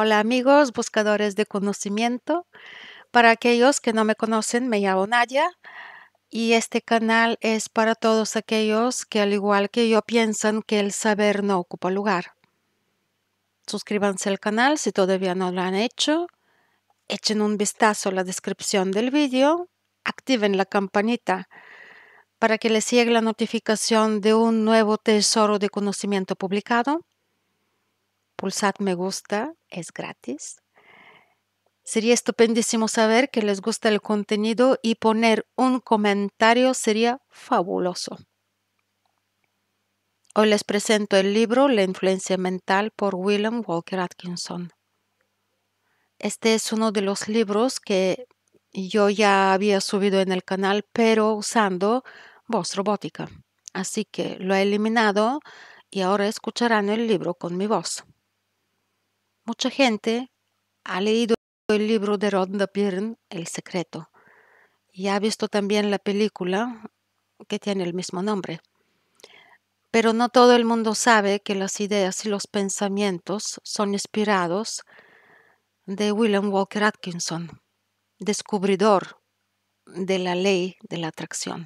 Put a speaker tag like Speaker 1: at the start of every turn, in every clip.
Speaker 1: Hola amigos, buscadores de conocimiento. Para aquellos que no me conocen, me llamo Nadia y este canal es para todos aquellos que al igual que yo piensan que el saber no ocupa lugar. Suscríbanse al canal si todavía no lo han hecho. Echen un vistazo a la descripción del vídeo. Activen la campanita para que les llegue la notificación de un nuevo tesoro de conocimiento publicado. Pulsad me gusta, es gratis. Sería estupendísimo saber que les gusta el contenido y poner un comentario sería fabuloso. Hoy les presento el libro La influencia mental por William Walker Atkinson. Este es uno de los libros que yo ya había subido en el canal, pero usando voz robótica. Así que lo he eliminado y ahora escucharán el libro con mi voz. Mucha gente ha leído el libro de Rhonda Byrne, El Secreto, y ha visto también la película que tiene el mismo nombre. Pero no todo el mundo sabe que las ideas y los pensamientos son inspirados de William Walker Atkinson, descubridor de la ley de la atracción.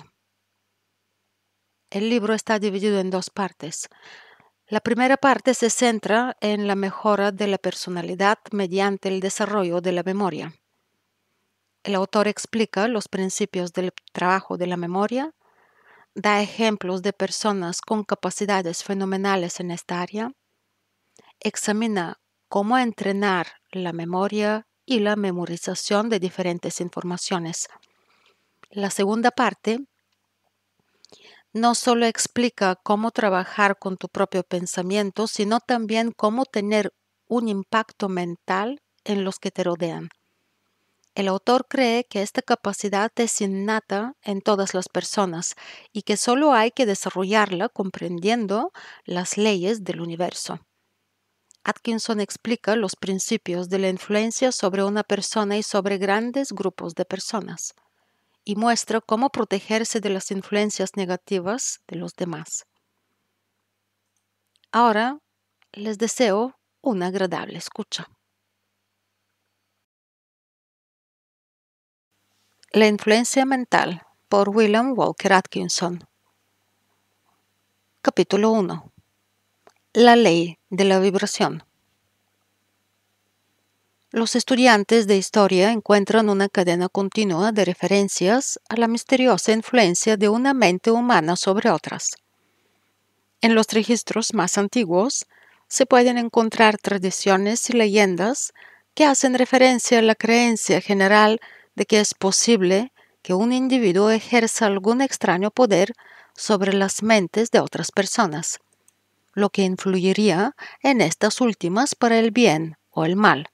Speaker 1: El libro está dividido en dos partes. La primera parte se centra en la mejora de la personalidad mediante el desarrollo de la memoria. El autor explica los principios del trabajo de la memoria, da ejemplos de personas con capacidades fenomenales en esta área, examina cómo entrenar la memoria y la memorización de diferentes informaciones. La segunda parte no solo explica cómo trabajar con tu propio pensamiento, sino también cómo tener un impacto mental en los que te rodean. El autor cree que esta capacidad es innata en todas las personas y que solo hay que desarrollarla comprendiendo las leyes del universo. Atkinson explica los principios de la influencia sobre una persona y sobre grandes grupos de personas y muestra cómo protegerse de las influencias negativas de los demás. Ahora les deseo una agradable escucha. La influencia mental por William Walker Atkinson. Capítulo 1. La ley de la vibración. Los estudiantes de historia encuentran una cadena continua de referencias a la misteriosa influencia de una mente humana sobre otras. En los registros más antiguos se pueden encontrar tradiciones y leyendas que hacen referencia a la creencia general de que es posible que un individuo ejerza algún extraño poder sobre las mentes de otras personas, lo que influiría en estas últimas para el bien o el mal.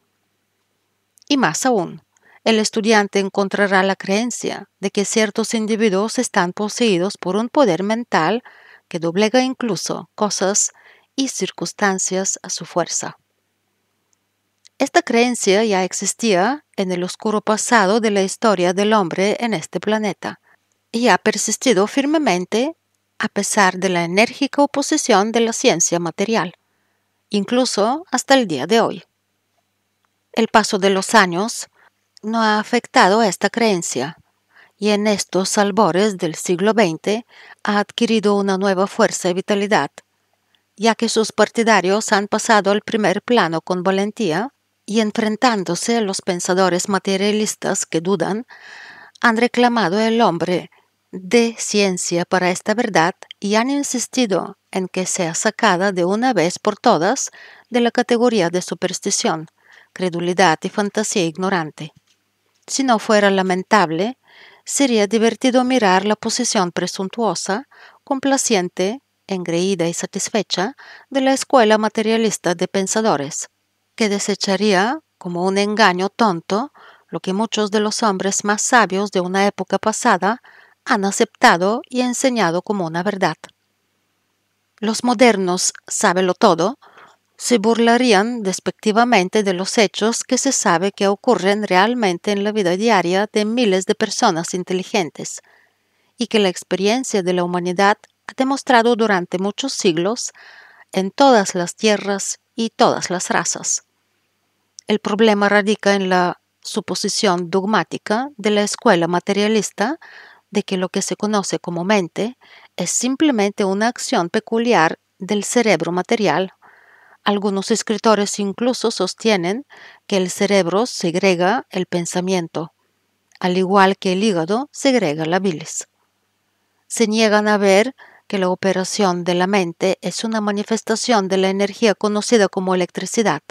Speaker 1: Y más aún, el estudiante encontrará la creencia de que ciertos individuos están poseídos por un poder mental que doblega incluso cosas y circunstancias a su fuerza. Esta creencia ya existía en el oscuro pasado de la historia del hombre en este planeta y ha persistido firmemente a pesar de la enérgica oposición de la ciencia material, incluso hasta el día de hoy el paso de los años no ha afectado a esta creencia y en estos albores del siglo XX ha adquirido una nueva fuerza y vitalidad, ya que sus partidarios han pasado al primer plano con valentía y enfrentándose a los pensadores materialistas que dudan, han reclamado el hombre de ciencia para esta verdad y han insistido en que sea sacada de una vez por todas de la categoría de superstición credulidad y fantasía ignorante. Si no fuera lamentable, sería divertido mirar la posición presuntuosa, complaciente, engreída y satisfecha de la escuela materialista de pensadores, que desecharía, como un engaño tonto, lo que muchos de los hombres más sabios de una época pasada han aceptado y enseñado como una verdad. Los modernos sábelo todo se burlarían despectivamente de los hechos que se sabe que ocurren realmente en la vida diaria de miles de personas inteligentes, y que la experiencia de la humanidad ha demostrado durante muchos siglos en todas las tierras y todas las razas. El problema radica en la suposición dogmática de la escuela materialista de que lo que se conoce como mente es simplemente una acción peculiar del cerebro material algunos escritores incluso sostienen que el cerebro segrega el pensamiento, al igual que el hígado segrega la bilis. Se niegan a ver que la operación de la mente es una manifestación de la energía conocida como electricidad,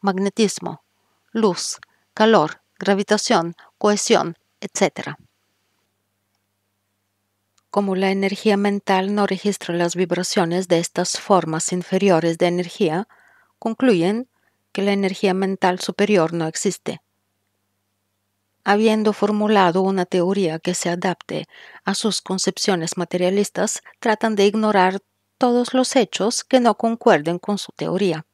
Speaker 1: magnetismo, luz, calor, gravitación, cohesión, etc. Como la energía mental no registra las vibraciones de estas formas inferiores de energía, concluyen que la energía mental superior no existe. Habiendo formulado una teoría que se adapte a sus concepciones materialistas, tratan de ignorar todos los hechos que no concuerden con su teoría.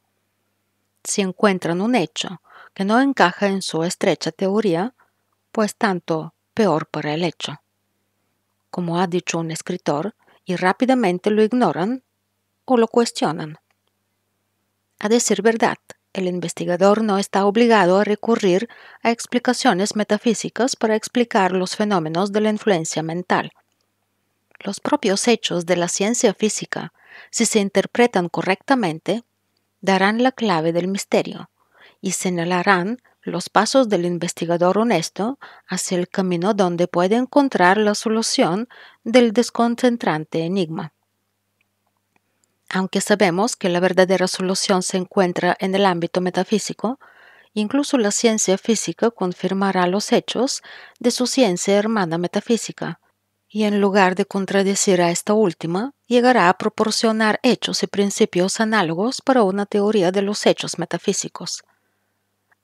Speaker 1: Si encuentran un hecho que no encaja en su estrecha teoría, pues tanto peor para el hecho como ha dicho un escritor, y rápidamente lo ignoran o lo cuestionan. A decir verdad, el investigador no está obligado a recurrir a explicaciones metafísicas para explicar los fenómenos de la influencia mental. Los propios hechos de la ciencia física, si se interpretan correctamente, darán la clave del misterio y señalarán los pasos del investigador honesto hacia el camino donde puede encontrar la solución del desconcentrante enigma. Aunque sabemos que la verdadera solución se encuentra en el ámbito metafísico, incluso la ciencia física confirmará los hechos de su ciencia hermana metafísica, y en lugar de contradecir a esta última, llegará a proporcionar hechos y principios análogos para una teoría de los hechos metafísicos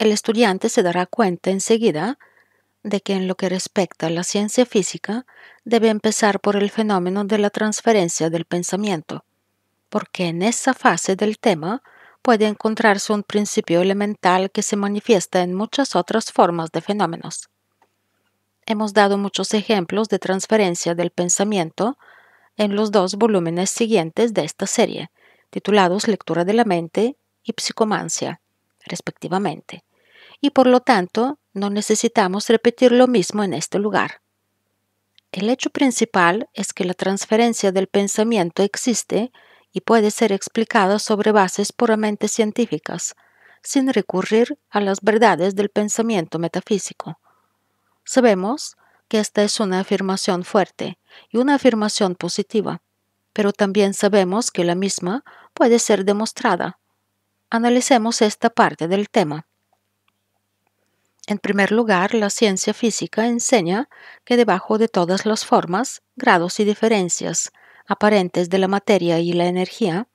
Speaker 1: el estudiante se dará cuenta enseguida de que en lo que respecta a la ciencia física debe empezar por el fenómeno de la transferencia del pensamiento, porque en esa fase del tema puede encontrarse un principio elemental que se manifiesta en muchas otras formas de fenómenos. Hemos dado muchos ejemplos de transferencia del pensamiento en los dos volúmenes siguientes de esta serie, titulados Lectura de la Mente y Psicomancia, respectivamente y por lo tanto no necesitamos repetir lo mismo en este lugar. El hecho principal es que la transferencia del pensamiento existe y puede ser explicada sobre bases puramente científicas, sin recurrir a las verdades del pensamiento metafísico. Sabemos que esta es una afirmación fuerte y una afirmación positiva, pero también sabemos que la misma puede ser demostrada. Analicemos esta parte del tema. En primer lugar, la ciencia física enseña que debajo de todas las formas, grados y diferencias aparentes de la materia y la energía,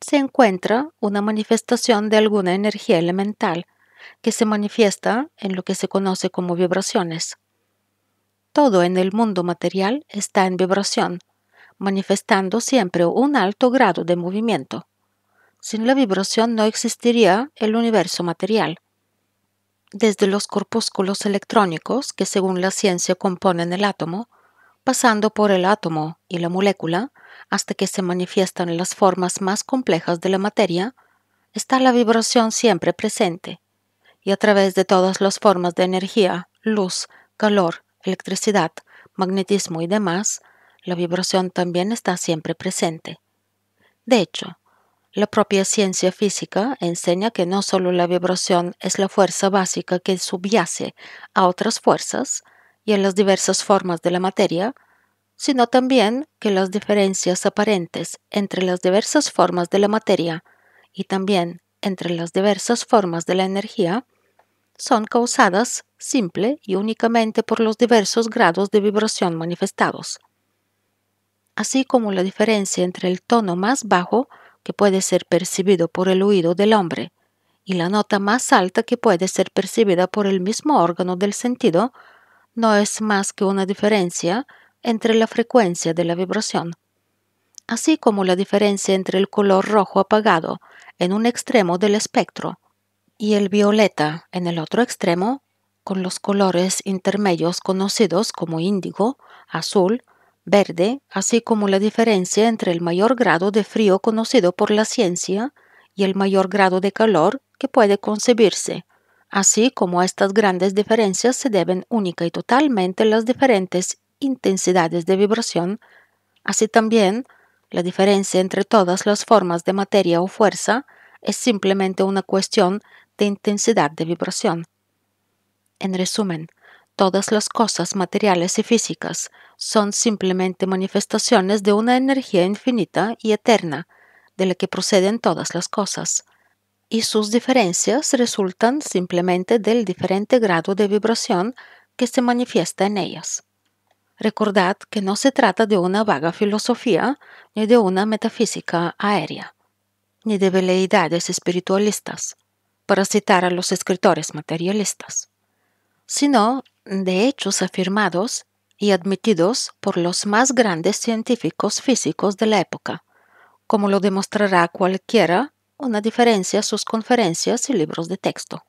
Speaker 1: se encuentra una manifestación de alguna energía elemental que se manifiesta en lo que se conoce como vibraciones. Todo en el mundo material está en vibración, manifestando siempre un alto grado de movimiento. Sin la vibración no existiría el universo material desde los corpúsculos electrónicos que según la ciencia componen el átomo, pasando por el átomo y la molécula, hasta que se manifiestan las formas más complejas de la materia, está la vibración siempre presente, y a través de todas las formas de energía, luz, calor, electricidad, magnetismo y demás, la vibración también está siempre presente. De hecho, la propia ciencia física enseña que no solo la vibración es la fuerza básica que subyace a otras fuerzas y a las diversas formas de la materia, sino también que las diferencias aparentes entre las diversas formas de la materia y también entre las diversas formas de la energía son causadas simple y únicamente por los diversos grados de vibración manifestados, así como la diferencia entre el tono más bajo que puede ser percibido por el oído del hombre y la nota más alta que puede ser percibida por el mismo órgano del sentido no es más que una diferencia entre la frecuencia de la vibración, así como la diferencia entre el color rojo apagado en un extremo del espectro y el violeta en el otro extremo, con los colores intermedios conocidos como índigo, azul, verde, así como la diferencia entre el mayor grado de frío conocido por la ciencia y el mayor grado de calor que puede concebirse, así como estas grandes diferencias se deben única y totalmente las diferentes intensidades de vibración, así también la diferencia entre todas las formas de materia o fuerza es simplemente una cuestión de intensidad de vibración. En resumen, Todas las cosas materiales y físicas son simplemente manifestaciones de una energía infinita y eterna, de la que proceden todas las cosas, y sus diferencias resultan simplemente del diferente grado de vibración que se manifiesta en ellas. Recordad que no se trata de una vaga filosofía ni de una metafísica aérea, ni de veleidades espiritualistas, para citar a los escritores materialistas, sino de hechos afirmados y admitidos por los más grandes científicos físicos de la época, como lo demostrará cualquiera una diferencia a sus conferencias y libros de texto.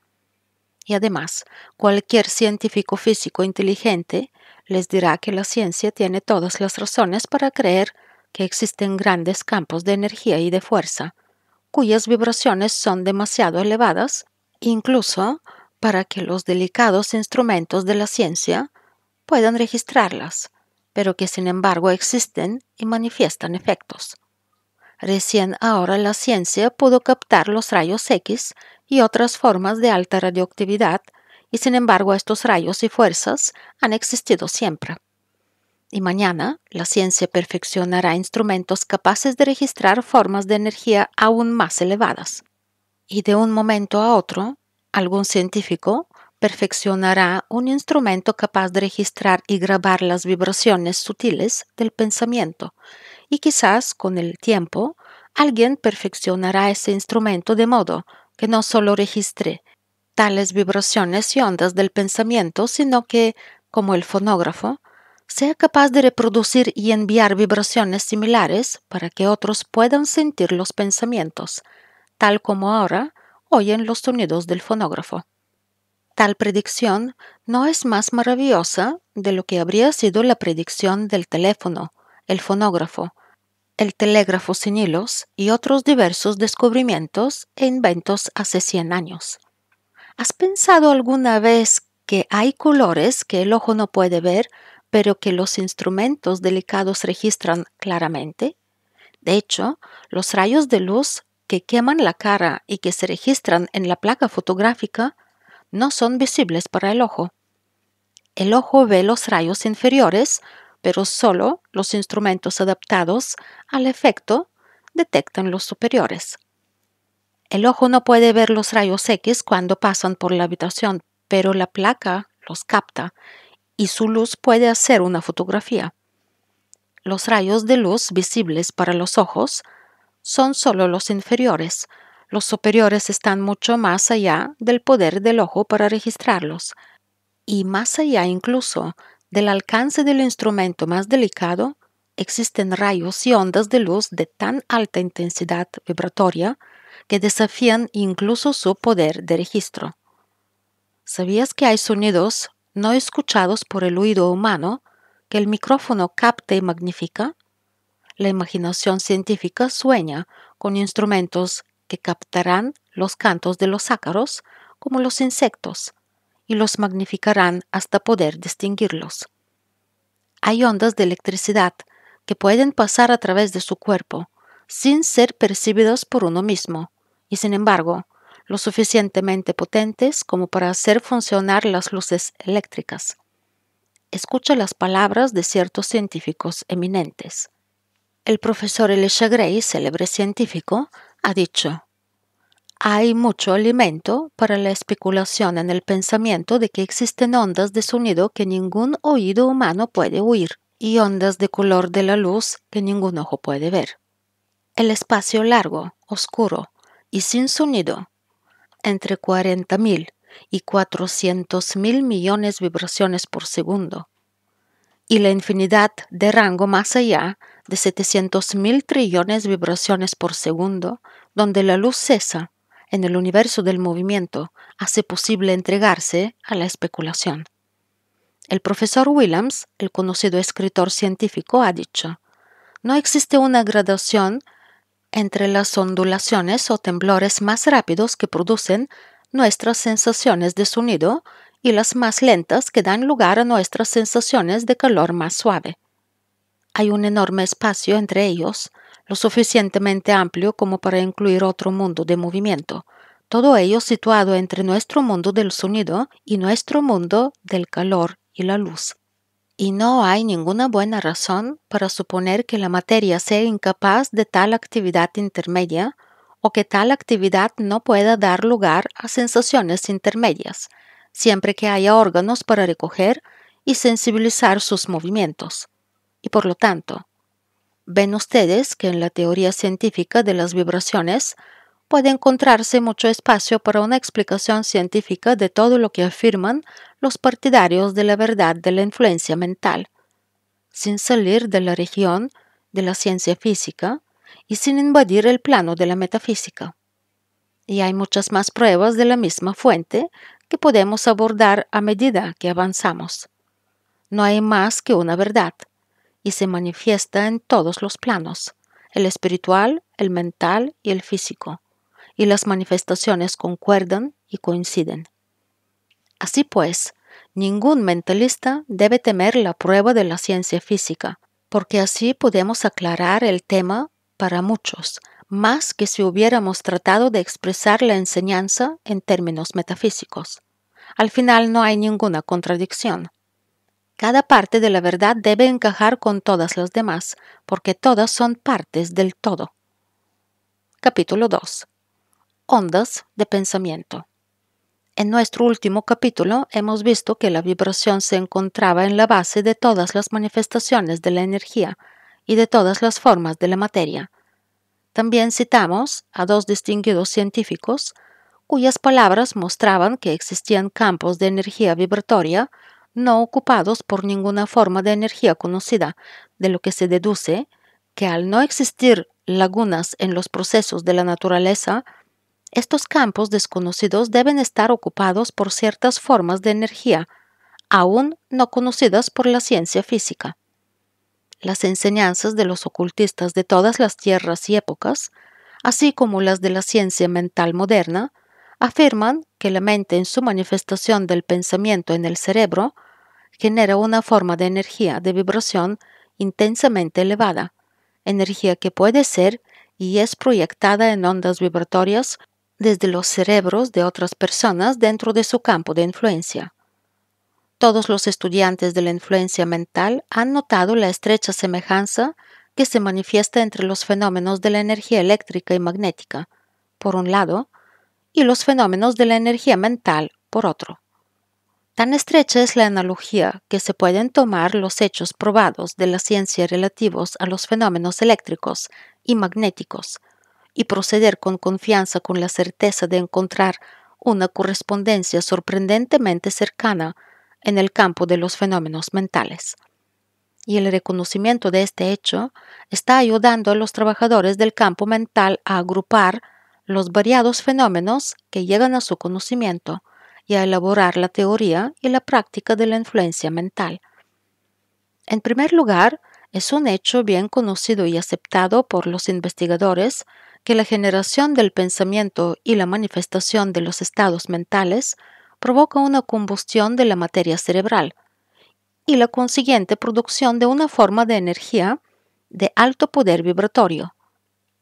Speaker 1: Y además, cualquier científico físico inteligente les dirá que la ciencia tiene todas las razones para creer que existen grandes campos de energía y de fuerza, cuyas vibraciones son demasiado elevadas, incluso para que los delicados instrumentos de la ciencia puedan registrarlas, pero que sin embargo existen y manifiestan efectos. Recién ahora la ciencia pudo captar los rayos X y otras formas de alta radioactividad, y sin embargo estos rayos y fuerzas han existido siempre. Y mañana la ciencia perfeccionará instrumentos capaces de registrar formas de energía aún más elevadas. Y de un momento a otro, Algún científico perfeccionará un instrumento capaz de registrar y grabar las vibraciones sutiles del pensamiento, y quizás con el tiempo alguien perfeccionará ese instrumento de modo que no solo registre tales vibraciones y ondas del pensamiento, sino que, como el fonógrafo, sea capaz de reproducir y enviar vibraciones similares para que otros puedan sentir los pensamientos, tal como ahora oyen los sonidos del fonógrafo. Tal predicción no es más maravillosa de lo que habría sido la predicción del teléfono, el fonógrafo, el telégrafo sin hilos y otros diversos descubrimientos e inventos hace 100 años. ¿Has pensado alguna vez que hay colores que el ojo no puede ver, pero que los instrumentos delicados registran claramente? De hecho, los rayos de luz que queman la cara y que se registran en la placa fotográfica no son visibles para el ojo. El ojo ve los rayos inferiores, pero solo los instrumentos adaptados al efecto detectan los superiores. El ojo no puede ver los rayos X cuando pasan por la habitación, pero la placa los capta y su luz puede hacer una fotografía. Los rayos de luz visibles para los ojos son solo los inferiores. Los superiores están mucho más allá del poder del ojo para registrarlos, y más allá incluso del alcance del instrumento más delicado, existen rayos y ondas de luz de tan alta intensidad vibratoria que desafían incluso su poder de registro. ¿Sabías que hay sonidos no escuchados por el oído humano que el micrófono capta y magnifica? La imaginación científica sueña con instrumentos que captarán los cantos de los ácaros como los insectos y los magnificarán hasta poder distinguirlos. Hay ondas de electricidad que pueden pasar a través de su cuerpo sin ser percibidas por uno mismo y sin embargo lo suficientemente potentes como para hacer funcionar las luces eléctricas. Escucha las palabras de ciertos científicos eminentes. El profesor Elisha Gray, célebre científico, ha dicho, hay mucho alimento para la especulación en el pensamiento de que existen ondas de sonido que ningún oído humano puede oír y ondas de color de la luz que ningún ojo puede ver. El espacio largo, oscuro y sin sonido, entre 40.000 y 400.000 millones de vibraciones por segundo, y la infinidad de rango más allá de 700.000 trillones de vibraciones por segundo, donde la luz cesa en el universo del movimiento, hace posible entregarse a la especulación. El profesor Williams, el conocido escritor científico, ha dicho, no existe una gradación entre las ondulaciones o temblores más rápidos que producen nuestras sensaciones de sonido y las más lentas que dan lugar a nuestras sensaciones de calor más suave. Hay un enorme espacio entre ellos, lo suficientemente amplio como para incluir otro mundo de movimiento, todo ello situado entre nuestro mundo del sonido y nuestro mundo del calor y la luz. Y no hay ninguna buena razón para suponer que la materia sea incapaz de tal actividad intermedia o que tal actividad no pueda dar lugar a sensaciones intermedias, siempre que haya órganos para recoger y sensibilizar sus movimientos. Y por lo tanto, ven ustedes que en la teoría científica de las vibraciones puede encontrarse mucho espacio para una explicación científica de todo lo que afirman los partidarios de la verdad de la influencia mental, sin salir de la región de la ciencia física y sin invadir el plano de la metafísica. Y hay muchas más pruebas de la misma fuente que podemos abordar a medida que avanzamos. No hay más que una verdad, y se manifiesta en todos los planos, el espiritual, el mental y el físico, y las manifestaciones concuerdan y coinciden. Así pues, ningún mentalista debe temer la prueba de la ciencia física, porque así podemos aclarar el tema para muchos, más que si hubiéramos tratado de expresar la enseñanza en términos metafísicos. Al final no hay ninguna contradicción. Cada parte de la verdad debe encajar con todas las demás, porque todas son partes del todo. Capítulo 2. Ondas de pensamiento. En nuestro último capítulo hemos visto que la vibración se encontraba en la base de todas las manifestaciones de la energía y de todas las formas de la materia. También citamos a dos distinguidos científicos cuyas palabras mostraban que existían campos de energía vibratoria no ocupados por ninguna forma de energía conocida, de lo que se deduce que al no existir lagunas en los procesos de la naturaleza, estos campos desconocidos deben estar ocupados por ciertas formas de energía, aún no conocidas por la ciencia física. Las enseñanzas de los ocultistas de todas las tierras y épocas, así como las de la ciencia mental moderna, afirman que la mente en su manifestación del pensamiento en el cerebro genera una forma de energía de vibración intensamente elevada, energía que puede ser y es proyectada en ondas vibratorias desde los cerebros de otras personas dentro de su campo de influencia. Todos los estudiantes de la influencia mental han notado la estrecha semejanza que se manifiesta entre los fenómenos de la energía eléctrica y magnética. Por un lado, y los fenómenos de la energía mental por otro. Tan estrecha es la analogía que se pueden tomar los hechos probados de la ciencia relativos a los fenómenos eléctricos y magnéticos, y proceder con confianza con la certeza de encontrar una correspondencia sorprendentemente cercana en el campo de los fenómenos mentales. Y el reconocimiento de este hecho está ayudando a los trabajadores del campo mental a agrupar los variados fenómenos que llegan a su conocimiento y a elaborar la teoría y la práctica de la influencia mental. En primer lugar, es un hecho bien conocido y aceptado por los investigadores que la generación del pensamiento y la manifestación de los estados mentales provoca una combustión de la materia cerebral y la consiguiente producción de una forma de energía de alto poder vibratorio,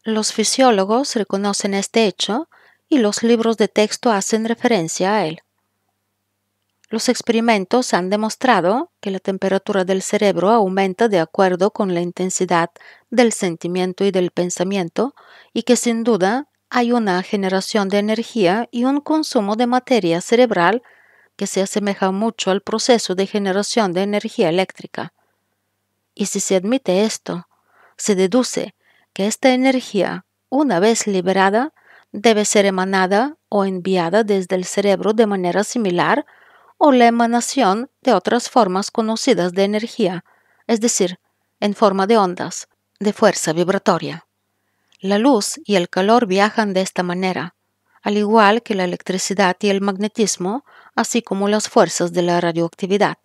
Speaker 1: los fisiólogos reconocen este hecho y los libros de texto hacen referencia a él. Los experimentos han demostrado que la temperatura del cerebro aumenta de acuerdo con la intensidad del sentimiento y del pensamiento y que sin duda hay una generación de energía y un consumo de materia cerebral que se asemeja mucho al proceso de generación de energía eléctrica. Y si se admite esto, se deduce que esta energía, una vez liberada, debe ser emanada o enviada desde el cerebro de manera similar o la emanación de otras formas conocidas de energía, es decir, en forma de ondas, de fuerza vibratoria. La luz y el calor viajan de esta manera, al igual que la electricidad y el magnetismo, así como las fuerzas de la radioactividad.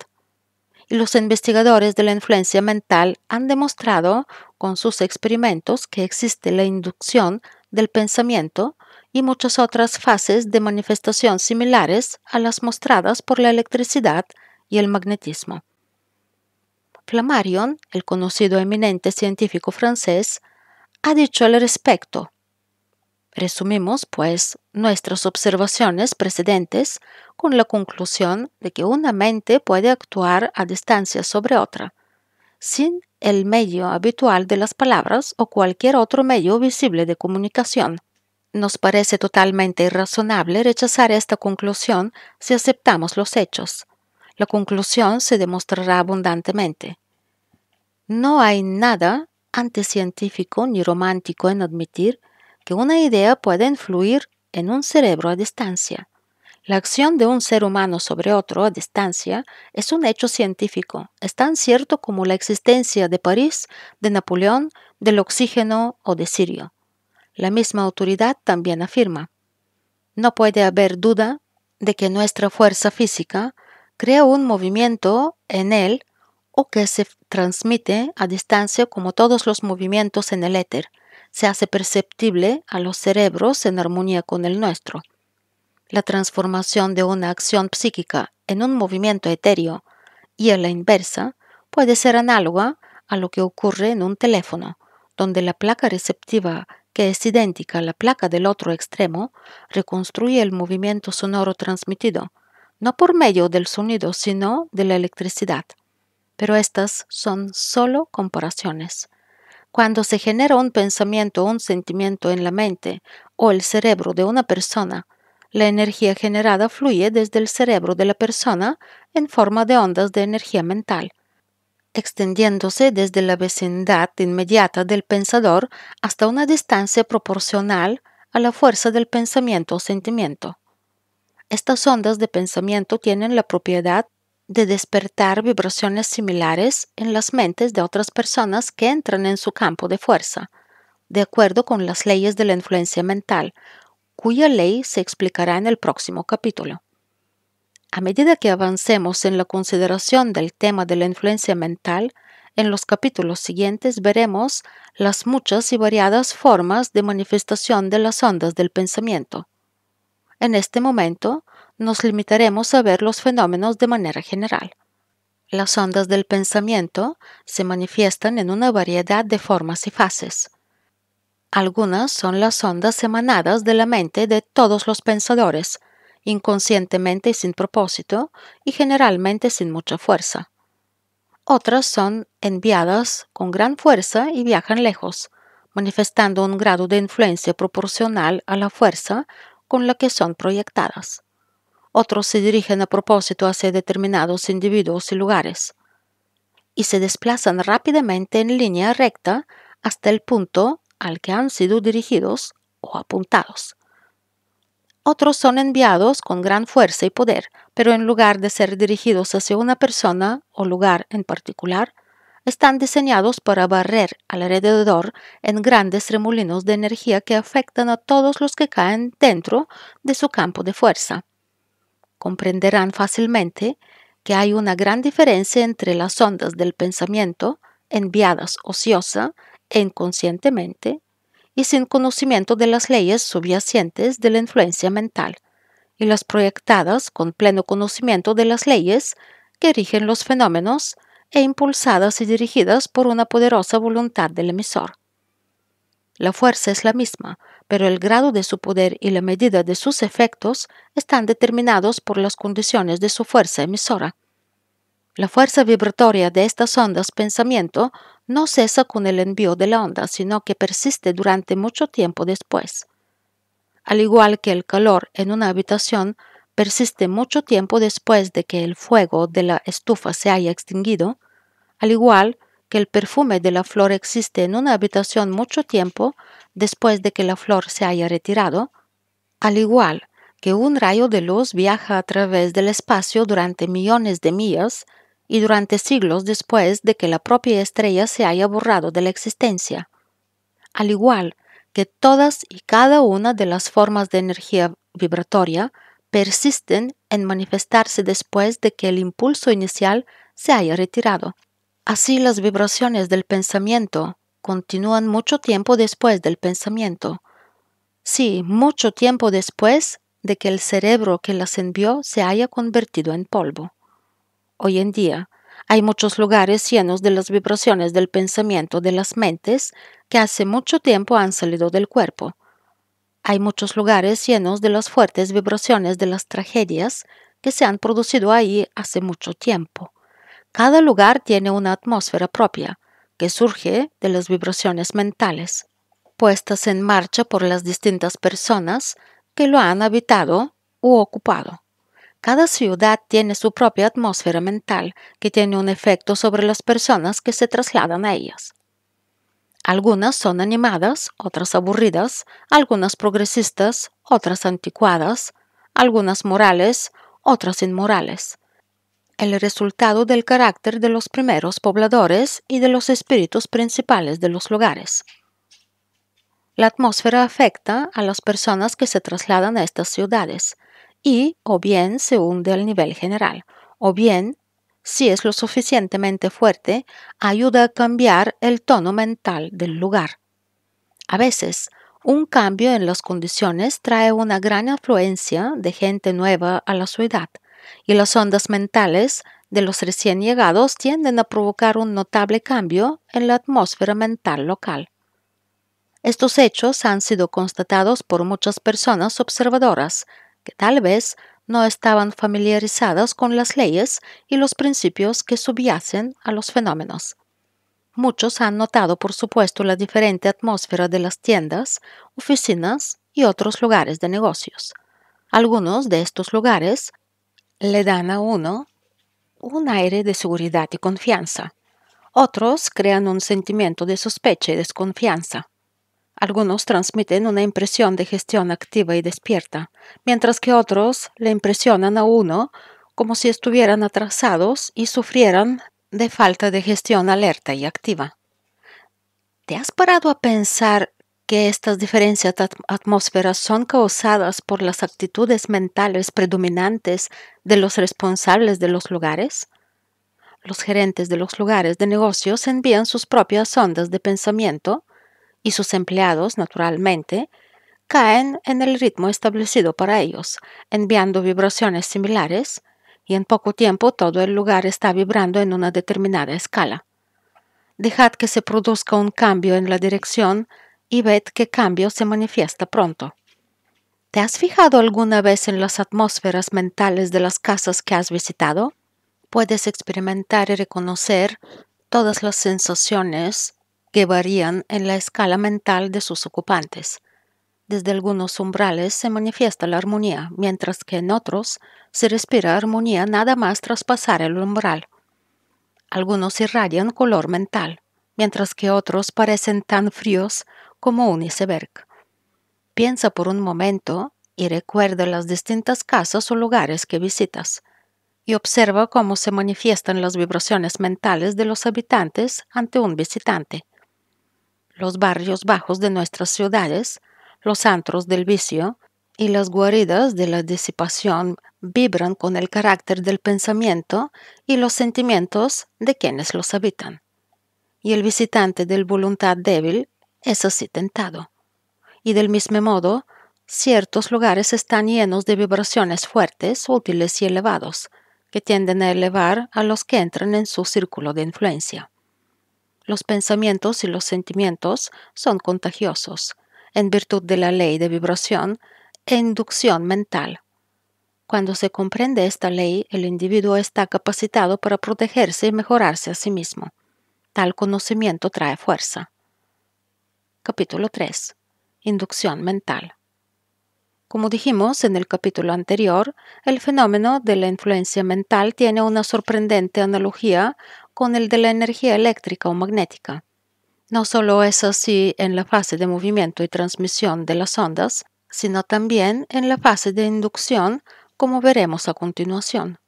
Speaker 1: Y los investigadores de la influencia mental han demostrado con sus experimentos que existe la inducción del pensamiento y muchas otras fases de manifestación similares a las mostradas por la electricidad y el magnetismo. Flammarion, el conocido eminente científico francés, ha dicho al respecto. Resumimos, pues, nuestras observaciones precedentes con la conclusión de que una mente puede actuar a distancia sobre otra, sin el medio habitual de las palabras o cualquier otro medio visible de comunicación. Nos parece totalmente irrazonable rechazar esta conclusión si aceptamos los hechos. La conclusión se demostrará abundantemente. No hay nada anticientífico ni romántico en admitir que una idea puede influir en un cerebro a distancia. La acción de un ser humano sobre otro a distancia es un hecho científico, es tan cierto como la existencia de París, de Napoleón, del oxígeno o de Sirio. La misma autoridad también afirma. No puede haber duda de que nuestra fuerza física crea un movimiento en él o que se transmite a distancia como todos los movimientos en el éter, se hace perceptible a los cerebros en armonía con el nuestro la transformación de una acción psíquica en un movimiento etéreo y a la inversa puede ser análoga a lo que ocurre en un teléfono, donde la placa receptiva, que es idéntica a la placa del otro extremo, reconstruye el movimiento sonoro transmitido, no por medio del sonido, sino de la electricidad. Pero estas son solo comparaciones. Cuando se genera un pensamiento o un sentimiento en la mente o el cerebro de una persona, la energía generada fluye desde el cerebro de la persona en forma de ondas de energía mental, extendiéndose desde la vecindad inmediata del pensador hasta una distancia proporcional a la fuerza del pensamiento o sentimiento. Estas ondas de pensamiento tienen la propiedad de despertar vibraciones similares en las mentes de otras personas que entran en su campo de fuerza, de acuerdo con las leyes de la influencia mental, cuya ley se explicará en el próximo capítulo. A medida que avancemos en la consideración del tema de la influencia mental, en los capítulos siguientes veremos las muchas y variadas formas de manifestación de las ondas del pensamiento. En este momento nos limitaremos a ver los fenómenos de manera general. Las ondas del pensamiento se manifiestan en una variedad de formas y fases. Algunas son las ondas emanadas de la mente de todos los pensadores, inconscientemente y sin propósito, y generalmente sin mucha fuerza. Otras son enviadas con gran fuerza y viajan lejos, manifestando un grado de influencia proporcional a la fuerza con la que son proyectadas. Otros se dirigen a propósito hacia determinados individuos y lugares, y se desplazan rápidamente en línea recta hasta el punto al que han sido dirigidos o apuntados. Otros son enviados con gran fuerza y poder, pero en lugar de ser dirigidos hacia una persona o lugar en particular, están diseñados para barrer alrededor en grandes remolinos de energía que afectan a todos los que caen dentro de su campo de fuerza. Comprenderán fácilmente que hay una gran diferencia entre las ondas del pensamiento, enviadas ociosa, inconscientemente y sin conocimiento de las leyes subyacentes de la influencia mental y las proyectadas con pleno conocimiento de las leyes que rigen los fenómenos e impulsadas y dirigidas por una poderosa voluntad del emisor. La fuerza es la misma, pero el grado de su poder y la medida de sus efectos están determinados por las condiciones de su fuerza emisora. La fuerza vibratoria de estas ondas pensamiento no cesa con el envío de la onda, sino que persiste durante mucho tiempo después. Al igual que el calor en una habitación persiste mucho tiempo después de que el fuego de la estufa se haya extinguido, al igual que el perfume de la flor existe en una habitación mucho tiempo después de que la flor se haya retirado, al igual que un rayo de luz viaja a través del espacio durante millones de millas y durante siglos después de que la propia estrella se haya borrado de la existencia, al igual que todas y cada una de las formas de energía vibratoria persisten en manifestarse después de que el impulso inicial se haya retirado. Así las vibraciones del pensamiento continúan mucho tiempo después del pensamiento. Sí, mucho tiempo después de que el cerebro que las envió se haya convertido en polvo. Hoy en día, hay muchos lugares llenos de las vibraciones del pensamiento de las mentes que hace mucho tiempo han salido del cuerpo. Hay muchos lugares llenos de las fuertes vibraciones de las tragedias que se han producido ahí hace mucho tiempo. Cada lugar tiene una atmósfera propia que surge de las vibraciones mentales, puestas en marcha por las distintas personas que lo han habitado u ocupado. Cada ciudad tiene su propia atmósfera mental que tiene un efecto sobre las personas que se trasladan a ellas. Algunas son animadas, otras aburridas, algunas progresistas, otras anticuadas, algunas morales, otras inmorales. El resultado del carácter de los primeros pobladores y de los espíritus principales de los lugares. La atmósfera afecta a las personas que se trasladan a estas ciudades y o bien se hunde al nivel general, o bien, si es lo suficientemente fuerte, ayuda a cambiar el tono mental del lugar. A veces, un cambio en las condiciones trae una gran afluencia de gente nueva a la ciudad, y las ondas mentales de los recién llegados tienden a provocar un notable cambio en la atmósfera mental local. Estos hechos han sido constatados por muchas personas observadoras que tal vez no estaban familiarizadas con las leyes y los principios que subyacen a los fenómenos. Muchos han notado, por supuesto, la diferente atmósfera de las tiendas, oficinas y otros lugares de negocios. Algunos de estos lugares le dan a uno un aire de seguridad y confianza. Otros crean un sentimiento de sospecha y desconfianza. Algunos transmiten una impresión de gestión activa y despierta, mientras que otros le impresionan a uno como si estuvieran atrasados y sufrieran de falta de gestión alerta y activa. ¿Te has parado a pensar que estas diferencias atmósfera son causadas por las actitudes mentales predominantes de los responsables de los lugares? Los gerentes de los lugares de negocios envían sus propias ondas de pensamiento y sus empleados, naturalmente, caen en el ritmo establecido para ellos, enviando vibraciones similares, y en poco tiempo todo el lugar está vibrando en una determinada escala. Dejad que se produzca un cambio en la dirección y ved qué cambio se manifiesta pronto. ¿Te has fijado alguna vez en las atmósferas mentales de las casas que has visitado? Puedes experimentar y reconocer todas las sensaciones que varían en la escala mental de sus ocupantes. Desde algunos umbrales se manifiesta la armonía, mientras que en otros se respira armonía nada más traspasar el umbral. Algunos irradian color mental, mientras que otros parecen tan fríos como un iceberg. Piensa por un momento y recuerda las distintas casas o lugares que visitas y observa cómo se manifiestan las vibraciones mentales de los habitantes ante un visitante los barrios bajos de nuestras ciudades, los antros del vicio y las guaridas de la disipación vibran con el carácter del pensamiento y los sentimientos de quienes los habitan. Y el visitante del voluntad débil es así tentado. Y del mismo modo, ciertos lugares están llenos de vibraciones fuertes, útiles y elevados, que tienden a elevar a los que entran en su círculo de influencia. Los pensamientos y los sentimientos son contagiosos, en virtud de la ley de vibración e inducción mental. Cuando se comprende esta ley, el individuo está capacitado para protegerse y mejorarse a sí mismo. Tal conocimiento trae fuerza. Capítulo 3. Inducción mental. Como dijimos en el capítulo anterior, el fenómeno de la influencia mental tiene una sorprendente analogía con el de la energía eléctrica o magnética. No solo es así en la fase de movimiento y transmisión de las ondas, sino también en la fase de inducción, como veremos a continuación.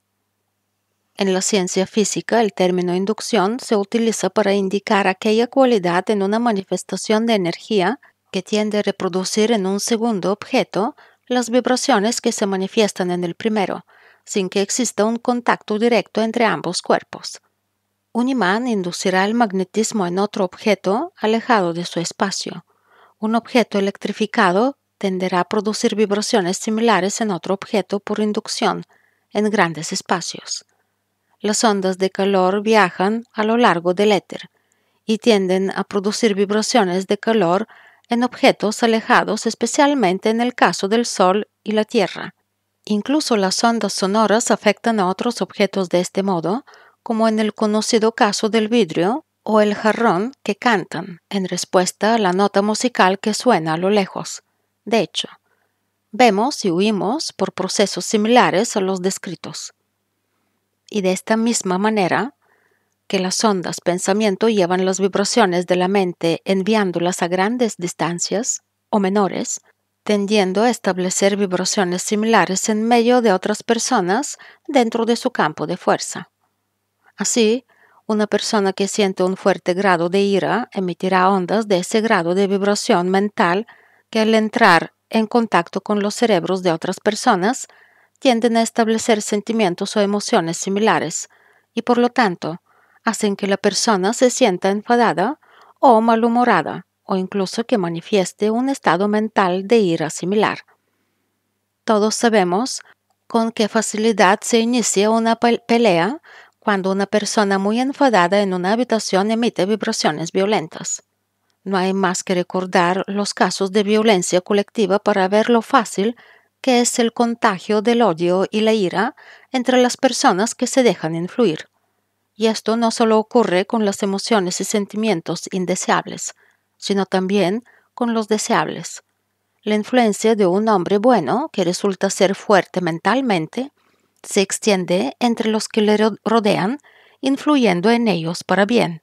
Speaker 1: En la ciencia física, el término inducción se utiliza para indicar aquella cualidad en una manifestación de energía que tiende a reproducir en un segundo objeto las vibraciones que se manifiestan en el primero, sin que exista un contacto directo entre ambos cuerpos. Un imán inducirá el magnetismo en otro objeto alejado de su espacio. Un objeto electrificado tenderá a producir vibraciones similares en otro objeto por inducción en grandes espacios. Las ondas de calor viajan a lo largo del éter y tienden a producir vibraciones de calor en objetos alejados, especialmente en el caso del Sol y la Tierra. Incluso las ondas sonoras afectan a otros objetos de este modo, como en el conocido caso del vidrio o el jarrón que cantan en respuesta a la nota musical que suena a lo lejos. De hecho, vemos y huimos por procesos similares a los descritos. Y de esta misma manera que las ondas pensamiento llevan las vibraciones de la mente enviándolas a grandes distancias o menores, tendiendo a establecer vibraciones similares en medio de otras personas dentro de su campo de fuerza. Así, una persona que siente un fuerte grado de ira emitirá ondas de ese grado de vibración mental que al entrar en contacto con los cerebros de otras personas tienden a establecer sentimientos o emociones similares y por lo tanto hacen que la persona se sienta enfadada o malhumorada o incluso que manifieste un estado mental de ira similar. Todos sabemos con qué facilidad se inicia una pelea cuando una persona muy enfadada en una habitación emite vibraciones violentas. No hay más que recordar los casos de violencia colectiva para ver lo fácil que es el contagio del odio y la ira entre las personas que se dejan influir. Y esto no solo ocurre con las emociones y sentimientos indeseables, sino también con los deseables. La influencia de un hombre bueno, que resulta ser fuerte mentalmente, se extiende entre los que le rodean, influyendo en ellos para bien.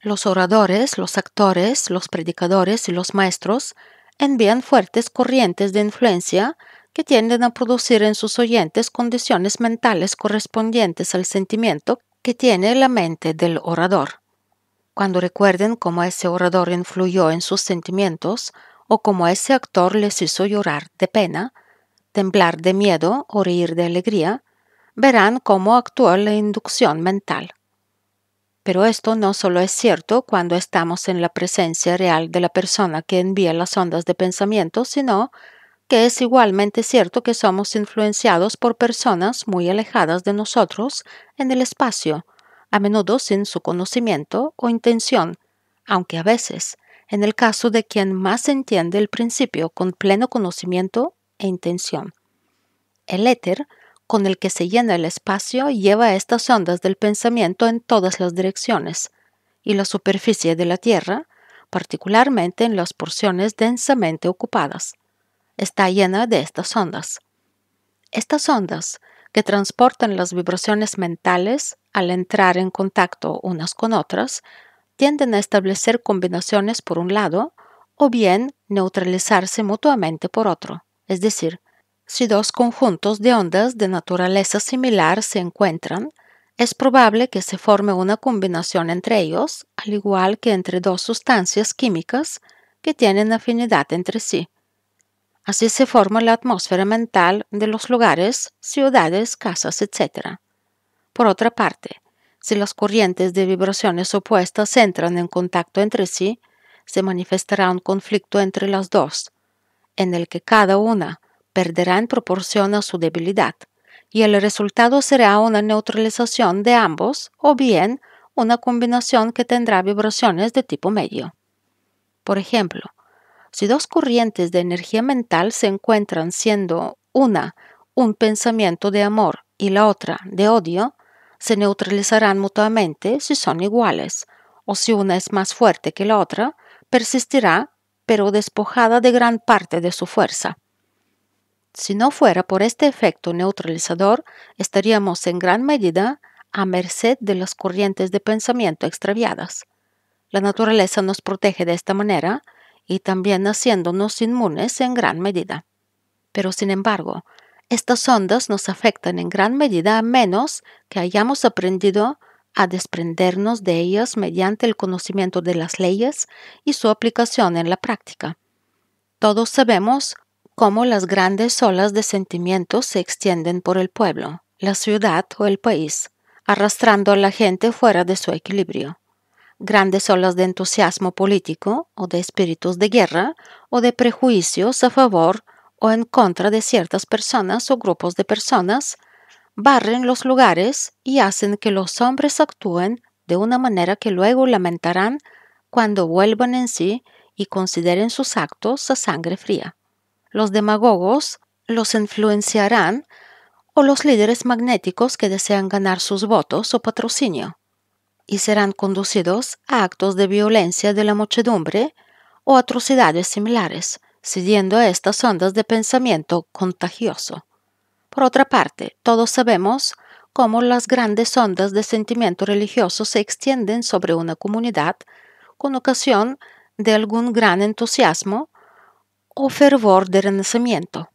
Speaker 1: Los oradores, los actores, los predicadores y los maestros envían fuertes corrientes de influencia que tienden a producir en sus oyentes condiciones mentales correspondientes al sentimiento que tiene la mente del orador. Cuando recuerden cómo ese orador influyó en sus sentimientos o cómo ese actor les hizo llorar de pena, temblar de miedo o reír de alegría, verán cómo actúa la inducción mental. Pero esto no solo es cierto cuando estamos en la presencia real de la persona que envía las ondas de pensamiento, sino que es igualmente cierto que somos influenciados por personas muy alejadas de nosotros en el espacio, a menudo sin su conocimiento o intención, aunque a veces, en el caso de quien más entiende el principio con pleno conocimiento, e intención. El éter con el que se llena el espacio lleva estas ondas del pensamiento en todas las direcciones, y la superficie de la Tierra, particularmente en las porciones densamente ocupadas, está llena de estas ondas. Estas ondas, que transportan las vibraciones mentales al entrar en contacto unas con otras, tienden a establecer combinaciones por un lado o bien neutralizarse mutuamente por otro. Es decir, si dos conjuntos de ondas de naturaleza similar se encuentran, es probable que se forme una combinación entre ellos, al igual que entre dos sustancias químicas que tienen afinidad entre sí. Así se forma la atmósfera mental de los lugares, ciudades, casas, etc. Por otra parte, si las corrientes de vibraciones opuestas entran en contacto entre sí, se manifestará un conflicto entre las dos, en el que cada una perderá en proporción a su debilidad, y el resultado será una neutralización de ambos o bien una combinación que tendrá vibraciones de tipo medio. Por ejemplo, si dos corrientes de energía mental se encuentran siendo una un pensamiento de amor y la otra de odio, se neutralizarán mutuamente si son iguales, o si una es más fuerte que la otra, persistirá pero despojada de gran parte de su fuerza. Si no fuera por este efecto neutralizador, estaríamos en gran medida a merced de las corrientes de pensamiento extraviadas. La naturaleza nos protege de esta manera y también haciéndonos inmunes en gran medida. Pero sin embargo, estas ondas nos afectan en gran medida a menos que hayamos aprendido a desprendernos de ellas mediante el conocimiento de las leyes y su aplicación en la práctica. Todos sabemos cómo las grandes olas de sentimientos se extienden por el pueblo, la ciudad o el país, arrastrando a la gente fuera de su equilibrio. Grandes olas de entusiasmo político o de espíritus de guerra o de prejuicios a favor o en contra de ciertas personas o grupos de personas barren los lugares y hacen que los hombres actúen de una manera que luego lamentarán cuando vuelvan en sí y consideren sus actos a sangre fría. Los demagogos los influenciarán o los líderes magnéticos que desean ganar sus votos o patrocinio, y serán conducidos a actos de violencia de la muchedumbre o atrocidades similares, siguiendo estas ondas de pensamiento contagioso. Por otra parte, todos sabemos cómo las grandes ondas de sentimiento religioso se extienden sobre una comunidad con ocasión de algún gran entusiasmo o fervor de renacimiento.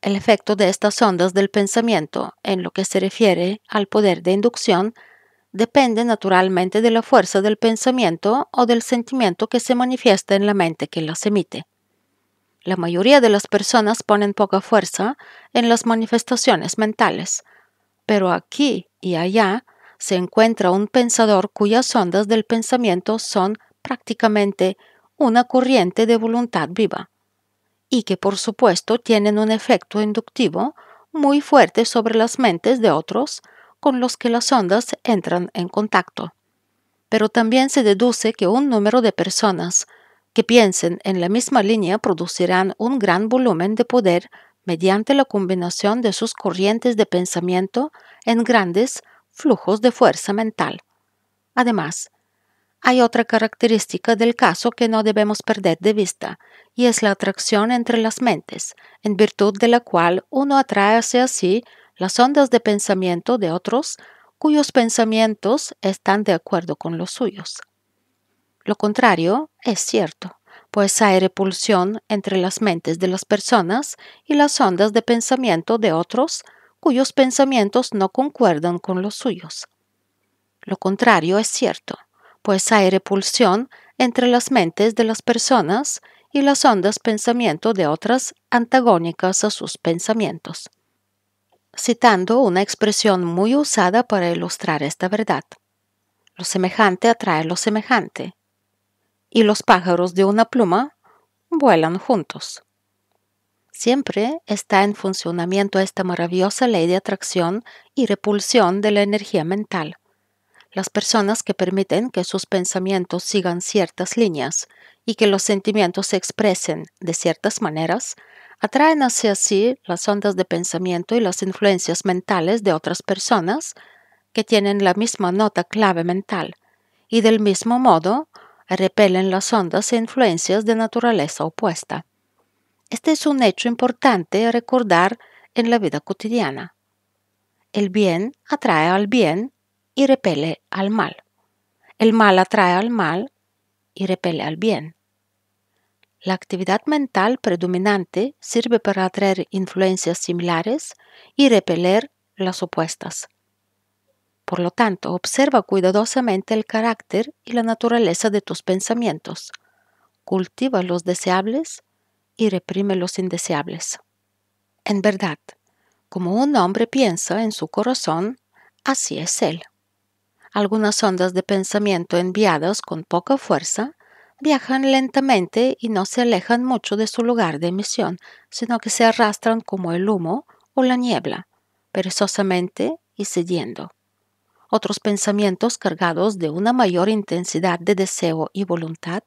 Speaker 1: El efecto de estas ondas del pensamiento en lo que se refiere al poder de inducción depende naturalmente de la fuerza del pensamiento o del sentimiento que se manifiesta en la mente que las emite. La mayoría de las personas ponen poca fuerza en las manifestaciones mentales, pero aquí y allá se encuentra un pensador cuyas ondas del pensamiento son prácticamente una corriente de voluntad viva, y que por supuesto tienen un efecto inductivo muy fuerte sobre las mentes de otros con los que las ondas entran en contacto. Pero también se deduce que un número de personas que piensen en la misma línea producirán un gran volumen de poder mediante la combinación de sus corrientes de pensamiento en grandes flujos de fuerza mental. Además, hay otra característica del caso que no debemos perder de vista, y es la atracción entre las mentes, en virtud de la cual uno atrae hacia sí las ondas de pensamiento de otros cuyos pensamientos están de acuerdo con los suyos. Lo contrario es cierto, pues hay repulsión entre las mentes de las personas y las ondas de pensamiento de otros cuyos pensamientos no concuerdan con los suyos. Lo contrario es cierto, pues hay repulsión entre las mentes de las personas y las ondas pensamiento de otras antagónicas a sus pensamientos. Citando una expresión muy usada para ilustrar esta verdad. Lo semejante atrae lo semejante, y los pájaros de una pluma vuelan juntos. Siempre está en funcionamiento esta maravillosa ley de atracción y repulsión de la energía mental. Las personas que permiten que sus pensamientos sigan ciertas líneas y que los sentimientos se expresen de ciertas maneras, atraen hacia sí las ondas de pensamiento y las influencias mentales de otras personas que tienen la misma nota clave mental, y del mismo modo repelen las ondas e influencias de naturaleza opuesta. Este es un hecho importante a recordar en la vida cotidiana. El bien atrae al bien y repele al mal. El mal atrae al mal y repele al bien. La actividad mental predominante sirve para atraer influencias similares y repeler las opuestas. Por lo tanto, observa cuidadosamente el carácter y la naturaleza de tus pensamientos. Cultiva los deseables y reprime los indeseables. En verdad, como un hombre piensa en su corazón, así es él. Algunas ondas de pensamiento enviadas con poca fuerza viajan lentamente y no se alejan mucho de su lugar de emisión, sino que se arrastran como el humo o la niebla, perezosamente y siguiendo. Otros pensamientos cargados de una mayor intensidad de deseo y voluntad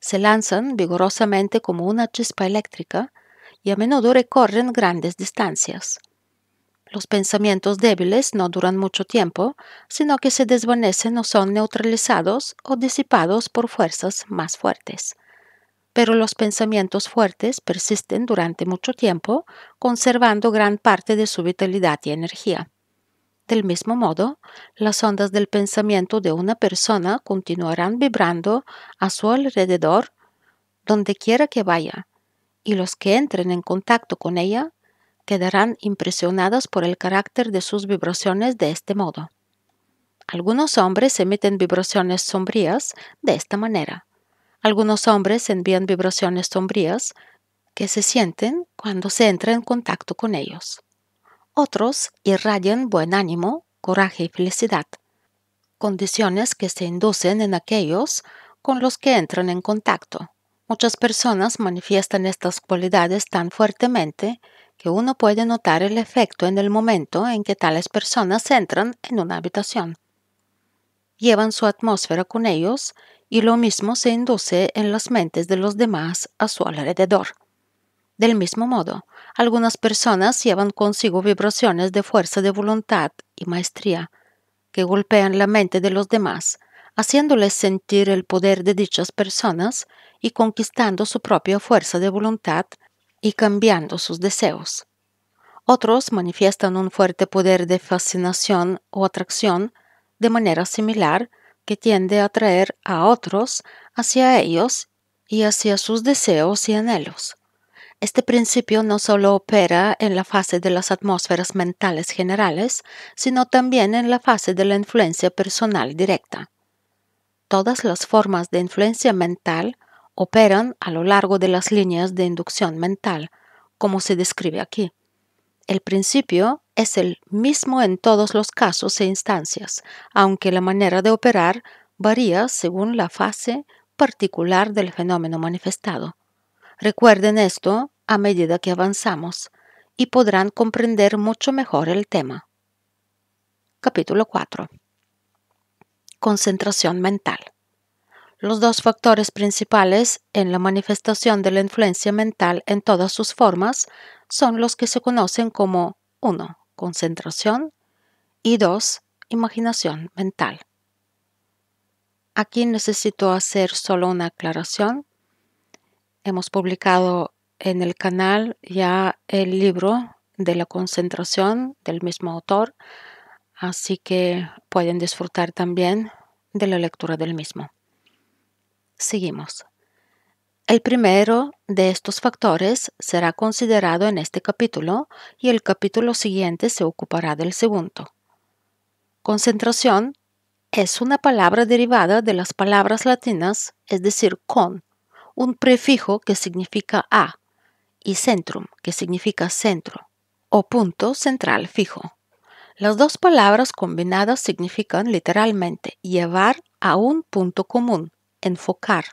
Speaker 1: se lanzan vigorosamente como una chispa eléctrica y a menudo recorren grandes distancias. Los pensamientos débiles no duran mucho tiempo, sino que se desvanecen o son neutralizados o disipados por fuerzas más fuertes. Pero los pensamientos fuertes persisten durante mucho tiempo, conservando gran parte de su vitalidad y energía. Del mismo modo, las ondas del pensamiento de una persona continuarán vibrando a su alrededor donde quiera que vaya, y los que entren en contacto con ella quedarán impresionados por el carácter de sus vibraciones de este modo. Algunos hombres emiten vibraciones sombrías de esta manera. Algunos hombres envían vibraciones sombrías que se sienten cuando se entra en contacto con ellos. Otros irradian buen ánimo, coraje y felicidad, condiciones que se inducen en aquellos con los que entran en contacto. Muchas personas manifiestan estas cualidades tan fuertemente que uno puede notar el efecto en el momento en que tales personas entran en una habitación. Llevan su atmósfera con ellos y lo mismo se induce en las mentes de los demás a su alrededor. Del mismo modo, algunas personas llevan consigo vibraciones de fuerza de voluntad y maestría que golpean la mente de los demás, haciéndoles sentir el poder de dichas personas y conquistando su propia fuerza de voluntad y cambiando sus deseos. Otros manifiestan un fuerte poder de fascinación o atracción de manera similar que tiende a atraer a otros hacia ellos y hacia sus deseos y anhelos. Este principio no solo opera en la fase de las atmósferas mentales generales, sino también en la fase de la influencia personal directa. Todas las formas de influencia mental operan a lo largo de las líneas de inducción mental, como se describe aquí. El principio es el mismo en todos los casos e instancias, aunque la manera de operar varía según la fase particular del fenómeno manifestado. Recuerden esto a medida que avanzamos y podrán comprender mucho mejor el tema. Capítulo 4. Concentración mental. Los dos factores principales en la manifestación de la influencia mental en todas sus formas son los que se conocen como 1. Concentración y 2. Imaginación mental. Aquí necesito hacer solo una aclaración. Hemos publicado en el canal ya el libro de la concentración del mismo autor, así que pueden disfrutar también de la lectura del mismo. Seguimos. El primero de estos factores será considerado en este capítulo y el capítulo siguiente se ocupará del segundo. Concentración es una palabra derivada de las palabras latinas, es decir, con, un prefijo que significa a, y centrum, que significa centro, o punto central fijo. Las dos palabras combinadas significan literalmente llevar a un punto común, enfocar.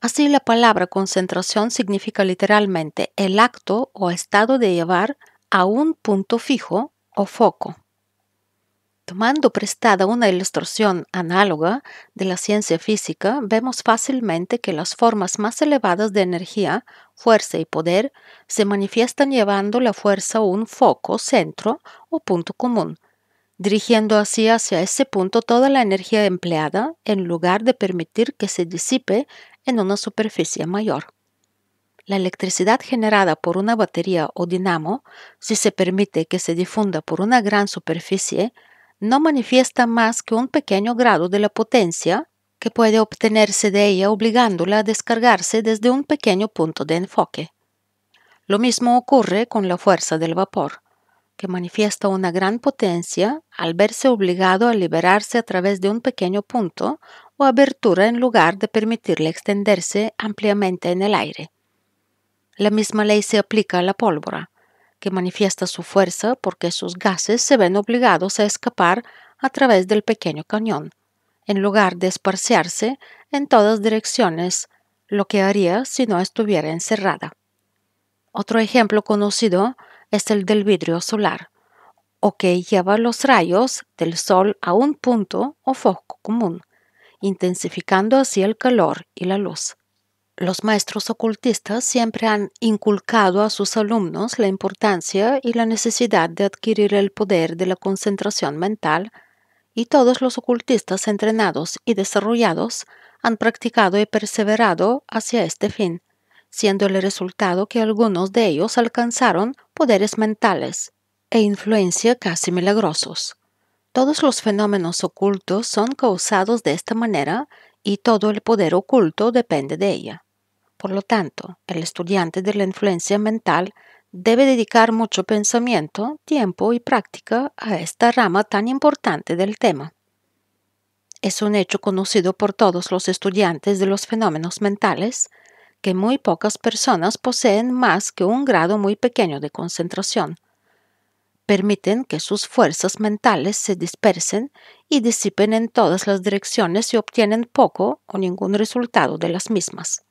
Speaker 1: Así la palabra concentración significa literalmente el acto o estado de llevar a un punto fijo o foco. Tomando prestada una ilustración análoga de la ciencia física, vemos fácilmente que las formas más elevadas de energía, fuerza y poder se manifiestan llevando la fuerza a un foco, centro o punto común, dirigiendo así hacia ese punto toda la energía empleada en lugar de permitir que se disipe en una superficie mayor. La electricidad generada por una batería o dinamo, si se permite que se difunda por una gran superficie, no manifiesta más que un pequeño grado de la potencia que puede obtenerse de ella obligándola a descargarse desde un pequeño punto de enfoque. Lo mismo ocurre con la fuerza del vapor, que manifiesta una gran potencia al verse obligado a liberarse a través de un pequeño punto o abertura en lugar de permitirle extenderse ampliamente en el aire. La misma ley se aplica a la pólvora que manifiesta su fuerza porque sus gases se ven obligados a escapar a través del pequeño cañón, en lugar de esparciarse en todas direcciones, lo que haría si no estuviera encerrada. Otro ejemplo conocido es el del vidrio solar, o que lleva los rayos del sol a un punto o foco común, intensificando así el calor y la luz los maestros ocultistas siempre han inculcado a sus alumnos la importancia y la necesidad de adquirir el poder de la concentración mental y todos los ocultistas entrenados y desarrollados han practicado y perseverado hacia este fin, siendo el resultado que algunos de ellos alcanzaron poderes mentales e influencia casi milagrosos. Todos los fenómenos ocultos son causados de esta manera y todo el poder oculto depende de ella. Por lo tanto, el estudiante de la influencia mental debe dedicar mucho pensamiento, tiempo y práctica a esta rama tan importante del tema. Es un hecho conocido por todos los estudiantes de los fenómenos mentales que muy pocas personas poseen más que un grado muy pequeño de concentración. Permiten que sus fuerzas mentales se dispersen y disipen en todas las direcciones y obtienen poco o ningún resultado de las mismas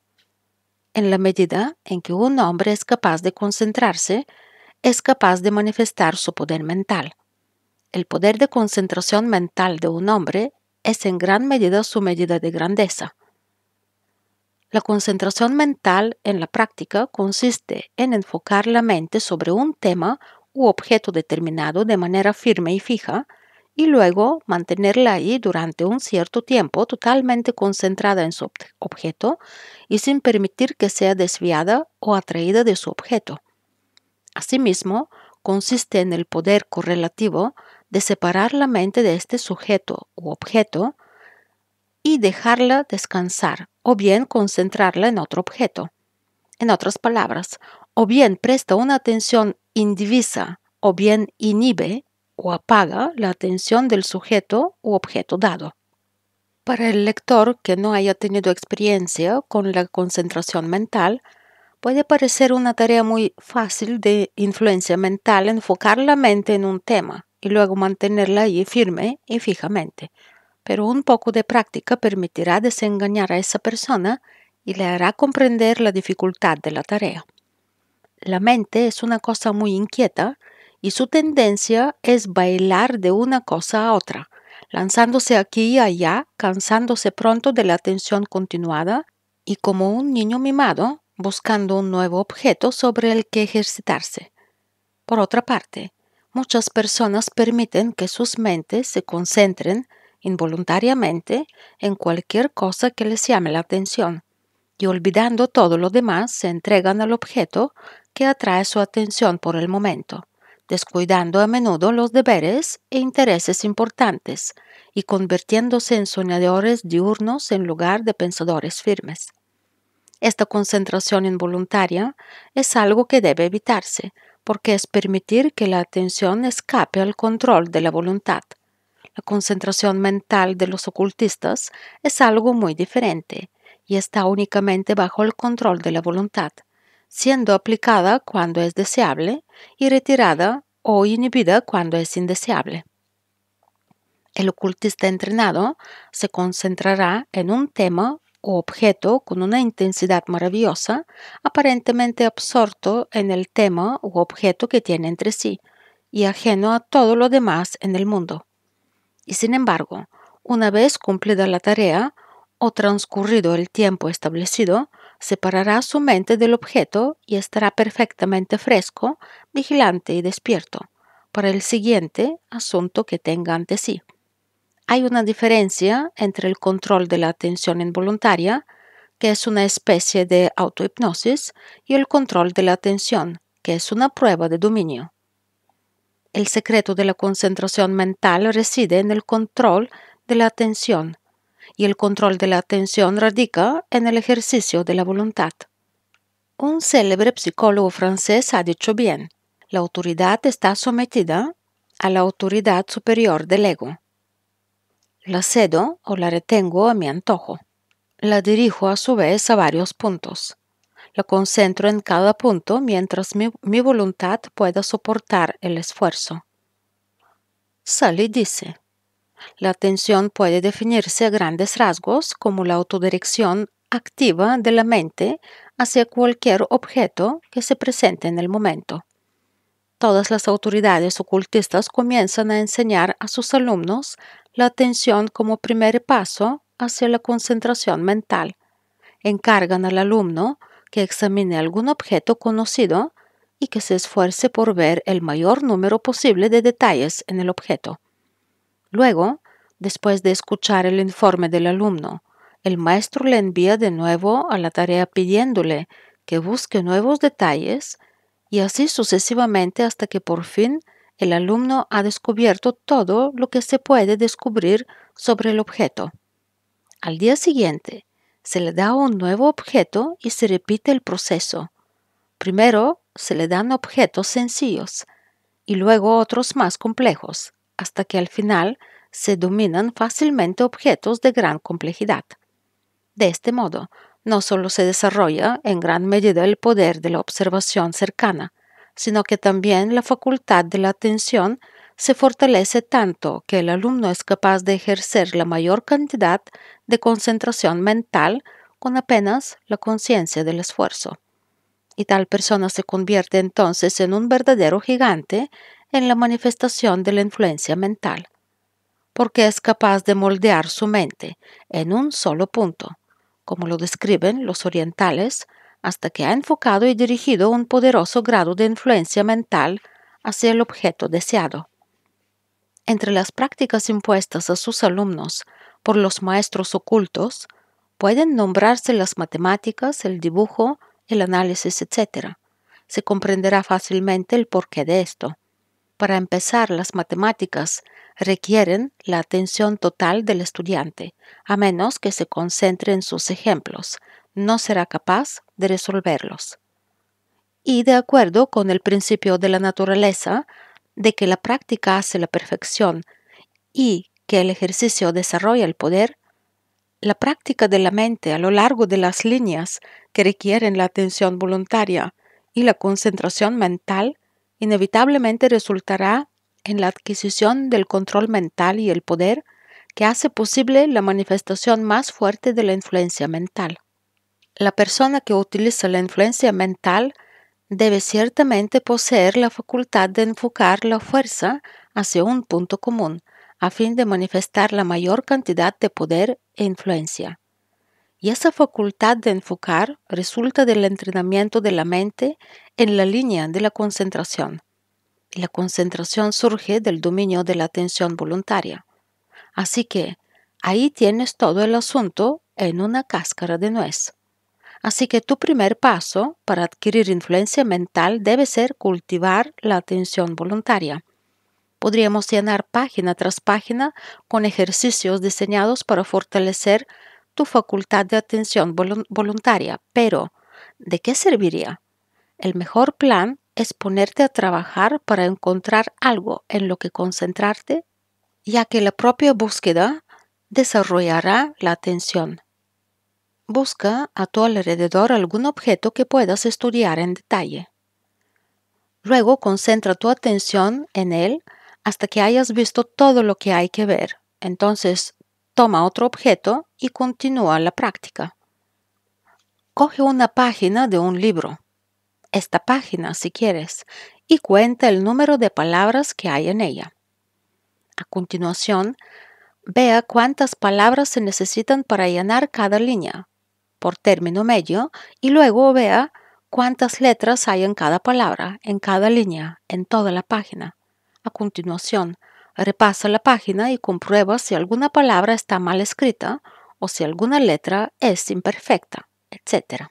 Speaker 1: en la medida en que un hombre es capaz de concentrarse, es capaz de manifestar su poder mental. El poder de concentración mental de un hombre es en gran medida su medida de grandeza. La concentración mental en la práctica consiste en enfocar la mente sobre un tema u objeto determinado de manera firme y fija, y luego mantenerla ahí durante un cierto tiempo totalmente concentrada en su objeto y sin permitir que sea desviada o atraída de su objeto. Asimismo, consiste en el poder correlativo de separar la mente de este sujeto u objeto y dejarla descansar o bien concentrarla en otro objeto. En otras palabras, o bien presta una atención indivisa o bien inhibe o apaga la atención del sujeto u objeto dado. Para el lector que no haya tenido experiencia con la concentración mental, puede parecer una tarea muy fácil de influencia mental enfocar la mente en un tema y luego mantenerla ahí firme y fijamente, pero un poco de práctica permitirá desengañar a esa persona y le hará comprender la dificultad de la tarea. La mente es una cosa muy inquieta y su tendencia es bailar de una cosa a otra, lanzándose aquí y allá, cansándose pronto de la atención continuada y como un niño mimado, buscando un nuevo objeto sobre el que ejercitarse. Por otra parte, muchas personas permiten que sus mentes se concentren involuntariamente en cualquier cosa que les llame la atención, y olvidando todo lo demás se entregan al objeto que atrae su atención por el momento descuidando a menudo los deberes e intereses importantes y convirtiéndose en soñadores diurnos en lugar de pensadores firmes. Esta concentración involuntaria es algo que debe evitarse, porque es permitir que la atención escape al control de la voluntad. La concentración mental de los ocultistas es algo muy diferente y está únicamente bajo el control de la voluntad siendo aplicada cuando es deseable y retirada o inhibida cuando es indeseable. El ocultista entrenado se concentrará en un tema o objeto con una intensidad maravillosa, aparentemente absorto en el tema u objeto que tiene entre sí y ajeno a todo lo demás en el mundo. Y sin embargo, una vez cumplida la tarea o transcurrido el tiempo establecido, separará su mente del objeto y estará perfectamente fresco, vigilante y despierto para el siguiente asunto que tenga ante sí. Hay una diferencia entre el control de la atención involuntaria, que es una especie de autohipnosis, y el control de la atención, que es una prueba de dominio. El secreto de la concentración mental reside en el control de la atención, y el control de la atención radica en el ejercicio de la voluntad. Un célebre psicólogo francés ha dicho bien, la autoridad está sometida a la autoridad superior del ego. La cedo o la retengo a mi antojo. La dirijo a su vez a varios puntos. La concentro en cada punto mientras mi, voluntad pueda soportar el esfuerzo. Sally dice, la atención puede definirse a grandes rasgos como la autodirección activa de la mente hacia cualquier objeto que se presente en el momento. Todas las autoridades ocultistas comienzan a enseñar a sus alumnos la atención como primer paso hacia la concentración mental. Encargan al alumno que examine algún objeto conocido y que se esfuerce por ver el mayor número posible de detalles en el objeto. Luego, después de escuchar el informe del alumno, el maestro le envía de nuevo a la tarea pidiéndole que busque nuevos detalles y así sucesivamente hasta que por fin el alumno ha descubierto todo lo que se puede descubrir sobre el objeto. Al día siguiente, se le da un nuevo objeto y se repite el proceso. Primero se le dan objetos sencillos y luego otros más complejos hasta que al final se dominan fácilmente objetos de gran complejidad. De este modo, no solo se desarrolla en gran medida el poder de la observación cercana, sino que también la facultad de la atención se fortalece tanto que el alumno es capaz de ejercer la mayor cantidad de concentración mental con apenas la conciencia del esfuerzo. Y tal persona se convierte entonces en un verdadero gigante en la manifestación de la influencia mental, porque es capaz de moldear su mente en un solo punto, como lo describen los orientales, hasta que ha enfocado y dirigido un poderoso grado de influencia mental hacia el objeto deseado. Entre las prácticas impuestas a sus alumnos por los maestros ocultos, pueden nombrarse las matemáticas, el dibujo, el análisis, etc. Se comprenderá fácilmente el porqué de esto. Para empezar, las matemáticas requieren la atención total del estudiante, a menos que se concentre en sus ejemplos. No será capaz de resolverlos. Y de acuerdo con el principio de la naturaleza, de que la práctica hace la perfección y que el ejercicio desarrolla el poder, la práctica de la mente a lo largo de las líneas que requieren la atención voluntaria y la concentración mental inevitablemente resultará en la adquisición del control mental y el poder que hace posible la manifestación más fuerte de la influencia mental. La persona que utiliza la influencia mental debe ciertamente poseer la facultad de enfocar la fuerza hacia un punto común, a fin de manifestar la mayor cantidad de poder e influencia. Y esa facultad de enfocar resulta del entrenamiento de la mente en la línea de la concentración. Y la concentración surge del dominio de la atención voluntaria. Así que ahí tienes todo el asunto en una cáscara de nuez. Así que tu primer paso para adquirir influencia mental debe ser cultivar la atención voluntaria. Podríamos llenar página tras página con ejercicios diseñados para fortalecer tu facultad de atención voluntaria, pero ¿de qué serviría? El mejor plan es ponerte a trabajar para encontrar algo en lo que concentrarte, ya que la propia búsqueda desarrollará la atención. Busca a tu alrededor algún objeto que puedas estudiar en detalle. Luego concentra tu atención en él hasta que hayas visto todo lo que hay que ver. Entonces toma otro objeto y continúa la práctica. Coge una página de un libro, esta página si quieres, y cuenta el número de palabras que hay en ella. A continuación, vea cuántas palabras se necesitan para llenar cada línea, por término medio, y luego vea cuántas letras hay en cada palabra, en cada línea, en toda la página. A continuación, Repasa la página y comprueba si alguna palabra está mal escrita o si alguna letra es imperfecta, etc.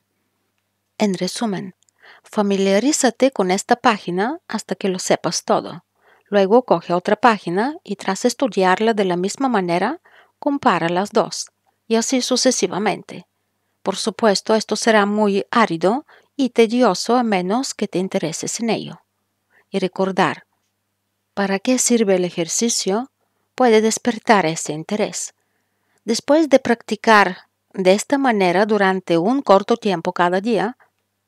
Speaker 1: En resumen, familiarízate con esta página hasta que lo sepas todo. Luego coge otra página y tras estudiarla de la misma manera, compara las dos, y así sucesivamente. Por supuesto, esto será muy árido y tedioso a menos que te intereses en ello. Y recordar, para qué sirve el ejercicio puede despertar ese interés. Después de practicar de esta manera durante un corto tiempo cada día,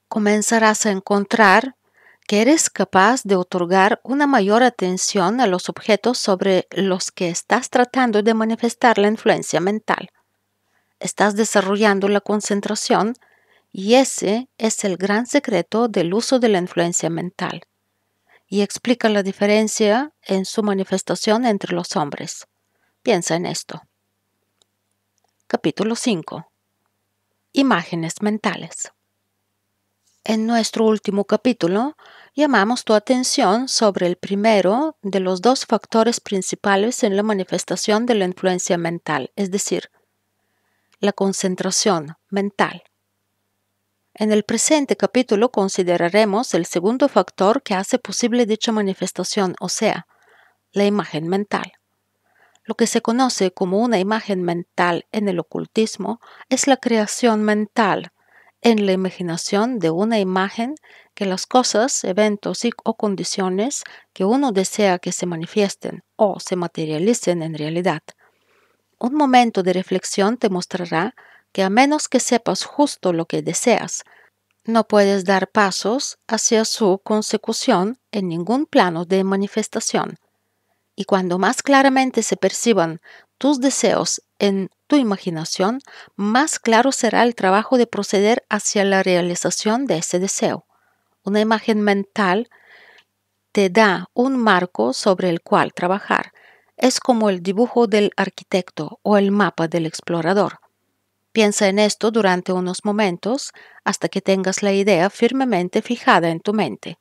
Speaker 1: comenzarás a encontrar que eres capaz de otorgar una mayor atención a los objetos sobre los que estás tratando de manifestar la influencia mental. Estás desarrollando la concentración y ese es el gran secreto del uso de la influencia mental y explica la diferencia en su manifestación entre los hombres. Piensa en esto. Capítulo 5. Imágenes mentales. En nuestro último capítulo llamamos tu atención sobre el primero de los dos factores principales en la manifestación de la influencia mental, es decir, la concentración mental. En el presente capítulo consideraremos el segundo factor que hace posible dicha manifestación, o sea, la imagen mental. Lo que se conoce como una imagen mental en el ocultismo es la creación mental en la imaginación de una imagen que las cosas, eventos o condiciones que uno desea que se manifiesten o se materialicen en realidad. Un momento de reflexión te mostrará que a menos que sepas justo lo que deseas, no puedes dar pasos hacia su consecución en ningún plano de manifestación. Y cuando más claramente se perciban tus deseos en tu imaginación, más claro será el trabajo de proceder hacia la realización de ese deseo. Una imagen mental te da un marco sobre el cual trabajar. Es como el dibujo del arquitecto o el mapa del explorador. Piensa en esto durante unos momentos hasta que tengas la idea firmemente fijada en tu mente.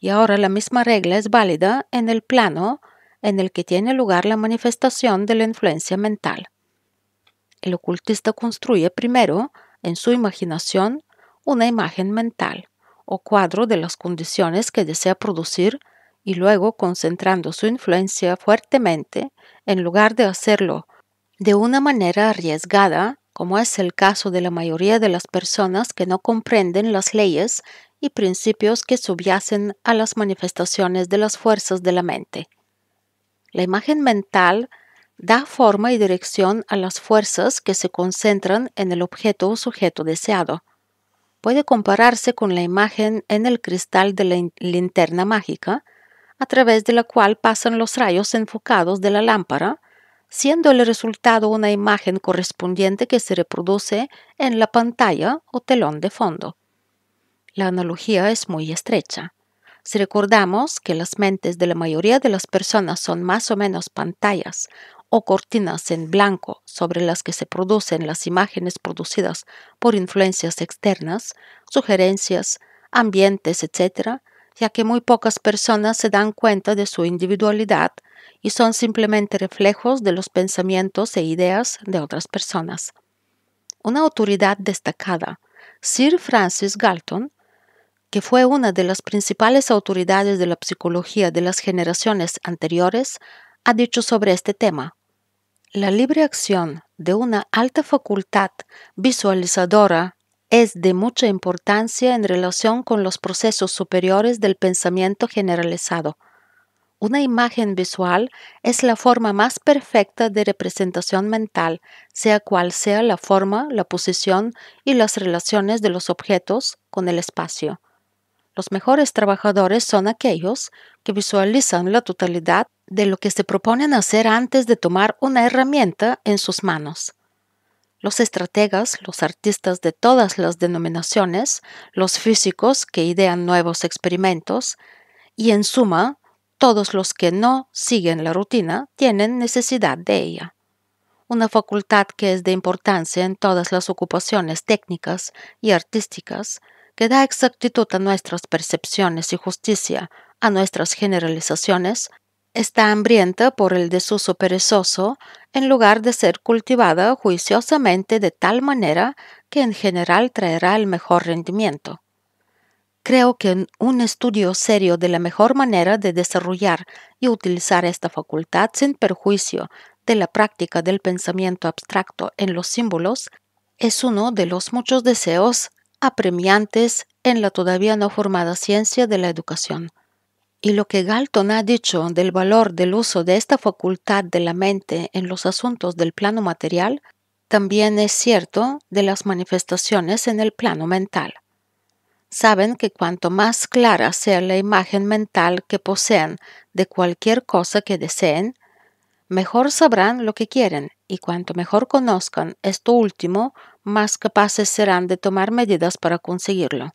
Speaker 1: Y ahora la misma regla es válida en el plano en el que tiene lugar la manifestación de la influencia mental. El ocultista construye primero, en su imaginación, una imagen mental o cuadro de las condiciones que desea producir y luego concentrando su influencia fuertemente, en lugar de hacerlo de una manera arriesgada, como es el caso de la mayoría de las personas que no comprenden las leyes y principios que subyacen a las manifestaciones de las fuerzas de la mente. La imagen mental da forma y dirección a las fuerzas que se concentran en el objeto o sujeto deseado. Puede compararse con la imagen en el cristal de la linterna mágica, a través de la cual pasan los rayos enfocados de la lámpara siendo el resultado una imagen correspondiente que se reproduce en la pantalla o telón de fondo. La analogía es muy estrecha. Si recordamos que las mentes de la mayoría de las personas son más o menos pantallas o cortinas en blanco sobre las que se producen las imágenes producidas por influencias externas, sugerencias, ambientes, etc., ya que muy pocas personas se dan cuenta de su individualidad y son simplemente reflejos de los pensamientos e ideas de otras personas. Una autoridad destacada, Sir Francis Galton, que fue una de las principales autoridades de la psicología de las generaciones anteriores, ha dicho sobre este tema. La libre acción de una alta facultad visualizadora es de mucha importancia en relación con los procesos superiores del pensamiento generalizado. Una imagen visual es la forma más perfecta de representación mental, sea cual sea la forma, la posición y las relaciones de los objetos con el espacio. Los mejores trabajadores son aquellos que visualizan la totalidad de lo que se proponen hacer antes de tomar una herramienta en sus manos. Los estrategas, los artistas de todas las denominaciones, los físicos que idean nuevos experimentos y, en suma, todos los que no siguen la rutina tienen necesidad de ella. Una facultad que es de importancia en todas las ocupaciones técnicas y artísticas, que da exactitud a nuestras percepciones y justicia a nuestras generalizaciones, está hambrienta por el desuso perezoso en lugar de ser cultivada juiciosamente de tal manera que en general traerá el mejor rendimiento. Creo que un estudio serio de la mejor manera de desarrollar y utilizar esta facultad sin perjuicio de la práctica del pensamiento abstracto en los símbolos es uno de los muchos deseos apremiantes en la todavía no formada ciencia de la educación. Y lo que Galton ha dicho del valor del uso de esta facultad de la mente en los asuntos del plano material, también es cierto de las manifestaciones en el plano mental saben que cuanto más clara sea la imagen mental que posean de cualquier cosa que deseen, mejor sabrán lo que quieren y cuanto mejor conozcan esto último, más capaces serán de tomar medidas para conseguirlo.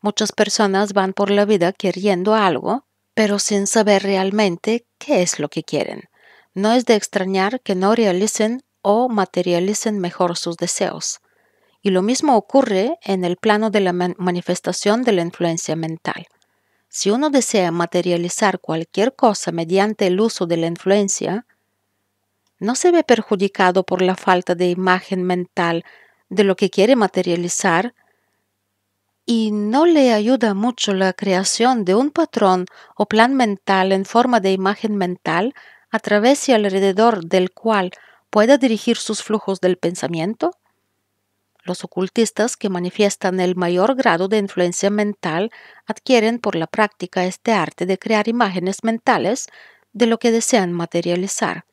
Speaker 1: Muchas personas van por la vida queriendo algo, pero sin saber realmente qué es lo que quieren. No es de extrañar que no realicen o materialicen mejor sus deseos. Y lo mismo ocurre en el plano de la manifestación de la influencia mental. Si uno desea materializar cualquier cosa mediante el uso de la influencia, no se ve perjudicado por la falta de imagen mental de lo que quiere materializar y no le ayuda mucho la creación de un patrón o plan mental en forma de imagen mental a través y alrededor del cual pueda dirigir sus flujos del pensamiento? Los ocultistas que manifiestan el mayor grado de influencia mental adquieren por la práctica este arte de crear imágenes mentales de lo que desean materializar.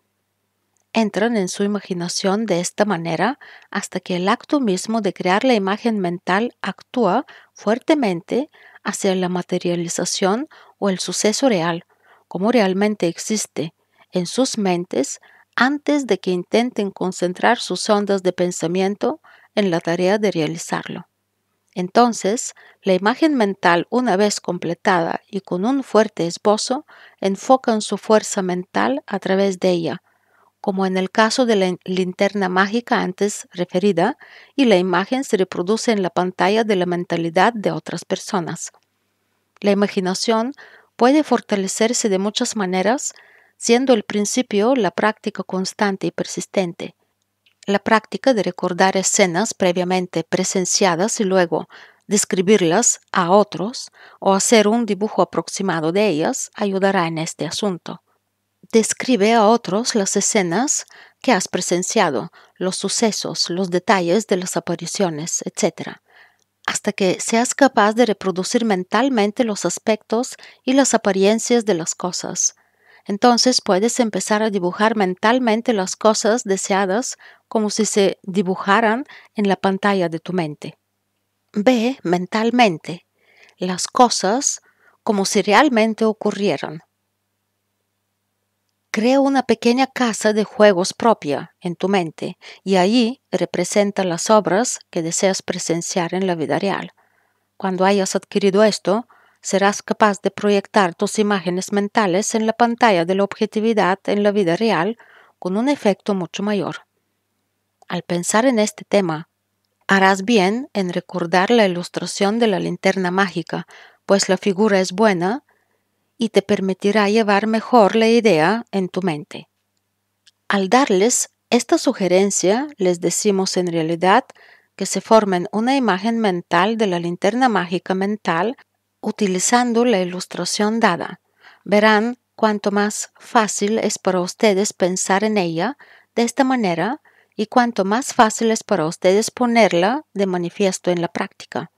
Speaker 1: Entran en su imaginación de esta manera hasta que el acto mismo de crear la imagen mental actúa fuertemente hacia la materialización o el suceso real, como realmente existe, en sus mentes antes de que intenten concentrar sus ondas de pensamiento en la tarea de realizarlo. Entonces, la imagen mental, una vez completada y con un fuerte esbozo, en su fuerza mental a través de ella, como en el caso de la linterna mágica antes referida, y la imagen se reproduce en la pantalla de la mentalidad de otras personas. La imaginación puede fortalecerse de muchas maneras, siendo el principio la práctica constante y persistente. La práctica de recordar escenas previamente presenciadas y luego describirlas a otros o hacer un dibujo aproximado de ellas ayudará en este asunto. Describe a otros las escenas que has presenciado, los sucesos, los detalles de las apariciones, etc., hasta que seas capaz de reproducir mentalmente los aspectos y las apariencias de las cosas, entonces puedes empezar a dibujar mentalmente las cosas deseadas como si se dibujaran en la pantalla de tu mente. Ve mentalmente las cosas como si realmente ocurrieran. Crea una pequeña casa de juegos propia en tu mente y allí representa las obras que deseas presenciar en la vida real. Cuando hayas adquirido esto, serás capaz de proyectar tus imágenes mentales en la pantalla de la objetividad en la vida real con un efecto mucho mayor. Al pensar en este tema, harás bien en recordar la ilustración de la linterna mágica, pues la figura es buena y te permitirá llevar mejor la idea en tu mente. Al darles esta sugerencia, les decimos en realidad que se formen una imagen mental de la linterna mágica mental Utilizando la ilustración dada, verán cuánto más fácil es para ustedes pensar en ella de esta manera y cuánto más fácil es para ustedes ponerla de manifiesto en la práctica.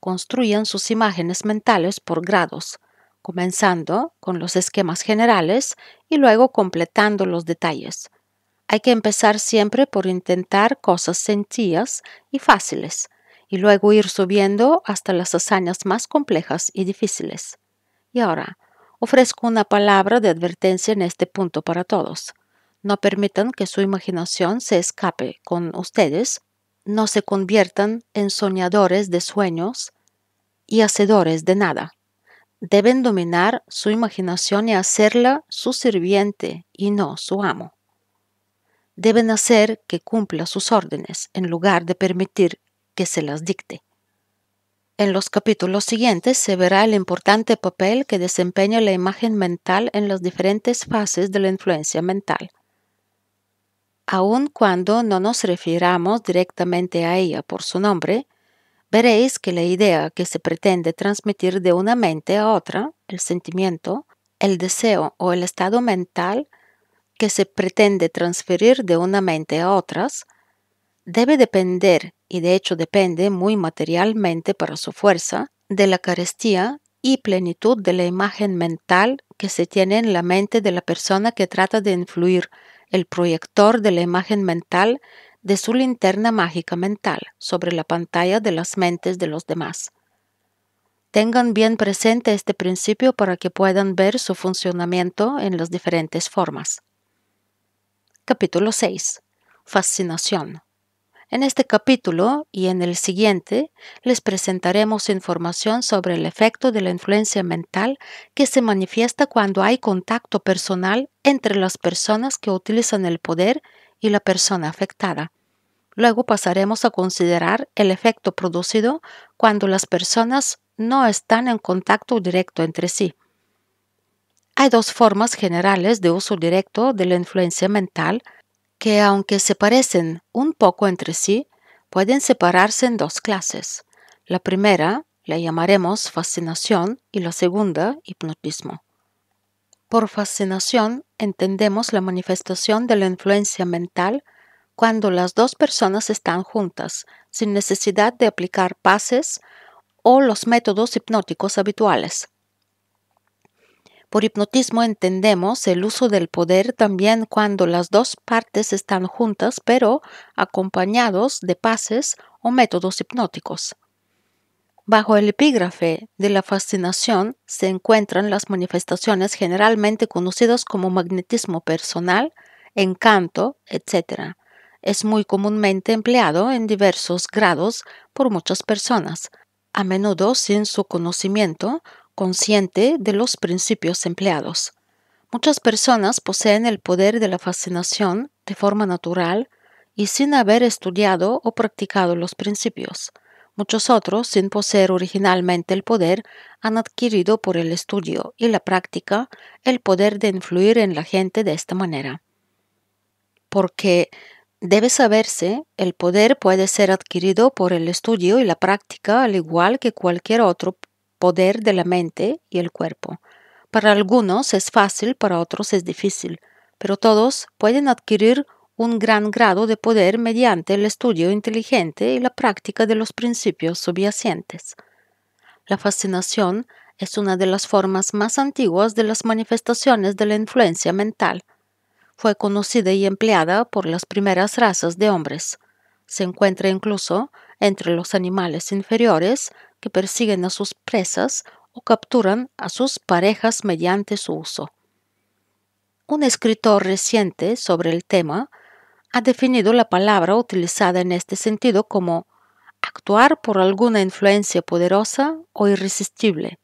Speaker 1: Construyan sus imágenes mentales por grados, comenzando con los esquemas generales y luego completando los detalles. Hay que empezar siempre por intentar cosas sencillas y fáciles, y luego ir subiendo hasta las hazañas más complejas y difíciles. Y ahora, ofrezco una palabra de advertencia en este punto para todos. No permitan que su imaginación se escape con ustedes, no se conviertan en soñadores de sueños y hacedores de nada. Deben dominar su imaginación y hacerla su sirviente y no su amo. Deben hacer que cumpla sus órdenes en lugar de permitir que se las dicte. En los capítulos siguientes se verá el importante papel que desempeña la imagen mental en las diferentes fases de la influencia mental, aun cuando no nos refiramos directamente a ella por su nombre, veréis que la idea que se pretende transmitir de una mente a otra, el sentimiento, el deseo o el estado mental que se pretende transferir de una mente a otras, debe depender, y de hecho depende muy materialmente para su fuerza, de la carestía y plenitud de la imagen mental que se tiene en la mente de la persona que trata de influir el proyector de la imagen mental de su linterna mágica mental sobre la pantalla de las mentes de los demás. Tengan bien presente este principio para que puedan ver su funcionamiento en las diferentes formas. Capítulo 6. Fascinación. En este capítulo y en el siguiente les presentaremos información sobre el efecto de la influencia mental que se manifiesta cuando hay contacto personal entre las personas que utilizan el poder y la persona afectada. Luego pasaremos a considerar el efecto producido cuando las personas no están en contacto directo entre sí. Hay dos formas generales de uso directo de la influencia mental que aunque se parecen un poco entre sí, pueden separarse en dos clases. La primera la llamaremos fascinación y la segunda hipnotismo. Por fascinación entendemos la manifestación de la influencia mental cuando las dos personas están juntas, sin necesidad de aplicar pases o los métodos hipnóticos habituales, por hipnotismo entendemos el uso del poder también cuando las dos partes están juntas, pero acompañados de pases o métodos hipnóticos. Bajo el epígrafe de la fascinación se encuentran las manifestaciones generalmente conocidas como magnetismo personal, encanto, etc. Es muy comúnmente empleado en diversos grados por muchas personas, a menudo sin su conocimiento consciente de los principios empleados. Muchas personas poseen el poder de la fascinación de forma natural y sin haber estudiado o practicado los principios. Muchos otros, sin poseer originalmente el poder, han adquirido por el estudio y la práctica el poder de influir en la gente de esta manera. Porque Debe saberse, el poder puede ser adquirido por el estudio y la práctica al igual que cualquier otro poder de la mente y el cuerpo. Para algunos es fácil, para otros es difícil, pero todos pueden adquirir un gran grado de poder mediante el estudio inteligente y la práctica de los principios subyacentes. La fascinación es una de las formas más antiguas de las manifestaciones de la influencia mental. Fue conocida y empleada por las primeras razas de hombres. Se encuentra incluso entre los animales inferiores que persiguen a sus presas o capturan a sus parejas mediante su uso. Un escritor reciente sobre el tema ha definido la palabra utilizada en este sentido como actuar por alguna influencia poderosa o irresistible,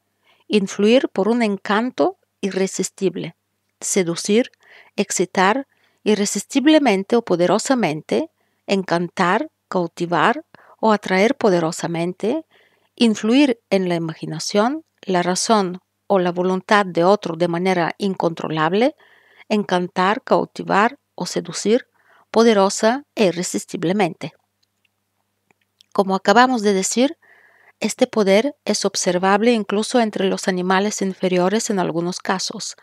Speaker 1: influir por un encanto irresistible, seducir, excitar irresistiblemente o poderosamente, encantar, cautivar o atraer poderosamente, influir en la imaginación, la razón o la voluntad de otro de manera incontrolable, encantar, cautivar o seducir poderosa e irresistiblemente. Como acabamos de decir, este poder es observable incluso entre los animales inferiores en algunos casos.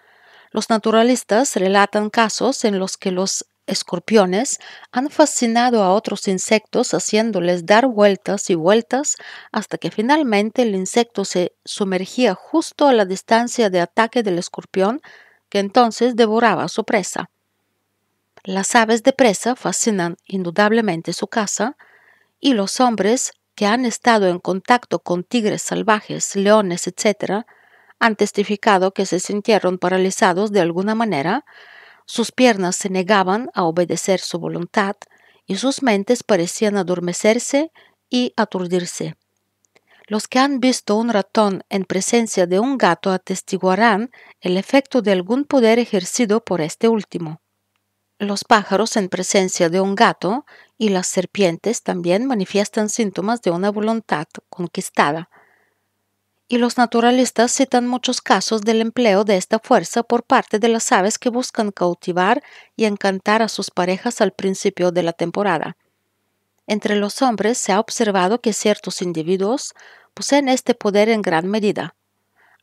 Speaker 1: Los naturalistas relatan casos en los que los escorpiones han fascinado a otros insectos haciéndoles dar vueltas y vueltas hasta que finalmente el insecto se sumergía justo a la distancia de ataque del escorpión que entonces devoraba su presa. Las aves de presa fascinan indudablemente su casa y los hombres que han estado en contacto con tigres salvajes, leones, etc., han testificado que se sintieron paralizados de alguna manera sus piernas se negaban a obedecer su voluntad y sus mentes parecían adormecerse y aturdirse. Los que han visto un ratón en presencia de un gato atestiguarán el efecto de algún poder ejercido por este último. Los pájaros en presencia de un gato y las serpientes también manifiestan síntomas de una voluntad conquistada, y los naturalistas citan muchos casos del empleo de esta fuerza por parte de las aves que buscan cautivar y encantar a sus parejas al principio de la temporada. Entre los hombres se ha observado que ciertos individuos poseen este poder en gran medida.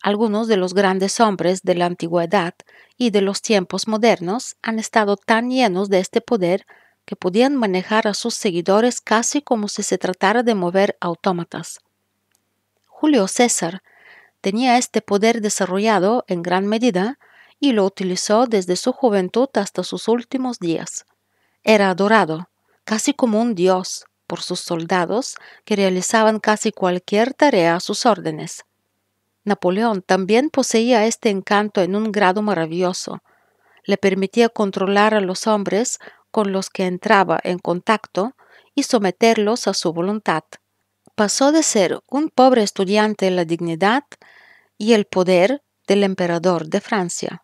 Speaker 1: Algunos de los grandes hombres de la antigüedad y de los tiempos modernos han estado tan llenos de este poder que podían manejar a sus seguidores casi como si se tratara de mover autómatas. Julio César tenía este poder desarrollado en gran medida y lo utilizó desde su juventud hasta sus últimos días. Era adorado, casi como un dios, por sus soldados que realizaban casi cualquier tarea a sus órdenes. Napoleón también poseía este encanto en un grado maravilloso. Le permitía controlar a los hombres con los que entraba en contacto y someterlos a su voluntad pasó de ser un pobre estudiante en la dignidad y el poder del emperador de Francia.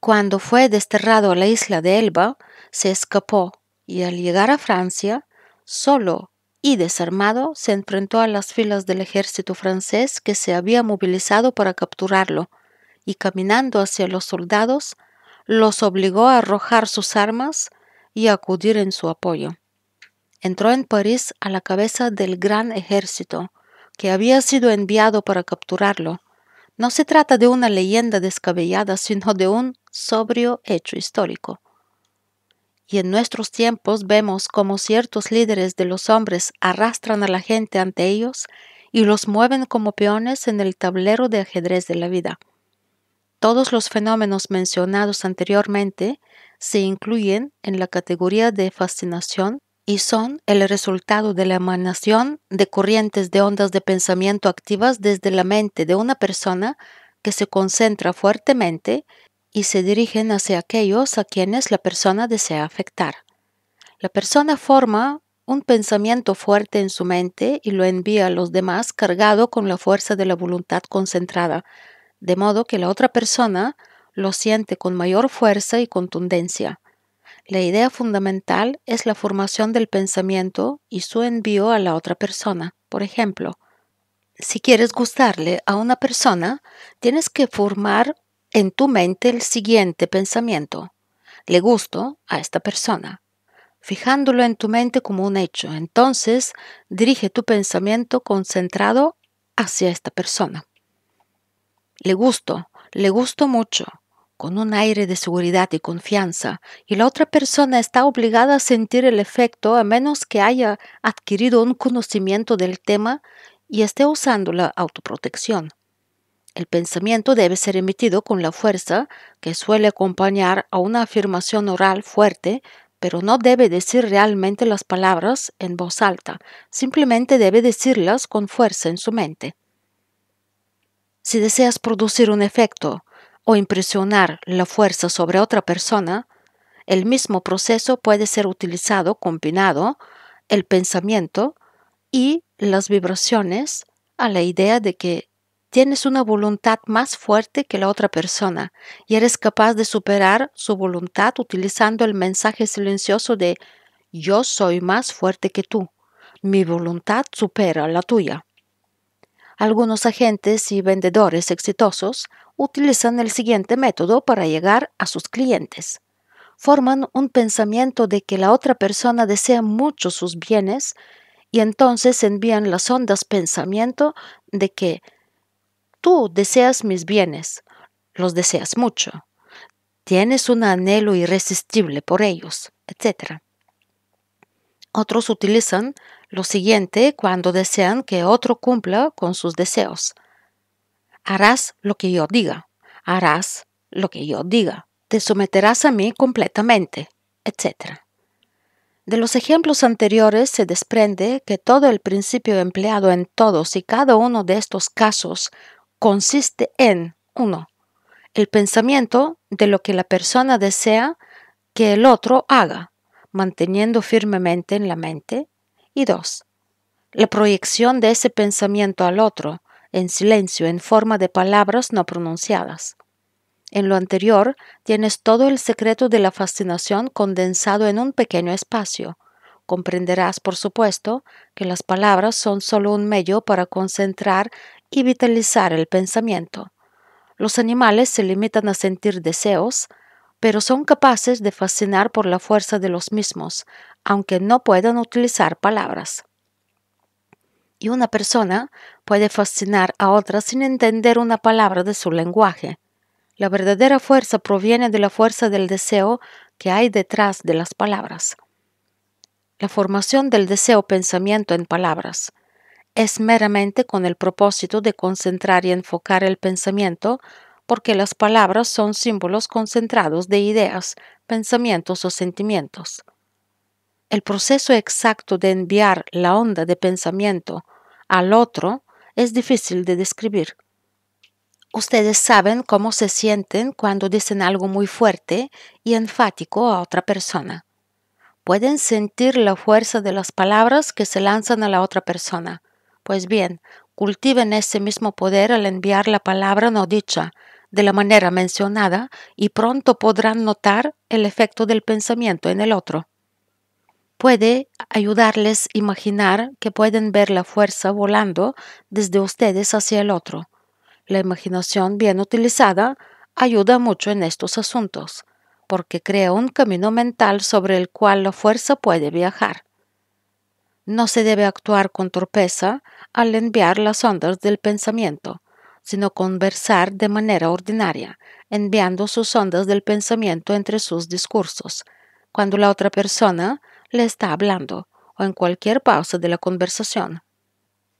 Speaker 1: Cuando fue desterrado a la isla de Elba, se escapó y al llegar a Francia, solo y desarmado, se enfrentó a las filas del ejército francés que se había movilizado para capturarlo y caminando hacia los soldados, los obligó a arrojar sus armas y a acudir en su apoyo entró en París a la cabeza del gran ejército que había sido enviado para capturarlo. No se trata de una leyenda descabellada, sino de un sobrio hecho histórico. Y en nuestros tiempos vemos cómo ciertos líderes de los hombres arrastran a la gente ante ellos y los mueven como peones en el tablero de ajedrez de la vida. Todos los fenómenos mencionados anteriormente se incluyen en la categoría de fascinación y son el resultado de la emanación de corrientes de ondas de pensamiento activas desde la mente de una persona que se concentra fuertemente y se dirigen hacia aquellos a quienes la persona desea afectar. La persona forma un pensamiento fuerte en su mente y lo envía a los demás cargado con la fuerza de la voluntad concentrada, de modo que la otra persona lo siente con mayor fuerza y contundencia. La idea fundamental es la formación del pensamiento y su envío a la otra persona. Por ejemplo, si quieres gustarle a una persona, tienes que formar en tu mente el siguiente pensamiento. Le gusto a esta persona. Fijándolo en tu mente como un hecho, entonces dirige tu pensamiento concentrado hacia esta persona. Le gusto, le gusto mucho con un aire de seguridad y confianza, y la otra persona está obligada a sentir el efecto a menos que haya adquirido un conocimiento del tema y esté usando la autoprotección. El pensamiento debe ser emitido con la fuerza que suele acompañar a una afirmación oral fuerte, pero no debe decir realmente las palabras en voz alta, simplemente debe decirlas con fuerza en su mente. Si deseas producir un efecto, o impresionar la fuerza sobre otra persona, el mismo proceso puede ser utilizado combinado el pensamiento y las vibraciones a la idea de que tienes una voluntad más fuerte que la otra persona y eres capaz de superar su voluntad utilizando el mensaje silencioso de yo soy más fuerte que tú, mi voluntad supera la tuya. Algunos agentes y vendedores exitosos utilizan el siguiente método para llegar a sus clientes. Forman un pensamiento de que la otra persona desea mucho sus bienes y entonces envían las ondas pensamiento de que tú deseas mis bienes, los deseas mucho, tienes un anhelo irresistible por ellos, etc. Otros utilizan lo siguiente cuando desean que otro cumpla con sus deseos. Harás lo que yo diga, harás lo que yo diga, te someterás a mí completamente, etc. De los ejemplos anteriores se desprende que todo el principio empleado en todos y cada uno de estos casos consiste en uno El pensamiento de lo que la persona desea que el otro haga, manteniendo firmemente en la mente y dos, la proyección de ese pensamiento al otro, en silencio, en forma de palabras no pronunciadas. En lo anterior tienes todo el secreto de la fascinación condensado en un pequeño espacio. Comprenderás, por supuesto, que las palabras son solo un medio para concentrar y vitalizar el pensamiento. Los animales se limitan a sentir deseos, pero son capaces de fascinar por la fuerza de los mismos, aunque no puedan utilizar palabras. Y una persona puede fascinar a otra sin entender una palabra de su lenguaje. La verdadera fuerza proviene de la fuerza del deseo que hay detrás de las palabras. La formación del deseo-pensamiento en palabras es meramente con el propósito de concentrar y enfocar el pensamiento porque las palabras son símbolos concentrados de ideas, pensamientos o sentimientos. El proceso exacto de enviar la onda de pensamiento al otro es difícil de describir. Ustedes saben cómo se sienten cuando dicen algo muy fuerte y enfático a otra persona. Pueden sentir la fuerza de las palabras que se lanzan a la otra persona. Pues bien, cultiven ese mismo poder al enviar la palabra no dicha, de la manera mencionada y pronto podrán notar el efecto del pensamiento en el otro. Puede ayudarles a imaginar que pueden ver la fuerza volando desde ustedes hacia el otro. La imaginación bien utilizada ayuda mucho en estos asuntos, porque crea un camino mental sobre el cual la fuerza puede viajar. No se debe actuar con torpeza al enviar las ondas del pensamiento sino conversar de manera ordinaria, enviando sus ondas del pensamiento entre sus discursos, cuando la otra persona le está hablando o en cualquier pausa de la conversación.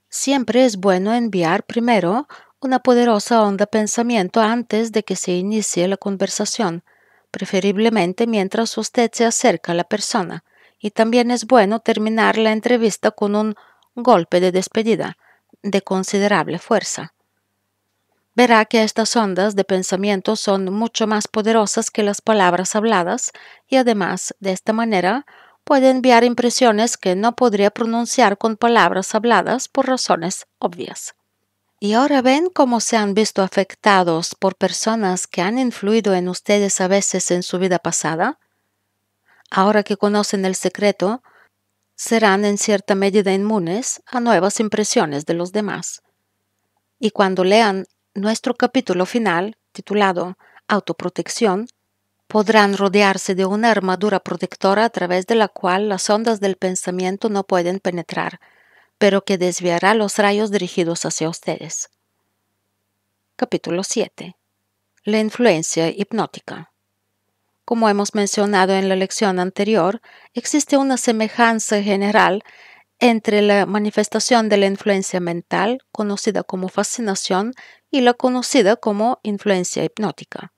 Speaker 1: Siempre es bueno enviar primero una poderosa onda pensamiento antes de que se inicie la conversación, preferiblemente mientras usted se acerca a la persona, y también es bueno terminar la entrevista con un golpe de despedida de considerable fuerza verá que estas ondas de pensamiento son mucho más poderosas que las palabras habladas y además, de esta manera, puede enviar impresiones que no podría pronunciar con palabras habladas por razones obvias. Y ahora ven cómo se han visto afectados por personas que han influido en ustedes a veces en su vida pasada. Ahora que conocen el secreto, serán en cierta medida inmunes a nuevas impresiones de los demás. Y cuando lean nuestro capítulo final, titulado Autoprotección, podrán rodearse de una armadura protectora a través de la cual las ondas del pensamiento no pueden penetrar, pero que desviará los rayos dirigidos hacia ustedes. Capítulo 7. La influencia hipnótica. Como hemos mencionado en la lección anterior, existe una semejanza general entre la manifestación de la influencia mental, conocida como fascinación, y la conocida como influencia hipnótica.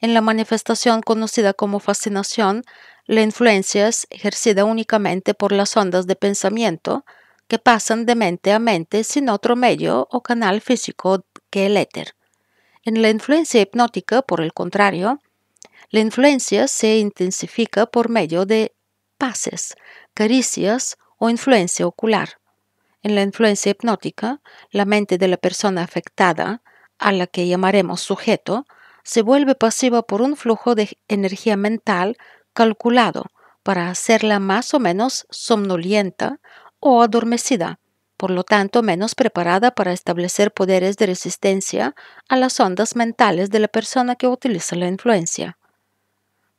Speaker 1: En la manifestación conocida como fascinación, la influencia es ejercida únicamente por las ondas de pensamiento que pasan de mente a mente sin otro medio o canal físico que el éter. En la influencia hipnótica, por el contrario, la influencia se intensifica por medio de pases, caricias o influencia ocular. En la influencia hipnótica, la mente de la persona afectada a la que llamaremos sujeto, se vuelve pasiva por un flujo de energía mental calculado para hacerla más o menos somnolienta o adormecida, por lo tanto menos preparada para establecer poderes de resistencia a las ondas mentales de la persona que utiliza la influencia.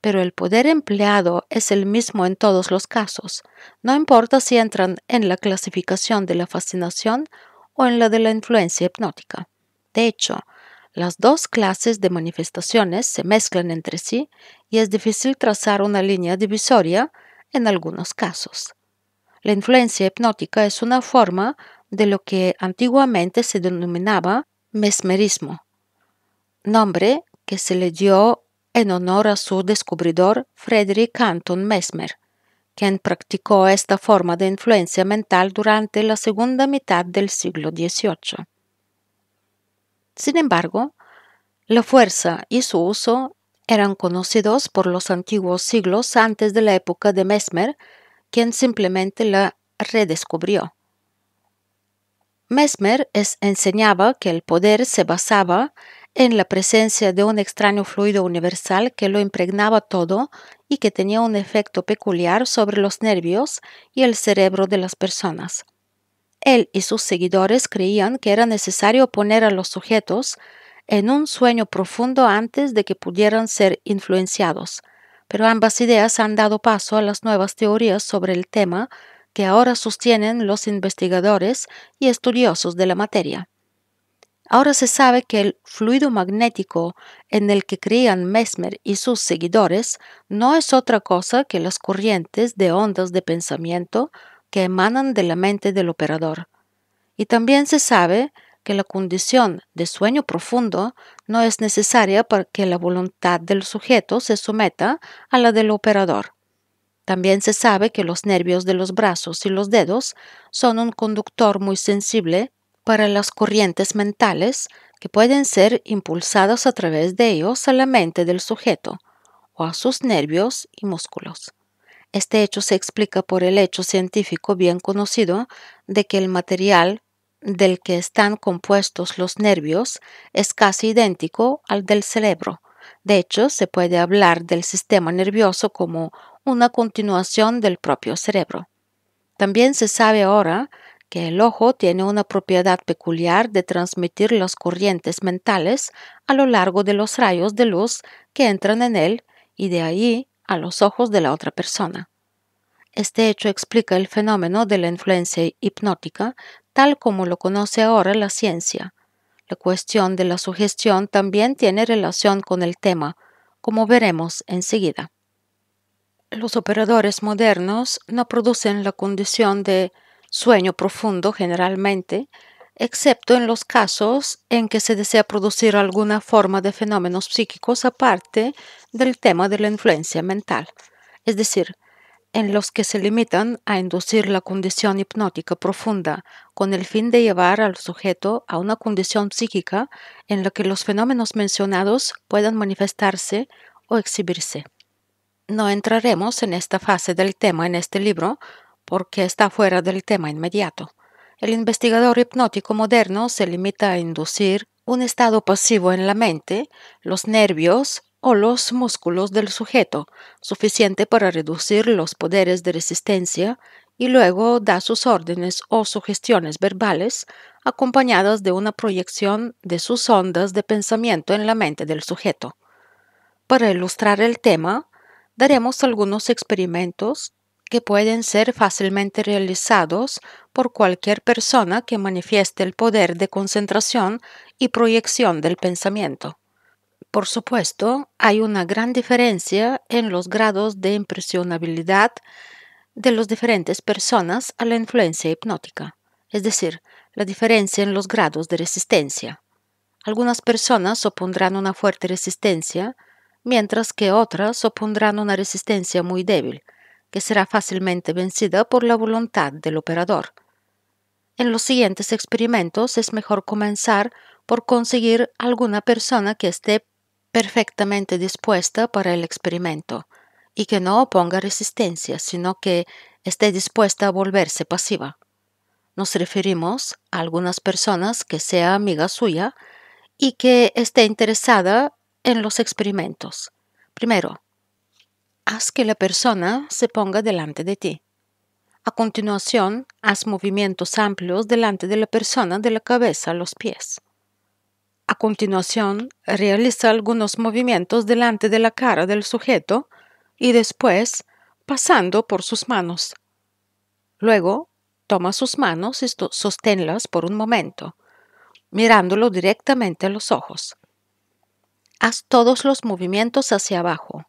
Speaker 1: Pero el poder empleado es el mismo en todos los casos, no importa si entran en la clasificación de la fascinación o en la de la influencia hipnótica. De hecho, las dos clases de manifestaciones se mezclan entre sí y es difícil trazar una línea divisoria en algunos casos. La influencia hipnótica es una forma de lo que antiguamente se denominaba mesmerismo, nombre que se le dio en honor a su descubridor Frederick Anton Mesmer, quien practicó esta forma de influencia mental durante la segunda mitad del siglo XVIII. Sin embargo, la fuerza y su uso eran conocidos por los antiguos siglos antes de la época de Mesmer, quien simplemente la redescubrió. Mesmer enseñaba que el poder se basaba en la presencia de un extraño fluido universal que lo impregnaba todo y que tenía un efecto peculiar sobre los nervios y el cerebro de las personas. Él y sus seguidores creían que era necesario poner a los sujetos en un sueño profundo antes de que pudieran ser influenciados, pero ambas ideas han dado paso a las nuevas teorías sobre el tema que ahora sostienen los investigadores y estudiosos de la materia. Ahora se sabe que el fluido magnético en el que creían Mesmer y sus seguidores no es otra cosa que las corrientes de ondas de pensamiento que emanan de la mente del operador. Y también se sabe que la condición de sueño profundo no es necesaria para que la voluntad del sujeto se someta a la del operador. También se sabe que los nervios de los brazos y los dedos son un conductor muy sensible para las corrientes mentales que pueden ser impulsadas a través de ellos a la mente del sujeto o a sus nervios y músculos. Este hecho se explica por el hecho científico bien conocido de que el material del que están compuestos los nervios es casi idéntico al del cerebro. De hecho, se puede hablar del sistema nervioso como una continuación del propio cerebro. También se sabe ahora que el ojo tiene una propiedad peculiar de transmitir las corrientes mentales a lo largo de los rayos de luz que entran en él y de ahí a los ojos de la otra persona. Este hecho explica el fenómeno de la influencia hipnótica tal como lo conoce ahora la ciencia. La cuestión de la sugestión también tiene relación con el tema, como veremos enseguida. Los operadores modernos no producen la condición de sueño profundo generalmente, excepto en los casos en que se desea producir alguna forma de fenómenos psíquicos aparte del tema de la influencia mental, es decir, en los que se limitan a inducir la condición hipnótica profunda con el fin de llevar al sujeto a una condición psíquica en la que los fenómenos mencionados puedan manifestarse o exhibirse. No entraremos en esta fase del tema en este libro porque está fuera del tema inmediato. El investigador hipnótico moderno se limita a inducir un estado pasivo en la mente, los nervios o los músculos del sujeto, suficiente para reducir los poderes de resistencia y luego da sus órdenes o sugestiones verbales acompañadas de una proyección de sus ondas de pensamiento en la mente del sujeto. Para ilustrar el tema, daremos algunos experimentos que pueden ser fácilmente realizados por cualquier persona que manifieste el poder de concentración y proyección del pensamiento. Por supuesto, hay una gran diferencia en los grados de impresionabilidad de las diferentes personas a la influencia hipnótica, es decir, la diferencia en los grados de resistencia. Algunas personas opondrán una fuerte resistencia, mientras que otras opondrán una resistencia muy débil, que será fácilmente vencida por la voluntad del operador. En los siguientes experimentos es mejor comenzar por conseguir alguna persona que esté perfectamente dispuesta para el experimento y que no oponga resistencia, sino que esté dispuesta a volverse pasiva. Nos referimos a algunas personas que sea amiga suya y que esté interesada en los experimentos. Primero, haz que la persona se ponga delante de ti. A continuación, haz movimientos amplios delante de la persona de la cabeza a los pies. A continuación, realiza algunos movimientos delante de la cara del sujeto y después pasando por sus manos. Luego, toma sus manos y sosténlas por un momento, mirándolo directamente a los ojos. Haz todos los movimientos hacia abajo,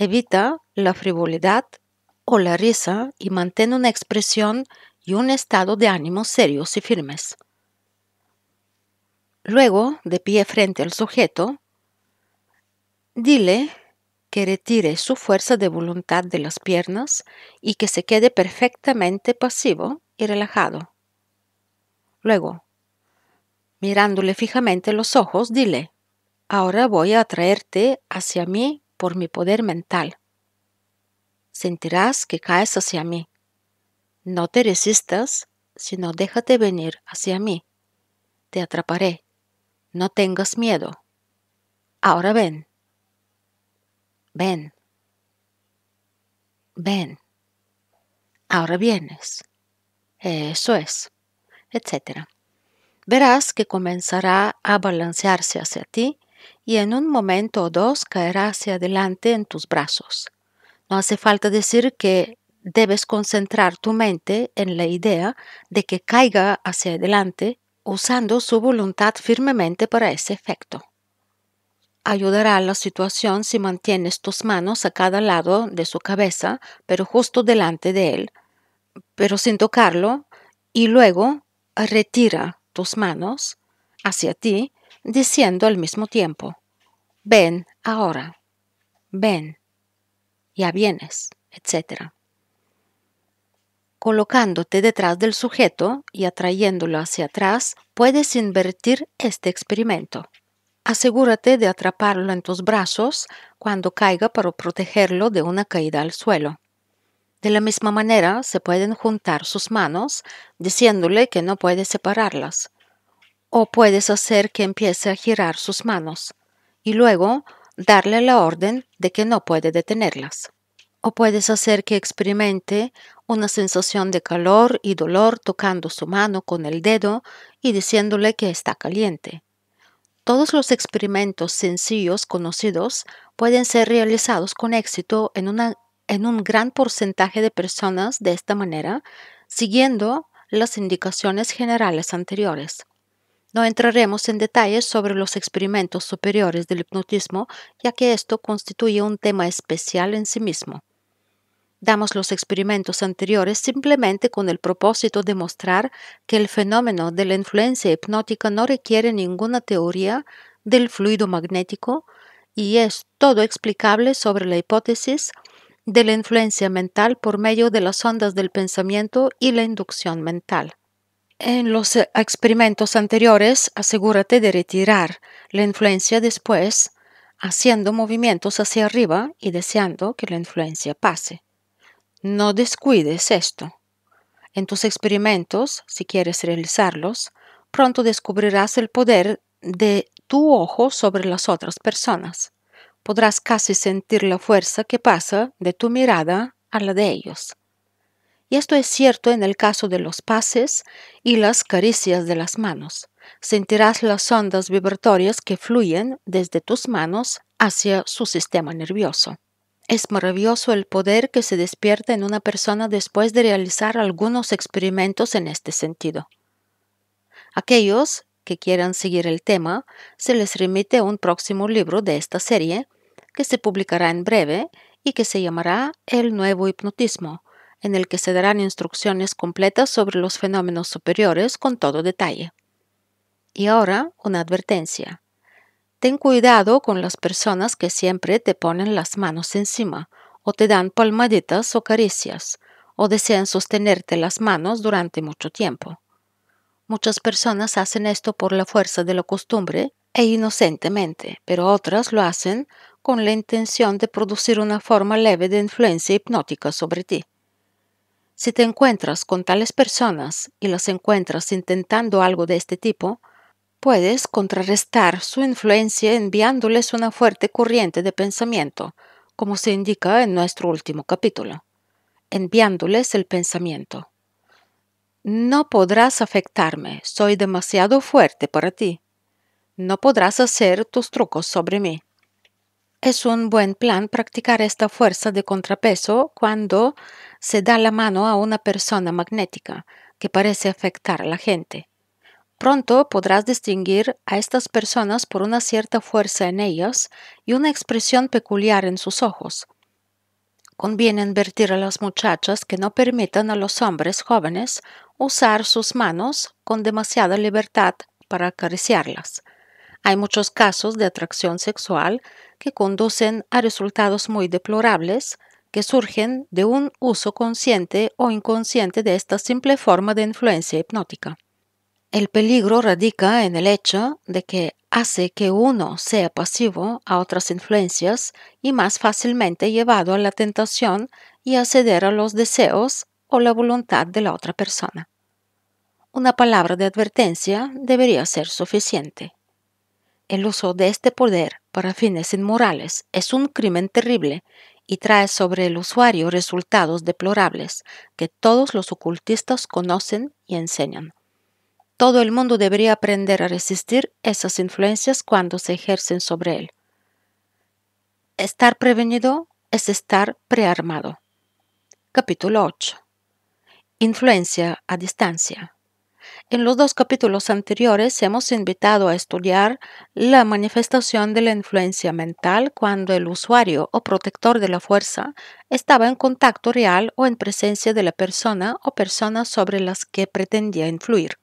Speaker 1: Evita la frivolidad o la risa y mantén una expresión y un estado de ánimo serios y firmes. Luego, de pie frente al sujeto, dile que retire su fuerza de voluntad de las piernas y que se quede perfectamente pasivo y relajado. Luego, mirándole fijamente los ojos, dile, ahora voy a atraerte hacia mí por mi poder mental. Sentirás que caes hacia mí. No te resistas, sino déjate venir hacia mí. Te atraparé. No tengas miedo. Ahora ven. Ven. Ven. Ahora vienes. Eso es. Etcétera verás que comenzará a balancearse hacia ti y en un momento o dos caerá hacia adelante en tus brazos. No hace falta decir que debes concentrar tu mente en la idea de que caiga hacia adelante usando su voluntad firmemente para ese efecto. Ayudará la situación si mantienes tus manos a cada lado de su cabeza, pero justo delante de él, pero sin tocarlo, y luego retira tus manos hacia ti diciendo al mismo tiempo, ven ahora, ven, ya vienes, etc. Colocándote detrás del sujeto y atrayéndolo hacia atrás, puedes invertir este experimento. Asegúrate de atraparlo en tus brazos cuando caiga para protegerlo de una caída al suelo. De la misma manera, se pueden juntar sus manos, diciéndole que no puede separarlas o puedes hacer que empiece a girar sus manos y luego darle la orden de que no puede detenerlas. O puedes hacer que experimente una sensación de calor y dolor tocando su mano con el dedo y diciéndole que está caliente. Todos los experimentos sencillos conocidos pueden ser realizados con éxito en, en un gran porcentaje de personas de esta manera, siguiendo las indicaciones generales anteriores. No entraremos en detalles sobre los experimentos superiores del hipnotismo, ya que esto constituye un tema especial en sí mismo. Damos los experimentos anteriores simplemente con el propósito de mostrar que el fenómeno de la influencia hipnótica no requiere ninguna teoría del fluido magnético y es todo explicable sobre la hipótesis de la influencia mental por medio de las ondas del pensamiento y la inducción mental. En los eh, experimentos anteriores, asegúrate de retirar la influencia después, haciendo movimientos hacia arriba y deseando que la influencia pase. No descuides esto. En tus experimentos, si quieres realizarlos, pronto descubrirás el poder de tu ojo sobre las otras personas. Podrás casi sentir la fuerza que pasa de tu mirada a la de ellos. Y esto es cierto en el caso de los pases y las caricias de las manos. Sentirás las ondas vibratorias que fluyen desde tus manos hacia su sistema nervioso. Es maravilloso el poder que se despierta en una persona después de realizar algunos experimentos en este sentido. Aquellos que quieran seguir el tema, se les remite a un próximo libro de esta serie, que se publicará en breve y que se llamará El nuevo hipnotismo, en el que se darán instrucciones completas sobre los fenómenos superiores con todo detalle. Y ahora una advertencia. Ten cuidado con las personas que siempre te ponen las manos encima, o te dan palmaditas o caricias, o desean sostenerte las manos durante mucho tiempo. Muchas personas hacen esto por la fuerza de la costumbre e inocentemente, pero otras lo hacen con la intención de producir una forma leve de influencia hipnótica sobre ti. Si te encuentras con tales personas y las encuentras intentando algo de este tipo, puedes contrarrestar su influencia enviándoles una fuerte corriente de pensamiento, como se indica en nuestro último capítulo, enviándoles el pensamiento. No podrás afectarme, soy demasiado fuerte para ti. No podrás hacer tus trucos sobre mí. Es un buen plan practicar esta fuerza de contrapeso cuando se da la mano a una persona magnética que parece afectar a la gente. Pronto podrás distinguir a estas personas por una cierta fuerza en ellas y una expresión peculiar en sus ojos. Conviene advertir a las muchachas que no permitan a los hombres jóvenes usar sus manos con demasiada libertad para acariciarlas. Hay muchos casos de atracción sexual que conducen a resultados muy deplorables que surgen de un uso consciente o inconsciente de esta simple forma de influencia hipnótica. El peligro radica en el hecho de que hace que uno sea pasivo a otras influencias y más fácilmente llevado a la tentación y a ceder a los deseos o la voluntad de la otra persona. Una palabra de advertencia debería ser suficiente. El uso de este poder para fines inmorales es un crimen terrible y trae sobre el usuario resultados deplorables que todos los ocultistas conocen y enseñan. Todo el mundo debería aprender a resistir esas influencias cuando se ejercen sobre él. Estar prevenido es estar prearmado. Capítulo 8. Influencia a distancia. En los dos capítulos anteriores hemos invitado a estudiar la manifestación de la influencia mental cuando el usuario o protector de la fuerza estaba en contacto real o en presencia de la persona o personas sobre las que pretendía influir.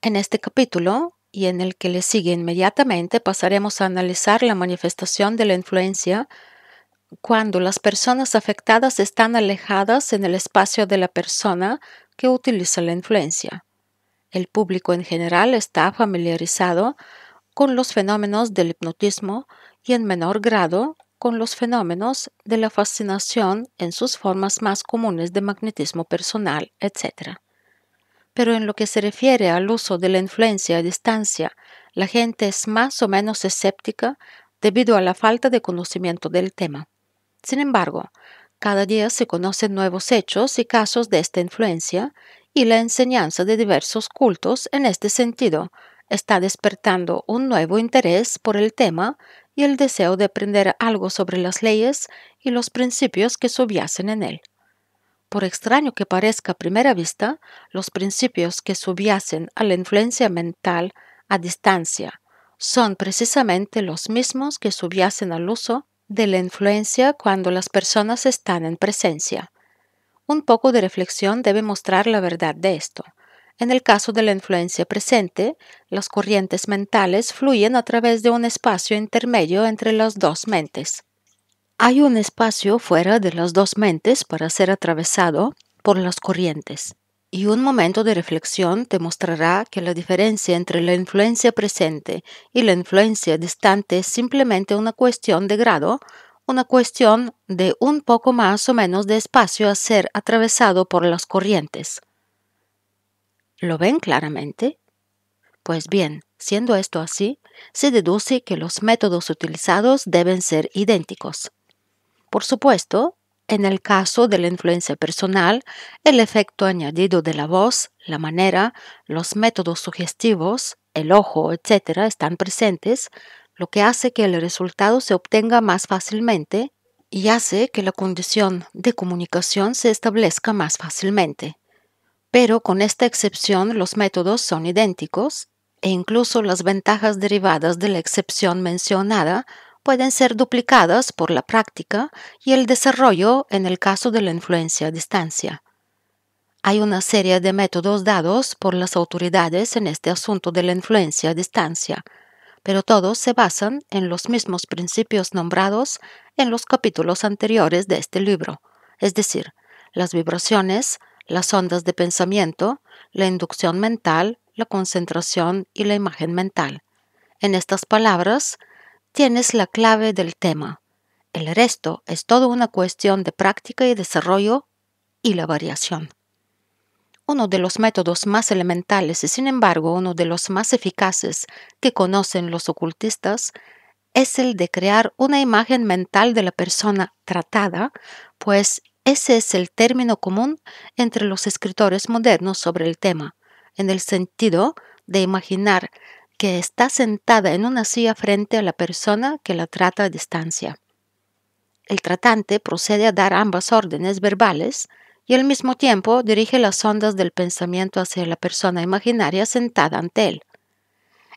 Speaker 1: En este capítulo y en el que le sigue inmediatamente pasaremos a analizar la manifestación de la influencia cuando las personas afectadas están alejadas en el espacio de la persona que utiliza la influencia. El público en general está familiarizado con los fenómenos del hipnotismo y en menor grado con los fenómenos de la fascinación en sus formas más comunes de magnetismo personal, etc. Pero en lo que se refiere al uso de la influencia a distancia, la gente es más o menos escéptica debido a la falta de conocimiento del tema. Sin embargo, cada día se conocen nuevos hechos y casos de esta influencia y la enseñanza de diversos cultos en este sentido está despertando un nuevo interés por el tema y el deseo de aprender algo sobre las leyes y los principios que subyacen en él. Por extraño que parezca a primera vista, los principios que subyacen a la influencia mental a distancia son precisamente los mismos que subyacen al uso de la influencia cuando las personas están en presencia. Un poco de reflexión debe mostrar la verdad de esto. En el caso de la influencia presente, las corrientes mentales fluyen a través de un espacio intermedio entre las dos mentes. Hay un espacio fuera de las dos mentes para ser atravesado por las corrientes y un momento de reflexión te mostrará que la diferencia entre la influencia presente y la influencia distante es simplemente una cuestión de grado, una cuestión de un poco más o menos de espacio a ser atravesado por las corrientes. ¿Lo ven claramente? Pues bien, siendo esto así, se deduce que los métodos utilizados deben ser idénticos. Por supuesto, en el caso de la influencia personal, el efecto añadido de la voz, la manera, los métodos sugestivos, el ojo, etc., están presentes, lo que hace que el resultado se obtenga más fácilmente y hace que la condición de comunicación se establezca más fácilmente. Pero con esta excepción los métodos son idénticos e incluso las ventajas derivadas de la excepción mencionada pueden ser duplicadas por la práctica y el desarrollo en el caso de la influencia a distancia. Hay una serie de métodos dados por las autoridades en este asunto de la influencia a distancia, pero todos se basan en los mismos principios nombrados en los capítulos anteriores de este libro, es decir, las vibraciones, las ondas de pensamiento, la inducción mental, la concentración y la imagen mental. En estas palabras, tienes la clave del tema. El resto es todo una cuestión de práctica y desarrollo y la variación. Uno de los métodos más elementales y sin embargo uno de los más eficaces que conocen los ocultistas es el de crear una imagen mental de la persona tratada, pues ese es el término común entre los escritores modernos sobre el tema, en el sentido de imaginar que está sentada en una silla frente a la persona que la trata a distancia. El tratante procede a dar ambas órdenes verbales y al mismo tiempo dirige las ondas del pensamiento hacia la persona imaginaria sentada ante él.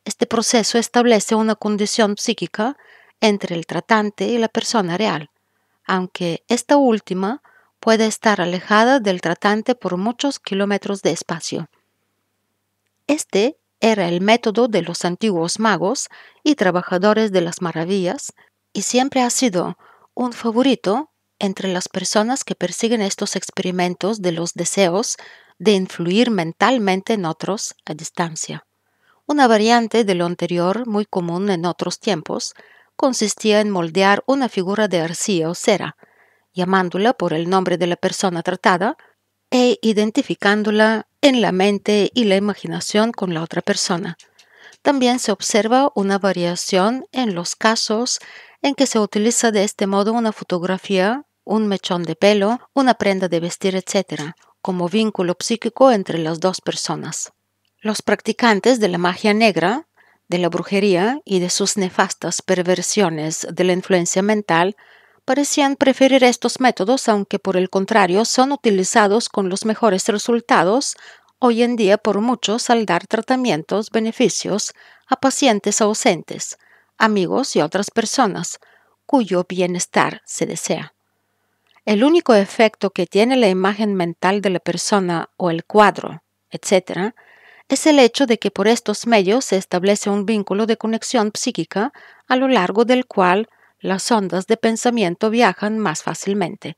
Speaker 1: Este proceso establece una condición psíquica entre el tratante y la persona real, aunque esta última puede estar alejada del tratante por muchos kilómetros de espacio. Este era el método de los antiguos magos y trabajadores de las maravillas y siempre ha sido un favorito entre las personas que persiguen estos experimentos de los deseos de influir mentalmente en otros a distancia. Una variante de lo anterior, muy común en otros tiempos, consistía en moldear una figura de arcilla o cera, llamándola por el nombre de la persona tratada e identificándola en la mente y la imaginación con la otra persona. También se observa una variación en los casos en que se utiliza de este modo una fotografía, un mechón de pelo, una prenda de vestir, etc., como vínculo psíquico entre las dos personas. Los practicantes de la magia negra, de la brujería y de sus nefastas perversiones de la influencia mental parecían preferir estos métodos, aunque por el contrario son utilizados con los mejores resultados hoy en día por muchos al dar tratamientos, beneficios a pacientes ausentes, amigos y otras personas cuyo bienestar se desea. El único efecto que tiene la imagen mental de la persona o el cuadro, etc., es el hecho de que por estos medios se establece un vínculo de conexión psíquica a lo largo del cual las ondas de pensamiento viajan más fácilmente.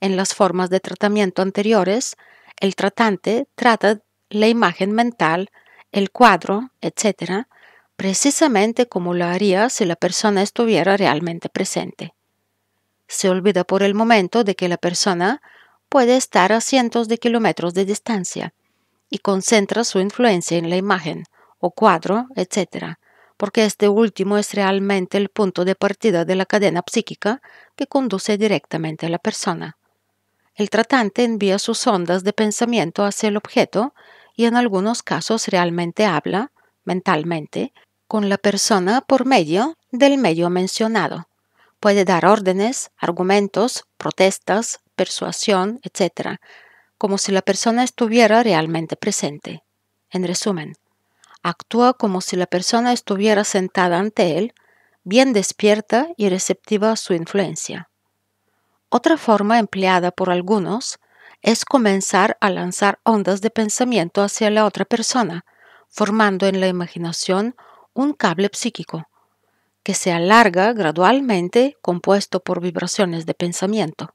Speaker 1: En las formas de tratamiento anteriores, el tratante trata la imagen mental, el cuadro, etc., precisamente como lo haría si la persona estuviera realmente presente. Se olvida por el momento de que la persona puede estar a cientos de kilómetros de distancia y concentra su influencia en la imagen o cuadro, etc., porque este último es realmente el punto de partida de la cadena psíquica que conduce directamente a la persona. El tratante envía sus ondas de pensamiento hacia el objeto y en algunos casos realmente habla, mentalmente, con la persona por medio del medio mencionado. Puede dar órdenes, argumentos, protestas, persuasión, etcétera, como si la persona estuviera realmente presente. En resumen, Actúa como si la persona estuviera sentada ante él, bien despierta y receptiva a su influencia. Otra forma empleada por algunos es comenzar a lanzar ondas de pensamiento hacia la otra persona, formando en la imaginación un cable psíquico, que se alarga gradualmente compuesto por vibraciones de pensamiento.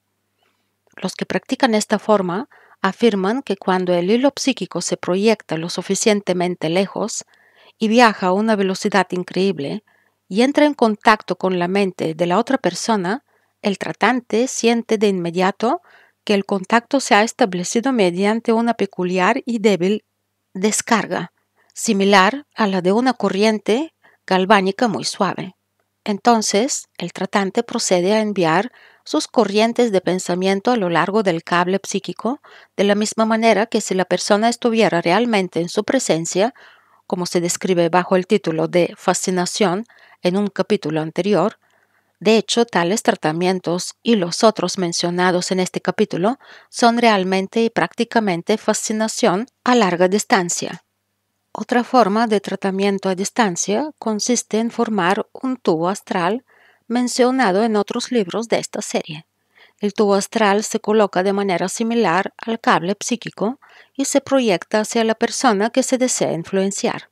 Speaker 1: Los que practican esta forma afirman que cuando el hilo psíquico se proyecta lo suficientemente lejos y viaja a una velocidad increíble y entra en contacto con la mente de la otra persona, el tratante siente de inmediato que el contacto se ha establecido mediante una peculiar y débil descarga, similar a la de una corriente galvánica muy suave. Entonces, el tratante procede a enviar sus corrientes de pensamiento a lo largo del cable psíquico, de la misma manera que si la persona estuviera realmente en su presencia, como se describe bajo el título de fascinación en un capítulo anterior, de hecho, tales tratamientos y los otros mencionados en este capítulo son realmente y prácticamente fascinación a larga distancia. Otra forma de tratamiento a distancia consiste en formar un tubo astral mencionado en otros libros de esta serie. El tubo astral se coloca de manera similar al cable psíquico y se proyecta hacia la persona que se desea influenciar.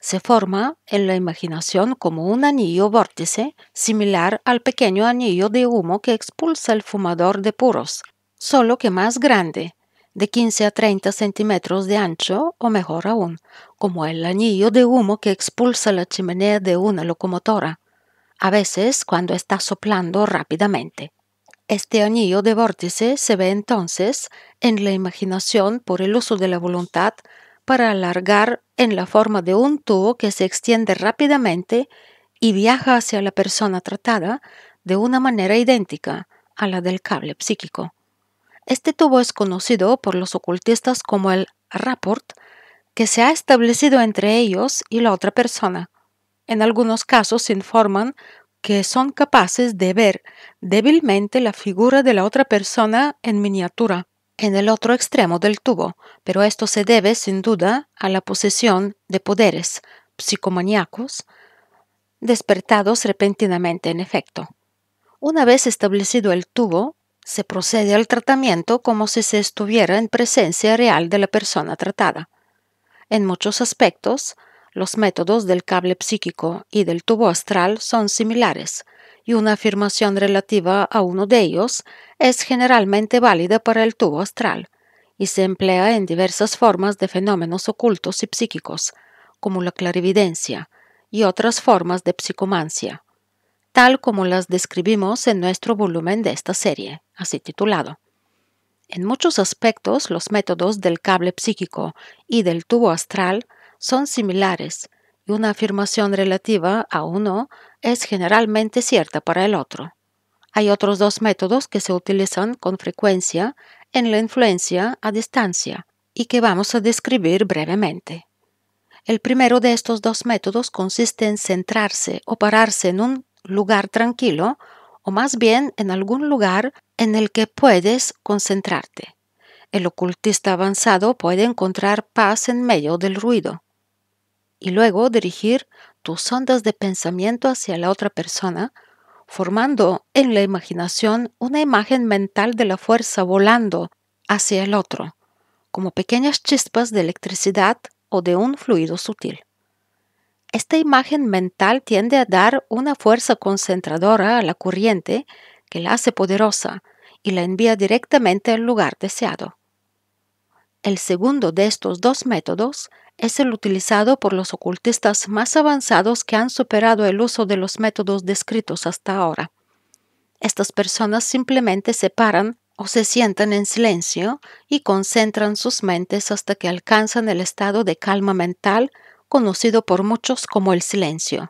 Speaker 1: Se forma en la imaginación como un anillo vórtice similar al pequeño anillo de humo que expulsa el fumador de puros, solo que más grande, de 15 a 30 centímetros de ancho o mejor aún, como el anillo de humo que expulsa la chimenea de una locomotora a veces cuando está soplando rápidamente. Este anillo de vórtice se ve entonces en la imaginación por el uso de la voluntad para alargar en la forma de un tubo que se extiende rápidamente y viaja hacia la persona tratada de una manera idéntica a la del cable psíquico. Este tubo es conocido por los ocultistas como el rapport, que se ha establecido entre ellos y la otra persona, en algunos casos se informan que son capaces de ver débilmente la figura de la otra persona en miniatura, en el otro extremo del tubo, pero esto se debe sin duda a la posesión de poderes psicomaníacos despertados repentinamente, en efecto. Una vez establecido el tubo, se procede al tratamiento como si se estuviera en presencia real de la persona tratada. En muchos aspectos, los métodos del cable psíquico y del tubo astral son similares, y una afirmación relativa a uno de ellos es generalmente válida para el tubo astral, y se emplea en diversas formas de fenómenos ocultos y psíquicos, como la clarividencia y otras formas de psicomancia, tal como las describimos en nuestro volumen de esta serie, así titulado. En muchos aspectos, los métodos del cable psíquico y del tubo astral son similares y una afirmación relativa a uno es generalmente cierta para el otro. Hay otros dos métodos que se utilizan con frecuencia en la influencia a distancia y que vamos a describir brevemente. El primero de estos dos métodos consiste en centrarse o pararse en un lugar tranquilo o más bien en algún lugar en el que puedes concentrarte. El ocultista avanzado puede encontrar paz en medio del ruido y luego dirigir tus ondas de pensamiento hacia la otra persona, formando en la imaginación una imagen mental de la fuerza volando hacia el otro, como pequeñas chispas de electricidad o de un fluido sutil. Esta imagen mental tiende a dar una fuerza concentradora a la corriente que la hace poderosa y la envía directamente al lugar deseado. El segundo de estos dos métodos es el utilizado por los ocultistas más avanzados que han superado el uso de los métodos descritos hasta ahora. Estas personas simplemente se paran o se sientan en silencio y concentran sus mentes hasta que alcanzan el estado de calma mental conocido por muchos como el silencio.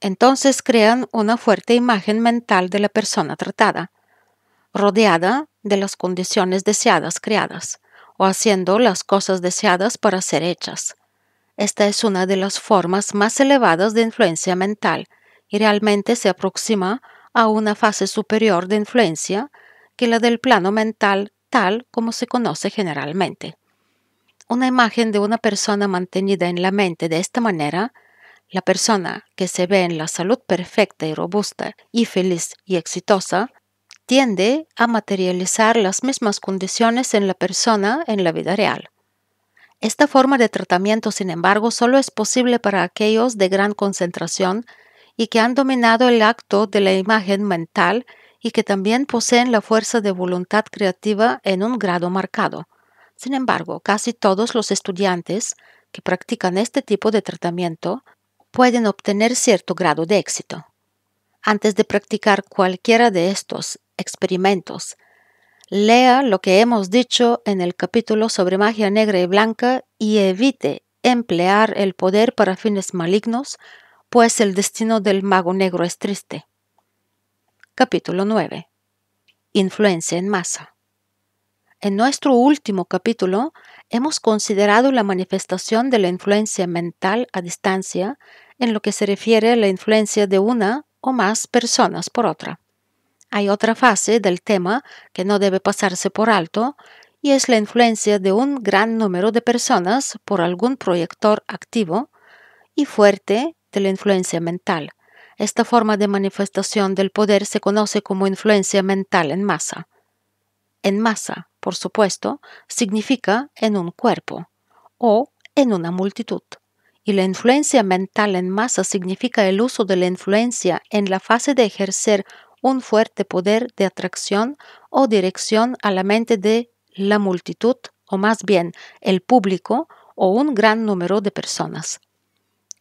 Speaker 1: Entonces crean una fuerte imagen mental de la persona tratada, rodeada de las condiciones deseadas creadas o haciendo las cosas deseadas para ser hechas. Esta es una de las formas más elevadas de influencia mental y realmente se aproxima a una fase superior de influencia que la del plano mental tal como se conoce generalmente. Una imagen de una persona mantenida en la mente de esta manera, la persona que se ve en la salud perfecta y robusta y feliz y exitosa, tiende a materializar las mismas condiciones en la persona en la vida real. Esta forma de tratamiento, sin embargo, solo es posible para aquellos de gran concentración y que han dominado el acto de la imagen mental y que también poseen la fuerza de voluntad creativa en un grado marcado. Sin embargo, casi todos los estudiantes que practican este tipo de tratamiento pueden obtener cierto grado de éxito. Antes de practicar cualquiera de estos experimentos. Lea lo que hemos dicho en el capítulo sobre magia negra y blanca y evite emplear el poder para fines malignos, pues el destino del mago negro es triste. Capítulo 9. Influencia en masa. En nuestro último capítulo hemos considerado la manifestación de la influencia mental a distancia en lo que se refiere a la influencia de una o más personas por otra. Hay otra fase del tema que no debe pasarse por alto y es la influencia de un gran número de personas por algún proyector activo y fuerte de la influencia mental. Esta forma de manifestación del poder se conoce como influencia mental en masa. En masa, por supuesto, significa en un cuerpo o en una multitud. Y la influencia mental en masa significa el uso de la influencia en la fase de ejercer un fuerte poder de atracción o dirección a la mente de la multitud, o más bien el público o un gran número de personas.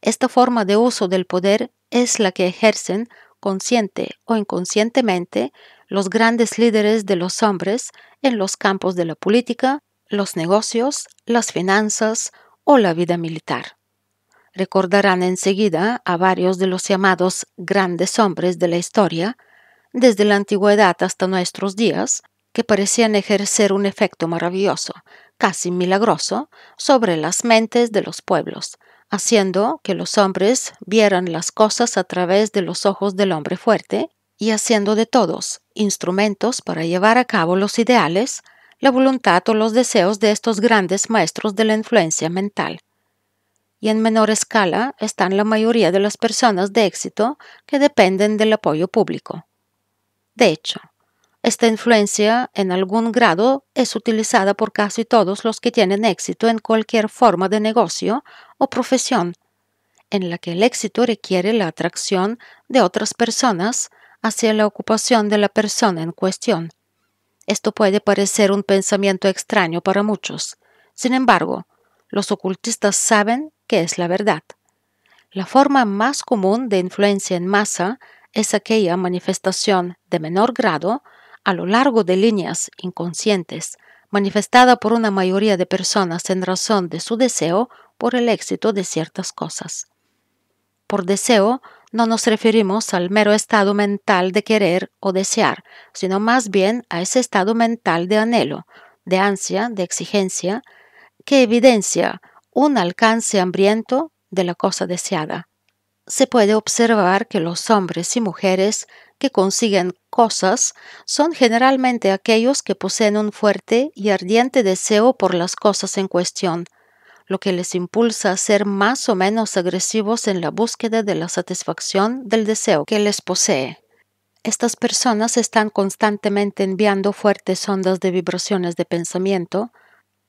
Speaker 1: Esta forma de uso del poder es la que ejercen, consciente o inconscientemente, los grandes líderes de los hombres en los campos de la política, los negocios, las finanzas o la vida militar. Recordarán enseguida a varios de los llamados grandes hombres de la historia desde la antigüedad hasta nuestros días, que parecían ejercer un efecto maravilloso, casi milagroso, sobre las mentes de los pueblos, haciendo que los hombres vieran las cosas a través de los ojos del hombre fuerte y haciendo de todos instrumentos para llevar a cabo los ideales, la voluntad o los deseos de estos grandes maestros de la influencia mental. Y en menor escala están la mayoría de las personas de éxito que dependen del apoyo público. De hecho, esta influencia en algún grado es utilizada por casi todos los que tienen éxito en cualquier forma de negocio o profesión, en la que el éxito requiere la atracción de otras personas hacia la ocupación de la persona en cuestión. Esto puede parecer un pensamiento extraño para muchos. Sin embargo, los ocultistas saben que es la verdad. La forma más común de influencia en masa es aquella manifestación de menor grado a lo largo de líneas inconscientes, manifestada por una mayoría de personas en razón de su deseo por el éxito de ciertas cosas. Por deseo no nos referimos al mero estado mental de querer o desear, sino más bien a ese estado mental de anhelo, de ansia, de exigencia, que evidencia un alcance hambriento de la cosa deseada se puede observar que los hombres y mujeres que consiguen cosas son generalmente aquellos que poseen un fuerte y ardiente deseo por las cosas en cuestión, lo que les impulsa a ser más o menos agresivos en la búsqueda de la satisfacción del deseo que les posee. Estas personas están constantemente enviando fuertes ondas de vibraciones de pensamiento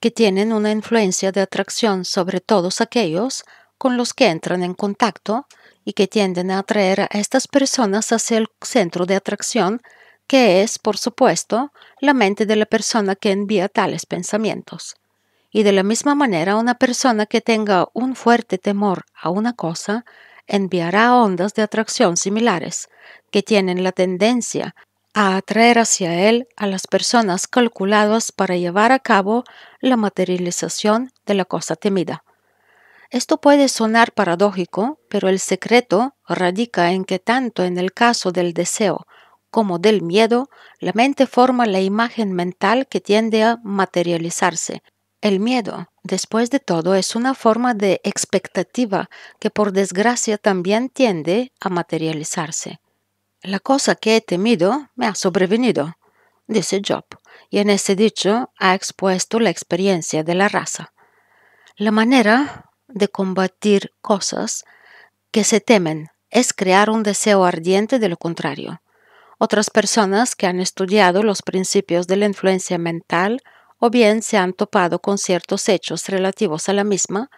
Speaker 1: que tienen una influencia de atracción sobre todos aquellos con los que entran en contacto, y que tienden a atraer a estas personas hacia el centro de atracción, que es, por supuesto, la mente de la persona que envía tales pensamientos. Y de la misma manera, una persona que tenga un fuerte temor a una cosa enviará ondas de atracción similares, que tienen la tendencia a atraer hacia él a las personas calculadas para llevar a cabo la materialización de la cosa temida. Esto puede sonar paradójico, pero el secreto radica en que tanto en el caso del deseo como del miedo, la mente forma la imagen mental que tiende a materializarse. El miedo, después de todo, es una forma de expectativa que por desgracia también tiende a materializarse. La cosa que he temido me ha sobrevenido, dice Job, y en ese dicho ha expuesto la experiencia de la raza. La manera de combatir cosas que se temen es crear un deseo ardiente de lo contrario. Otras personas que han estudiado los principios de la influencia mental o bien se han topado con ciertos hechos relativos a la misma,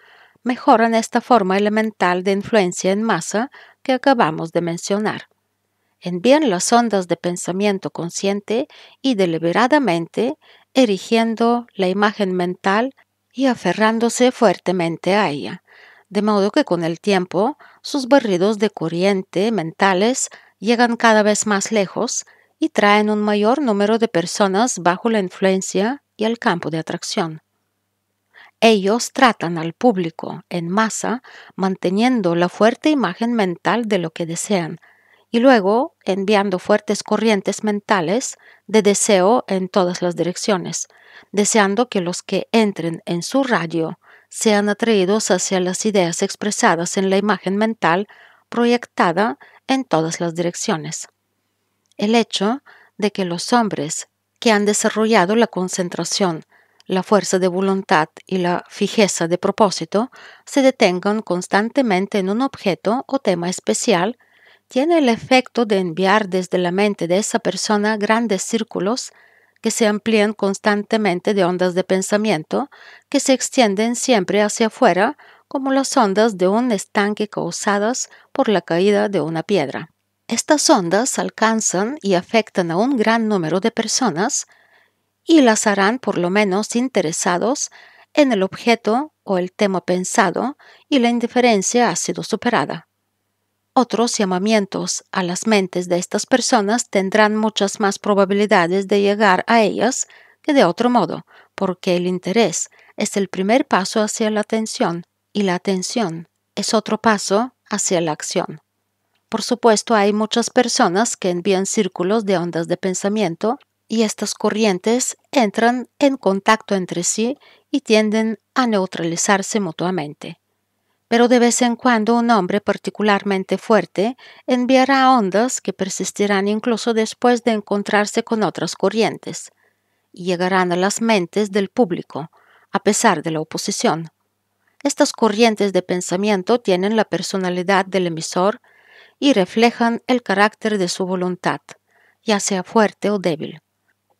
Speaker 1: mejoran esta forma elemental de influencia en masa que acabamos de mencionar. Envían las ondas de pensamiento consciente y deliberadamente erigiendo la imagen mental y aferrándose fuertemente a ella, de modo que con el tiempo sus barridos de corriente mentales llegan cada vez más lejos y traen un mayor número de personas bajo la influencia y el campo de atracción. Ellos tratan al público en masa manteniendo la fuerte imagen mental de lo que desean, y luego enviando fuertes corrientes mentales de deseo en todas las direcciones, deseando que los que entren en su radio sean atraídos hacia las ideas expresadas en la imagen mental proyectada en todas las direcciones. El hecho de que los hombres que han desarrollado la concentración, la fuerza de voluntad y la fijeza de propósito se detengan constantemente en un objeto o tema especial tiene el efecto de enviar desde la mente de esa persona grandes círculos que se amplían constantemente de ondas de pensamiento que se extienden siempre hacia afuera como las ondas de un estanque causadas por la caída de una piedra. Estas ondas alcanzan y afectan a un gran número de personas y las harán por lo menos interesados en el objeto o el tema pensado y la indiferencia ha sido superada otros llamamientos a las mentes de estas personas tendrán muchas más probabilidades de llegar a ellas que de otro modo, porque el interés es el primer paso hacia la atención y la atención es otro paso hacia la acción. Por supuesto, hay muchas personas que envían círculos de ondas de pensamiento y estas corrientes entran en contacto entre sí y tienden a neutralizarse mutuamente pero de vez en cuando un hombre particularmente fuerte enviará ondas que persistirán incluso después de encontrarse con otras corrientes y llegarán a las mentes del público, a pesar de la oposición. Estas corrientes de pensamiento tienen la personalidad del emisor y reflejan el carácter de su voluntad, ya sea fuerte o débil.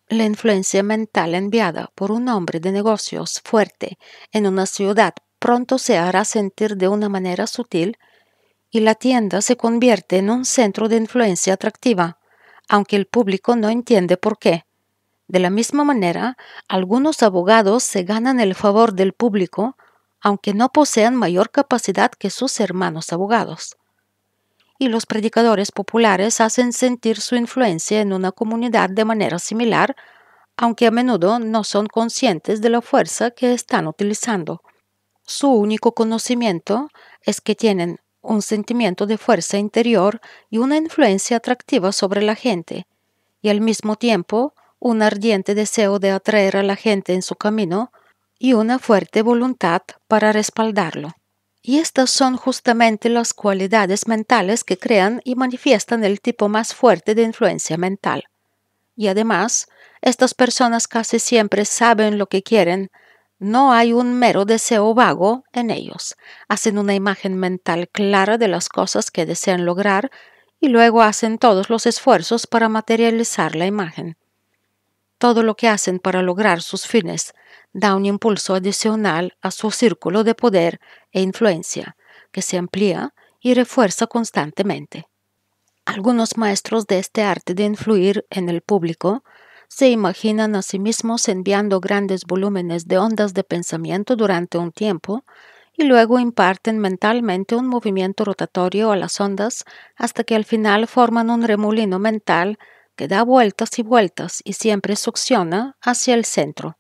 Speaker 1: La influencia mental enviada por un hombre de negocios fuerte en una ciudad pronto se hará sentir de una manera sutil y la tienda se convierte en un centro de influencia atractiva, aunque el público no entiende por qué. De la misma manera, algunos abogados se ganan el favor del público, aunque no posean mayor capacidad que sus hermanos abogados. Y los predicadores populares hacen sentir su influencia en una comunidad de manera similar, aunque a menudo no son conscientes de la fuerza que están utilizando. Su único conocimiento es que tienen un sentimiento de fuerza interior y una influencia atractiva sobre la gente, y al mismo tiempo un ardiente deseo de atraer a la gente en su camino y una fuerte voluntad para respaldarlo. Y estas son justamente las cualidades mentales que crean y manifiestan el tipo más fuerte de influencia mental. Y además, estas personas casi siempre saben lo que quieren, no hay un mero deseo vago en ellos. Hacen una imagen mental clara de las cosas que desean lograr y luego hacen todos los esfuerzos para materializar la imagen. Todo lo que hacen para lograr sus fines da un impulso adicional a su círculo de poder e influencia, que se amplía y refuerza constantemente. Algunos maestros de este arte de influir en el público se imaginan a sí mismos enviando grandes volúmenes de ondas de pensamiento durante un tiempo y luego imparten mentalmente un movimiento rotatorio a las ondas hasta que al final forman un remolino mental que da vueltas y vueltas y siempre succiona hacia el centro.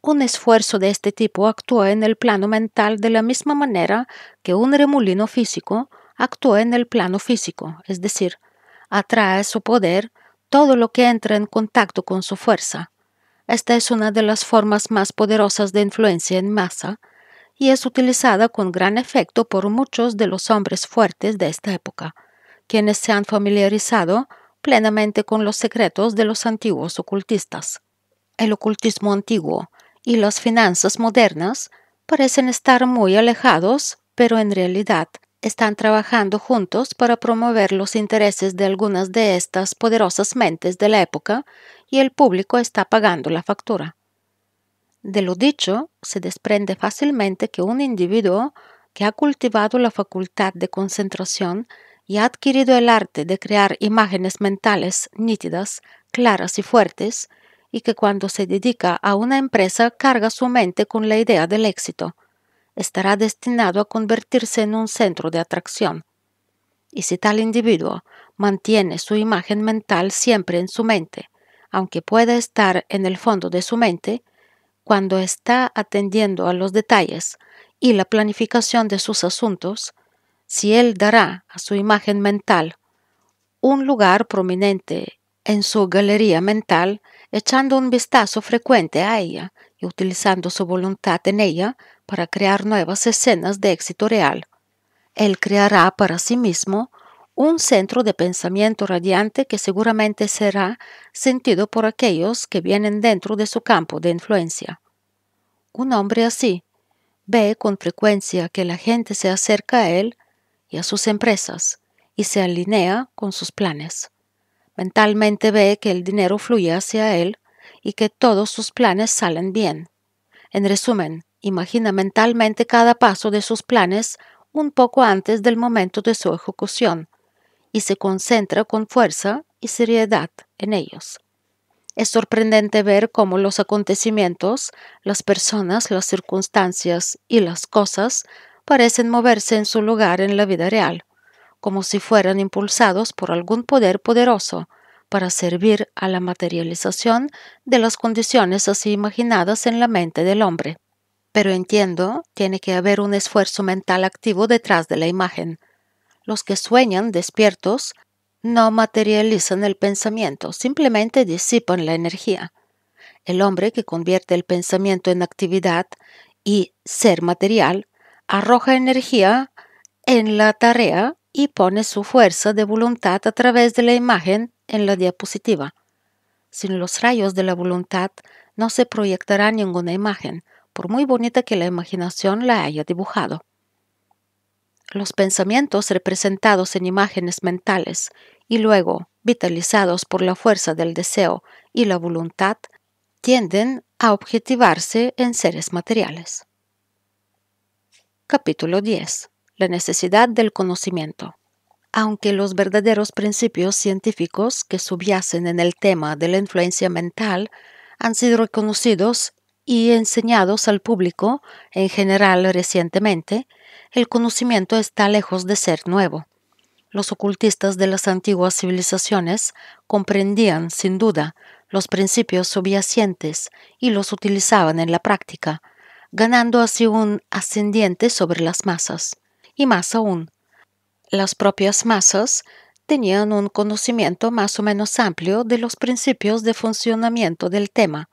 Speaker 1: Un esfuerzo de este tipo actúa en el plano mental de la misma manera que un remolino físico actúa en el plano físico, es decir, atrae su poder todo lo que entra en contacto con su fuerza. Esta es una de las formas más poderosas de influencia en masa y es utilizada con gran efecto por muchos de los hombres fuertes de esta época, quienes se han familiarizado plenamente con los secretos de los antiguos ocultistas. El ocultismo antiguo y las finanzas modernas parecen estar muy alejados, pero en realidad están trabajando juntos para promover los intereses de algunas de estas poderosas mentes de la época y el público está pagando la factura. De lo dicho, se desprende fácilmente que un individuo que ha cultivado la facultad de concentración y ha adquirido el arte de crear imágenes mentales nítidas, claras y fuertes, y que cuando se dedica a una empresa carga su mente con la idea del éxito estará destinado a convertirse en un centro de atracción. Y si tal individuo mantiene su imagen mental siempre en su mente, aunque pueda estar en el fondo de su mente, cuando está atendiendo a los detalles y la planificación de sus asuntos, si él dará a su imagen mental un lugar prominente en su galería mental, echando un vistazo frecuente a ella y utilizando su voluntad en ella para crear nuevas escenas de éxito real. Él creará para sí mismo un centro de pensamiento radiante que seguramente será sentido por aquellos que vienen dentro de su campo de influencia. Un hombre así ve con frecuencia que la gente se acerca a él y a sus empresas y se alinea con sus planes. Mentalmente ve que el dinero fluye hacia él y que todos sus planes salen bien. En resumen, imagina mentalmente cada paso de sus planes un poco antes del momento de su ejecución y se concentra con fuerza y seriedad en ellos. Es sorprendente ver cómo los acontecimientos, las personas, las circunstancias y las cosas parecen moverse en su lugar en la vida real como si fueran impulsados por algún poder poderoso para servir a la materialización de las condiciones así imaginadas en la mente del hombre. Pero entiendo, tiene que haber un esfuerzo mental activo detrás de la imagen. Los que sueñan despiertos no materializan el pensamiento, simplemente disipan la energía. El hombre que convierte el pensamiento en actividad y ser material arroja energía en la tarea y pone su fuerza de voluntad a través de la imagen en la diapositiva. Sin los rayos de la voluntad no se proyectará ninguna imagen, por muy bonita que la imaginación la haya dibujado. Los pensamientos representados en imágenes mentales y luego vitalizados por la fuerza del deseo y la voluntad tienden a objetivarse en seres materiales. Capítulo 10 la necesidad del conocimiento. Aunque los verdaderos principios científicos que subyacen en el tema de la influencia mental han sido reconocidos y enseñados al público en general recientemente, el conocimiento está lejos de ser nuevo. Los ocultistas de las antiguas civilizaciones comprendían, sin duda, los principios subyacentes y los utilizaban en la práctica, ganando así un ascendiente sobre las masas y más aún. las propias masas tenían un conocimiento más o menos amplio de los principios de funcionamiento del tema,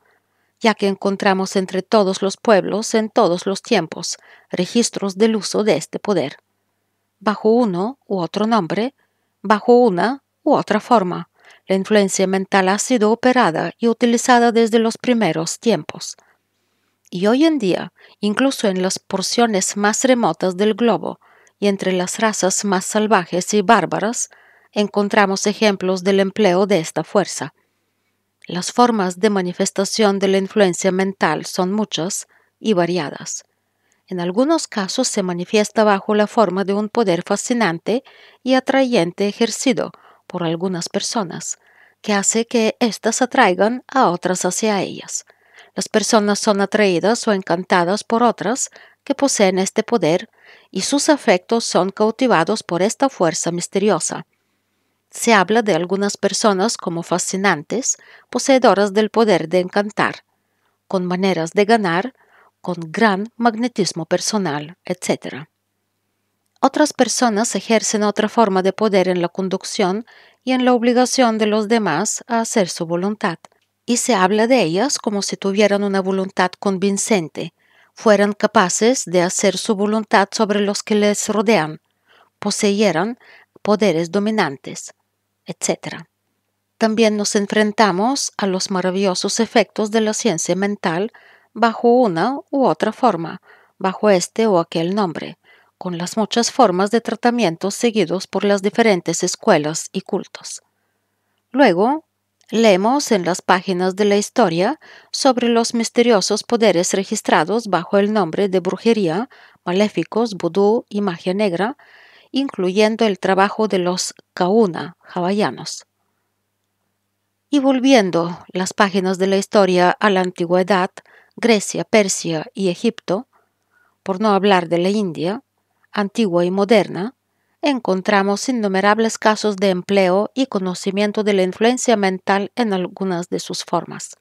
Speaker 1: ya que encontramos entre todos los pueblos en todos los tiempos registros del uso de este poder, bajo uno u otro nombre, bajo una u otra forma. La influencia mental ha sido operada y utilizada desde los primeros tiempos. Y hoy en día, incluso en las porciones más remotas del globo, y entre las razas más salvajes y bárbaras encontramos ejemplos del empleo de esta fuerza. Las formas de manifestación de la influencia mental son muchas y variadas. En algunos casos se manifiesta bajo la forma de un poder fascinante y atrayente ejercido por algunas personas, que hace que éstas atraigan a otras hacia ellas. Las personas son atraídas o encantadas por otras que poseen este poder y sus afectos son cautivados por esta fuerza misteriosa. Se habla de algunas personas como fascinantes, poseedoras del poder de encantar, con maneras de ganar, con gran magnetismo personal, etc. Otras personas ejercen otra forma de poder en la conducción y en la obligación de los demás a hacer su voluntad y se habla de ellas como si tuvieran una voluntad convincente, fueran capaces de hacer su voluntad sobre los que les rodean, poseyeran poderes dominantes, etc. También nos enfrentamos a los maravillosos efectos de la ciencia mental bajo una u otra forma, bajo este o aquel nombre, con las muchas formas de tratamiento seguidos por las diferentes escuelas y cultos. Luego, Leemos en las páginas de la historia sobre los misteriosos poderes registrados bajo el nombre de brujería, maléficos, vudú y magia negra, incluyendo el trabajo de los kauna hawaianos. Y volviendo las páginas de la historia a la antigüedad, Grecia, Persia y Egipto, por no hablar de la India, antigua y moderna, encontramos innumerables casos de empleo y conocimiento de la influencia mental en algunas de sus formas.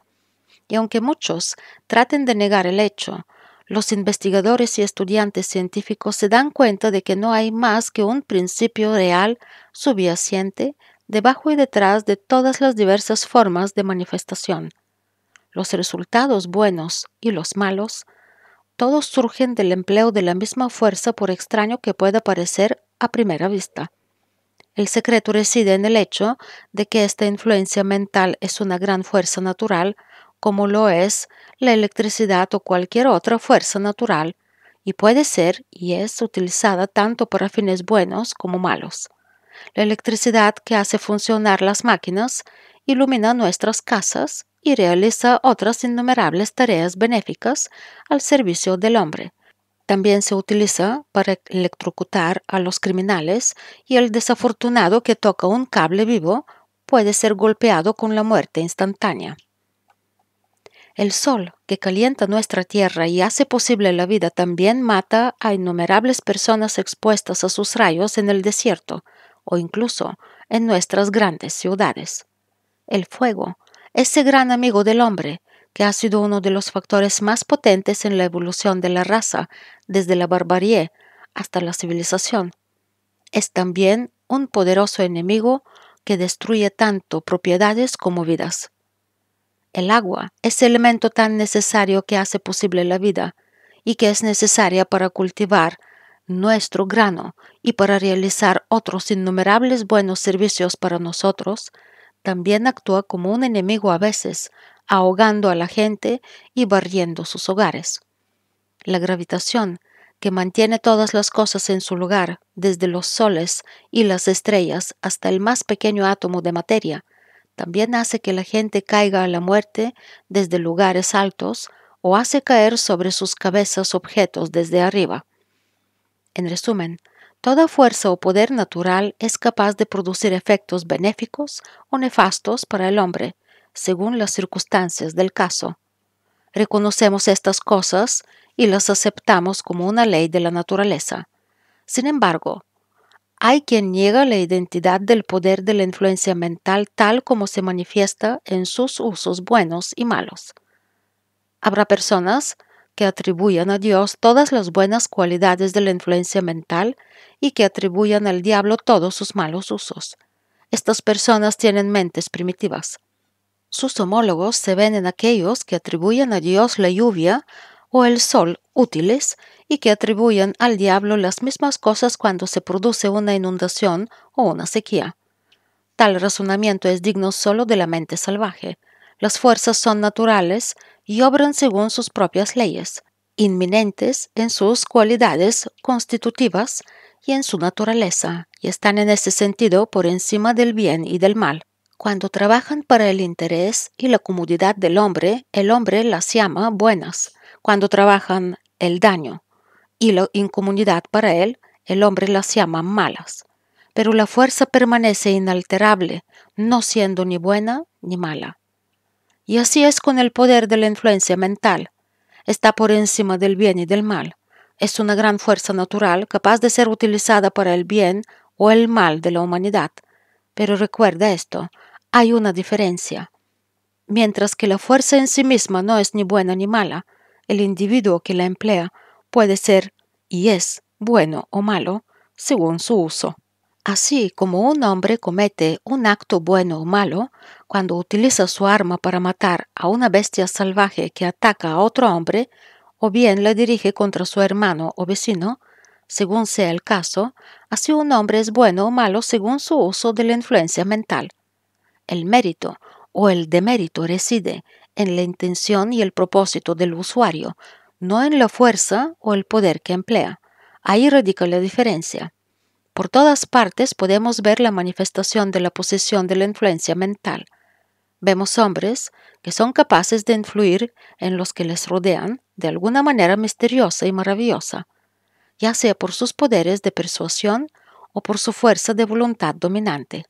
Speaker 1: Y aunque muchos traten de negar el hecho, los investigadores y estudiantes científicos se dan cuenta de que no hay más que un principio real subyacente debajo y detrás de todas las diversas formas de manifestación. Los resultados buenos y los malos, todos surgen del empleo de la misma fuerza por extraño que pueda parecer a primera vista. El secreto reside en el hecho de que esta influencia mental es una gran fuerza natural, como lo es la electricidad o cualquier otra fuerza natural, y puede ser y es utilizada tanto para fines buenos como malos. La electricidad que hace funcionar las máquinas ilumina nuestras casas y realiza otras innumerables tareas benéficas al servicio del hombre. También se utiliza para e-, electrocutar a los criminales y el desafortunado que toca un cable vivo puede ser golpeado con la muerte instantánea. El sol, que calienta nuestra tierra y hace posible la vida, también mata a innumerables personas expuestas a sus rayos en el desierto o incluso en nuestras grandes ciudades. El fuego, ese gran amigo del hombre, que ha sido uno de los factores más potentes en la evolución de la raza, desde la barbarie hasta la civilización. Es también un poderoso enemigo que destruye tanto propiedades como vidas. El agua es elemento tan necesario que hace posible la vida y que es necesaria para cultivar nuestro grano y para realizar otros innumerables buenos servicios para nosotros, también actúa como un enemigo a veces ahogando a la gente y barriendo sus hogares. La gravitación, que mantiene todas las cosas en su lugar, desde los soles y las estrellas hasta el más pequeño átomo de materia, también hace que la gente caiga a la muerte desde lugares altos o hace caer sobre sus cabezas objetos desde arriba. En resumen, toda fuerza o poder natural es capaz de producir efectos benéficos o nefastos para el hombre, según las circunstancias del caso. Reconocemos estas cosas y las aceptamos como una ley de la naturaleza. Sin embargo, hay quien niega la identidad del poder de la influencia mental tal como se manifiesta en sus usos buenos y malos. Habrá personas que atribuyan a Dios todas las buenas cualidades de la influencia mental y que atribuyan al diablo todos sus malos usos. Estas personas tienen mentes primitivas. Sus homólogos se ven en aquellos que atribuyen a Dios la lluvia o el sol útiles y que atribuyen al diablo las mismas cosas cuando se produce una inundación o una sequía. Tal razonamiento es digno solo de la mente salvaje. Las fuerzas son naturales y obran según sus propias leyes, inminentes en sus cualidades constitutivas y en su naturaleza, y están en ese sentido por encima del bien y del mal. Cuando trabajan para el interés y la comodidad del hombre, el hombre las llama buenas. Cuando trabajan el daño y la incomodidad para él, el hombre las llama malas. Pero la fuerza permanece inalterable, no siendo ni buena ni mala. Y así es con el poder de la influencia mental. Está por encima del bien y del mal. Es una gran fuerza natural capaz de ser utilizada para el bien o el mal de la humanidad. Pero recuerda esto, hay una diferencia. Mientras que la fuerza en sí misma no es ni buena ni mala, el individuo que la emplea puede ser y es bueno o malo según su uso. Así como un hombre comete un acto bueno o malo cuando utiliza su arma para matar a una bestia salvaje que ataca a otro hombre, o bien la dirige contra su hermano o vecino, según sea el caso, así un hombre es bueno o malo según su uso de la influencia mental. El mérito o el demérito reside en la intención y el propósito del usuario, no en la fuerza o el poder que emplea. Ahí radica la diferencia. Por todas partes podemos ver la manifestación de la posesión de la influencia mental. Vemos hombres que son capaces de influir en los que les rodean de alguna manera misteriosa y maravillosa, ya sea por sus poderes de persuasión o por su fuerza de voluntad dominante.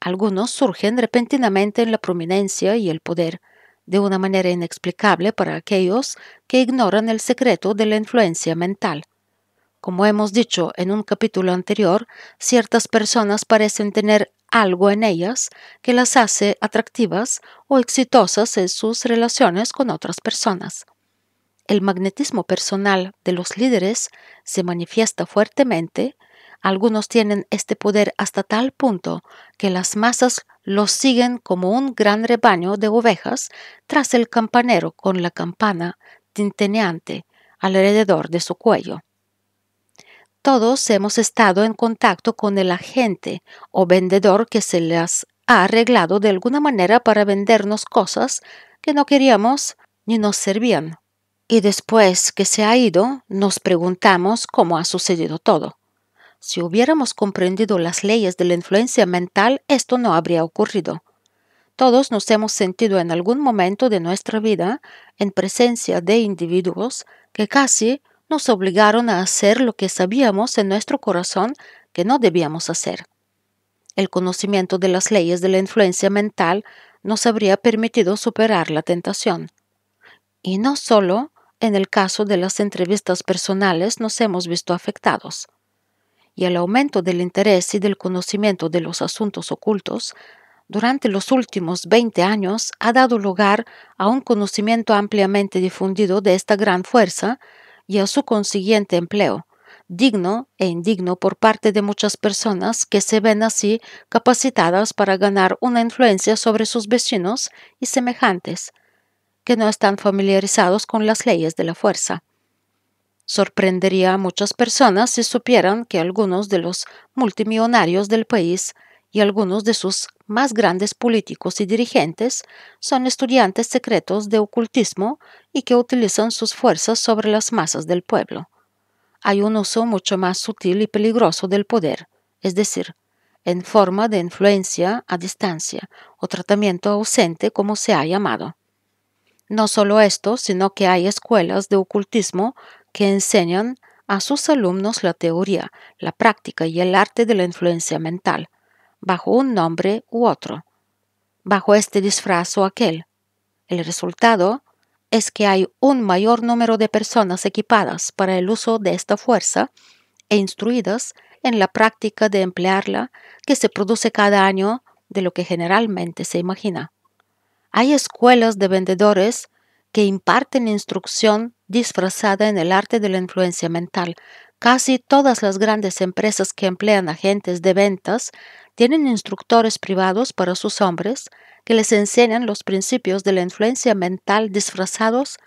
Speaker 1: Algunos surgen repentinamente en la prominencia y el poder, de una manera inexplicable para aquellos que ignoran el secreto de la influencia mental. Como hemos dicho en un capítulo anterior, ciertas personas parecen tener algo en ellas que las hace atractivas o exitosas en sus relaciones con otras personas. El magnetismo personal de los líderes se manifiesta fuertemente algunos tienen este poder hasta tal punto que las masas los siguen como un gran rebaño de ovejas tras el campanero con la campana tinteneante alrededor de su cuello. Todos hemos estado en contacto con el agente o vendedor que se las ha arreglado de alguna manera para vendernos cosas que no queríamos ni nos servían. Y después que se ha ido, nos preguntamos cómo ha sucedido todo. Si hubiéramos comprendido las leyes de la influencia mental, esto no habría ocurrido. Todos nos hemos sentido en algún momento de nuestra vida en presencia de individuos que casi nos obligaron a hacer lo que sabíamos en nuestro corazón que no debíamos hacer. El conocimiento de las leyes de la influencia mental nos habría permitido superar la tentación. Y no solo en el caso de las entrevistas personales nos hemos visto afectados y el aumento del interés y del conocimiento de los asuntos ocultos, durante los últimos 20 años ha dado lugar a un conocimiento ampliamente difundido de esta gran fuerza y a su consiguiente empleo, digno e indigno por parte de muchas personas que se ven así capacitadas para ganar una influencia sobre sus vecinos y semejantes, que no están familiarizados con las leyes de la fuerza. Sorprendería a muchas personas si supieran que algunos de los multimillonarios del país y algunos de sus más grandes políticos y dirigentes son estudiantes secretos de ocultismo y que utilizan sus fuerzas sobre las masas del pueblo. Hay un uso mucho más sutil y peligroso del poder, es decir, en forma de influencia a distancia o tratamiento ausente como se ha llamado. No solo esto, sino que hay escuelas de ocultismo que enseñan a sus alumnos la teoría, la práctica y el arte de la influencia mental, bajo un nombre u otro, bajo este disfraz o aquel. El resultado es que hay un mayor número de personas equipadas para el uso de esta fuerza e instruidas en la práctica de emplearla que se produce cada año de lo que generalmente se imagina. Hay escuelas de vendedores que imparten instrucción disfrazada en el arte de la influencia mental. Casi todas las grandes empresas que emplean agentes de ventas tienen instructores privados para sus hombres que les enseñan los principios de la influencia mental disfrazados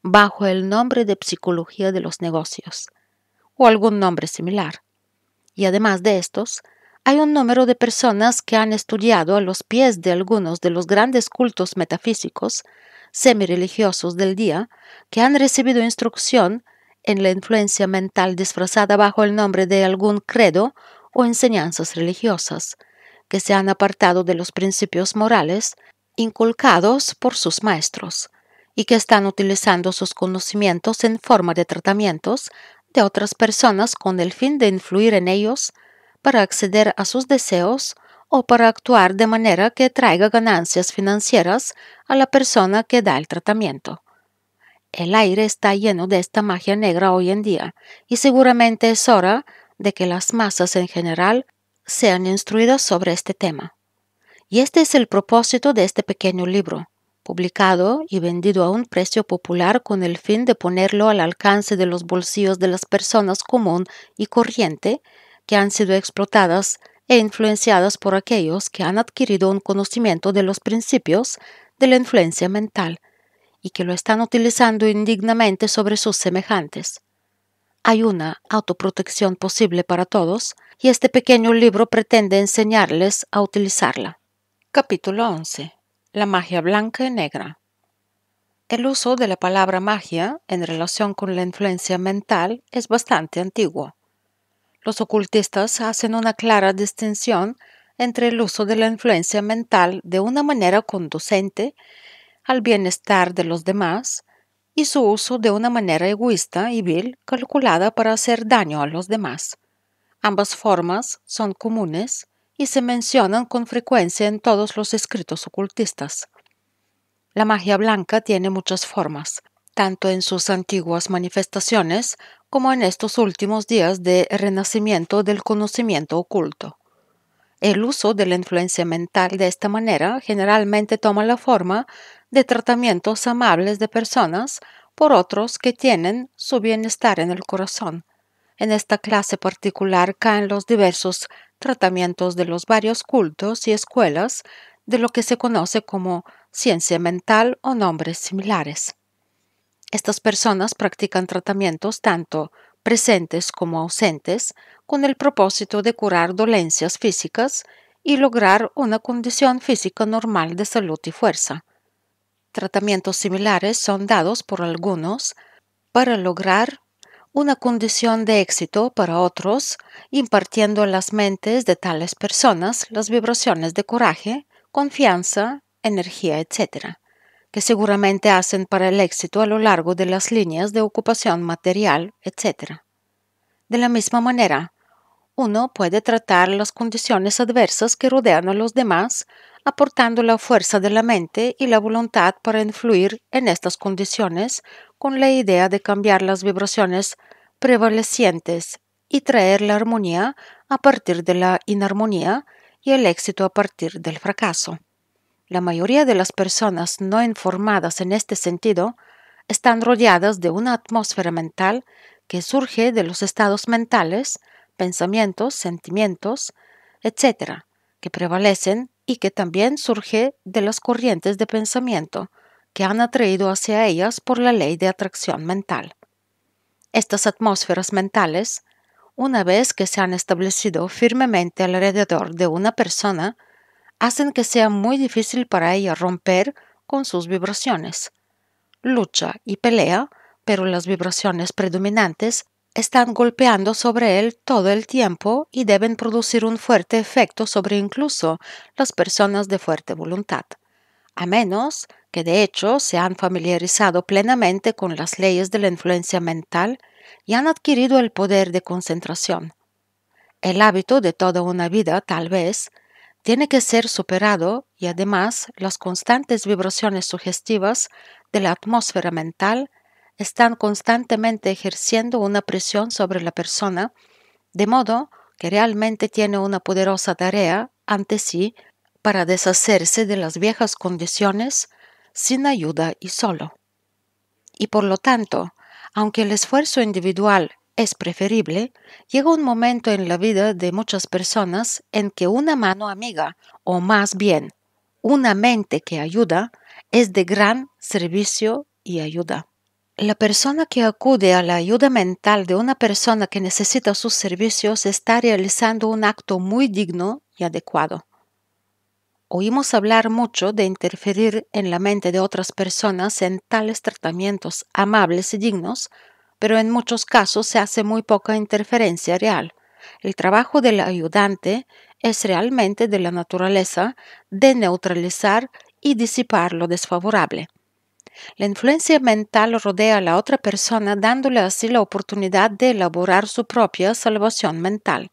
Speaker 1: bajo el nombre de psicología de los negocios o algún nombre similar. Y además de estos, hay un número de personas que han estudiado a los pies de algunos de los grandes cultos metafísicos semi religiosos del día que han recibido instrucción en la influencia mental disfrazada bajo el nombre de algún credo o enseñanzas religiosas, que se han apartado de los principios morales inculcados por sus maestros y que están utilizando sus conocimientos en forma de tratamientos de otras personas con el fin de influir en ellos para acceder a sus deseos o para actuar de manera que traiga ganancias financieras a la persona que da el tratamiento. El aire está lleno de esta magia negra hoy en día y seguramente es hora de que las masas en general sean instruidas sobre este tema. Y este es el propósito de este pequeño libro, publicado y vendido a un precio popular con el fin de ponerlo al alcance de los bolsillos de las personas común y corriente que han sido explotadas e influenciadas por aquellos que han adquirido un conocimiento de los principios de la influencia mental y que lo están utilizando indignamente sobre sus semejantes. Hay una autoprotección posible para todos y este pequeño libro pretende enseñarles a utilizarla. Capítulo 11. La magia blanca y negra. El uso de la palabra magia en relación con la influencia mental es bastante antiguo. Los ocultistas hacen una clara distinción entre el uso de la influencia mental de una manera conducente al bienestar de los demás y su uso de una manera egoísta y vil calculada para hacer daño a los demás. Ambas formas son comunes y se mencionan con frecuencia en todos los escritos ocultistas. La magia blanca tiene muchas formas, tanto en sus antiguas manifestaciones como en estos últimos días de renacimiento del conocimiento oculto. El uso de la influencia mental de esta manera generalmente toma la forma de tratamientos amables de personas por otros que tienen su bienestar en el corazón. En esta clase particular caen los diversos tratamientos de los varios cultos y escuelas de lo que se conoce como ciencia mental o nombres similares. Estas personas practican tratamientos tanto presentes como ausentes con el propósito de curar dolencias físicas y lograr una condición física normal de salud y fuerza. Tratamientos similares son dados por algunos para lograr una condición de éxito para otros, impartiendo en las mentes de tales personas las vibraciones de coraje, confianza, energía, etc seguramente hacen para el éxito a lo largo de las líneas de ocupación material, etc. De la misma manera, uno puede tratar las condiciones adversas que rodean a los demás aportando la fuerza de la mente y la voluntad para influir en estas condiciones con la idea de cambiar las vibraciones prevalecientes y traer la armonía a partir de la inarmonía y el éxito a partir del fracaso. La mayoría de las personas no informadas en este sentido están rodeadas de una atmósfera mental que surge de los estados mentales, pensamientos, sentimientos, etc., que prevalecen y que también surge de las corrientes de pensamiento que han atraído hacia ellas por la ley de atracción mental. Estas atmósferas mentales, una vez que se han establecido firmemente alrededor de una persona, hacen que sea muy difícil para ella romper con sus vibraciones. Lucha y pelea, pero las vibraciones predominantes están golpeando sobre él todo el tiempo y deben producir un fuerte efecto sobre incluso las personas de fuerte voluntad, a menos que de hecho se han familiarizado plenamente con las leyes de la influencia mental y han adquirido el poder de concentración. El hábito de toda una vida, tal vez, tiene que ser superado y además las constantes vibraciones sugestivas de la atmósfera mental están constantemente ejerciendo una presión sobre la persona, de modo que realmente tiene una poderosa tarea ante sí para deshacerse de las viejas condiciones sin ayuda y solo. Y por lo tanto, aunque el esfuerzo individual es preferible, llega un momento en la vida de muchas personas en que una mano amiga, o más bien, una mente que ayuda, es de gran servicio y ayuda. La persona que acude a la ayuda mental de una persona que necesita sus servicios está realizando un acto muy digno y adecuado. Oímos hablar mucho de interferir en la mente de otras personas en tales tratamientos amables y dignos pero en muchos casos se hace muy poca interferencia real. El trabajo del ayudante es realmente de la naturaleza de neutralizar y disipar lo desfavorable. La influencia mental rodea a la otra persona dándole así la oportunidad de elaborar su propia salvación mental.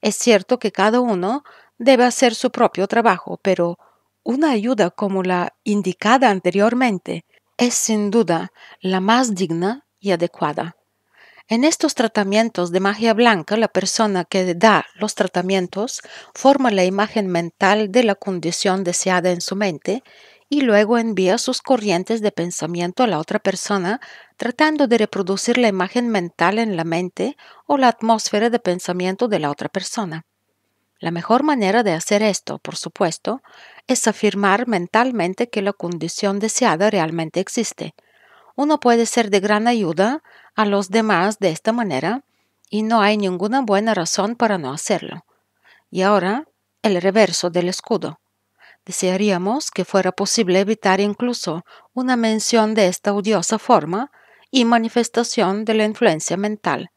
Speaker 1: Es cierto que cada uno debe hacer su propio trabajo, pero una ayuda como la indicada anteriormente es sin duda la más digna adecuada. En estos tratamientos de magia blanca, la persona que da los tratamientos forma la imagen mental de la condición deseada en su mente y luego envía sus corrientes de pensamiento a la otra persona tratando de reproducir la imagen mental en la mente o la atmósfera de pensamiento de la otra persona. La mejor manera de hacer esto, por supuesto, es afirmar mentalmente que la condición deseada realmente existe, uno puede ser de gran ayuda a los demás de esta manera y no hay ninguna buena razón para no hacerlo. Y ahora, el reverso del escudo. Desearíamos que fuera posible evitar incluso una mención de esta odiosa forma y manifestación de la influencia mental,